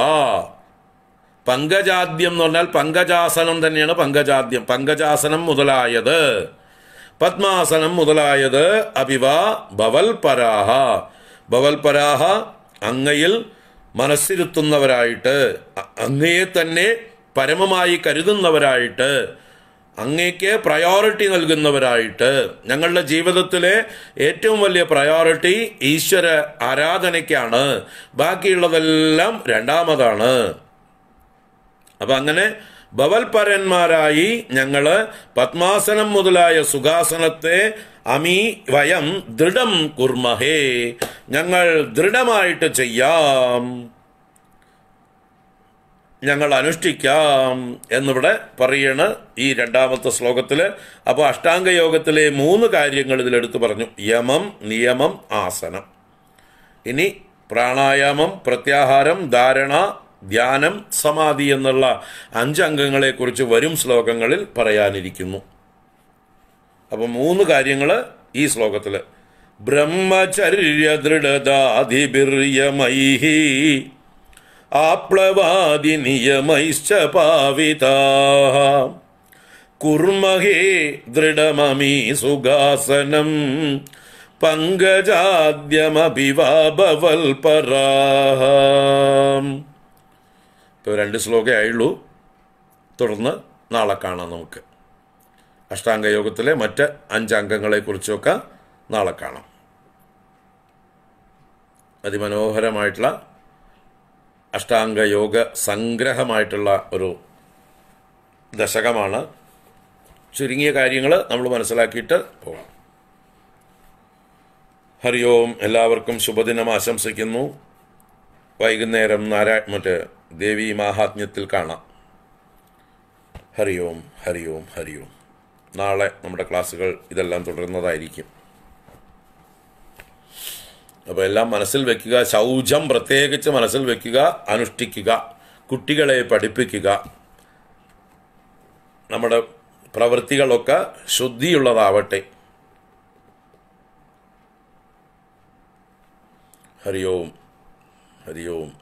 പങ്കജാദ്യം എന്ന് പറഞ്ഞാൽ പങ്കജാസനം തന്നെയാണ് പങ്കജാദ്യം പങ്കജാസനം മുതലായത് പത്മാസനം മുതലായത് അഭിവ ഭവൽപരാഹ ഭവൽപരാഹ അങ്ങയിൽ മനസ്സിരുത്തുന്നവരായിട്ട് അങ്ങയെ തന്നെ പരമമായി കരുതുന്നവരായിട്ട് അങ്ങേക്ക് പ്രയോറിറ്റി നൽകുന്നവരായിട്ട് ഞങ്ങളുടെ ജീവിതത്തിലെ ഏറ്റവും വലിയ പ്രയോറിറ്റി ഈശ്വര ആരാധനയ്ക്കാണ് ബാക്കിയുള്ളതെല്ലാം രണ്ടാമതാണ് അപ്പം അങ്ങനെ ഭവൽപരന്മാരായി ഞങ്ങൾ പത്മാസനം മുതലായ സുഖാസനത്തെ അമീ വയം ദൃഢം കുർമഹേ ഞങ്ങൾ ദൃഢമായിട്ട് ചെയ്യാം ഞങ്ങൾ അനുഷ്ഠിക്കാം എന്നിവിടെ പറയണ് ഈ രണ്ടാമത്തെ ശ്ലോകത്തിൽ അപ്പോൾ അഷ്ടാംഗയോഗത്തിലെ മൂന്ന് കാര്യങ്ങൾ ഇതിലെടുത്ത് പറഞ്ഞു യമം നിയമം ആസനം ഇനി പ്രാണായാമം പ്രത്യാഹാരം ധാരണ ധ്യാനം സമാധി എന്നുള്ള അഞ്ചംഗങ്ങളെക്കുറിച്ച് വരും ശ്ലോകങ്ങളിൽ പറയാനിരിക്കുന്നു അപ്പോൾ മൂന്ന് കാര്യങ്ങൾ ഈ ശ്ലോകത്തിൽ ബ്രഹ്മചര്യ ദൃഢതാതിബിർയമൈഹി ആപ്ലവാദി നിയമൈശ്ച പാവിതാഹ കുർമഹേ ദൃഢമമീ സുഖാസനം പങ്കജാദ്യമഭിവാഭവൽപരാഹ ഇപ്പോൾ രണ്ട് ശ്ലോകേ ആയുള്ളൂ തുടർന്ന് നാളെ കാണാം നമുക്ക് അഷ്ടാംഗയോഗത്തിലെ മറ്റ് കുറിച്ചൊക്കെ നാളെ കാണാം അതിമനോഹരമായിട്ടുള്ള അഷ്ടാംഗയോഗ സംഗ്രഹമായിട്ടുള്ള ഒരു ദശകമാണ് ചുരുങ്ങിയ കാര്യങ്ങൾ നമ്മൾ മനസ്സിലാക്കിയിട്ട് പോകാം ഹരി ഓം എല്ലാവർക്കും ശുഭദിനം ആശംസിക്കുന്നു വൈകുന്നേരം നാരായ മറ്റേ ദേവി മാഹാത്മ്യത്തിൽ കാണാം ഹരി ഓം ഹരി ഓം ഹരി ഓം നാളെ നമ്മുടെ ക്ലാസ്സുകൾ ഇതെല്ലാം തുടരുന്നതായിരിക്കും അപ്പോൾ എല്ലാം മനസ്സിൽ വെക്കുക ശൗചം പ്രത്യേകിച്ച് മനസ്സിൽ വെക്കുക അനുഷ്ഠിക്കുക കുട്ടികളെ പഠിപ്പിക്കുക നമ്മുടെ പ്രവൃത്തികളൊക്കെ ശുദ്ധിയുള്ളതാവട്ടെ ഹരി ഓം ഹരി ഓം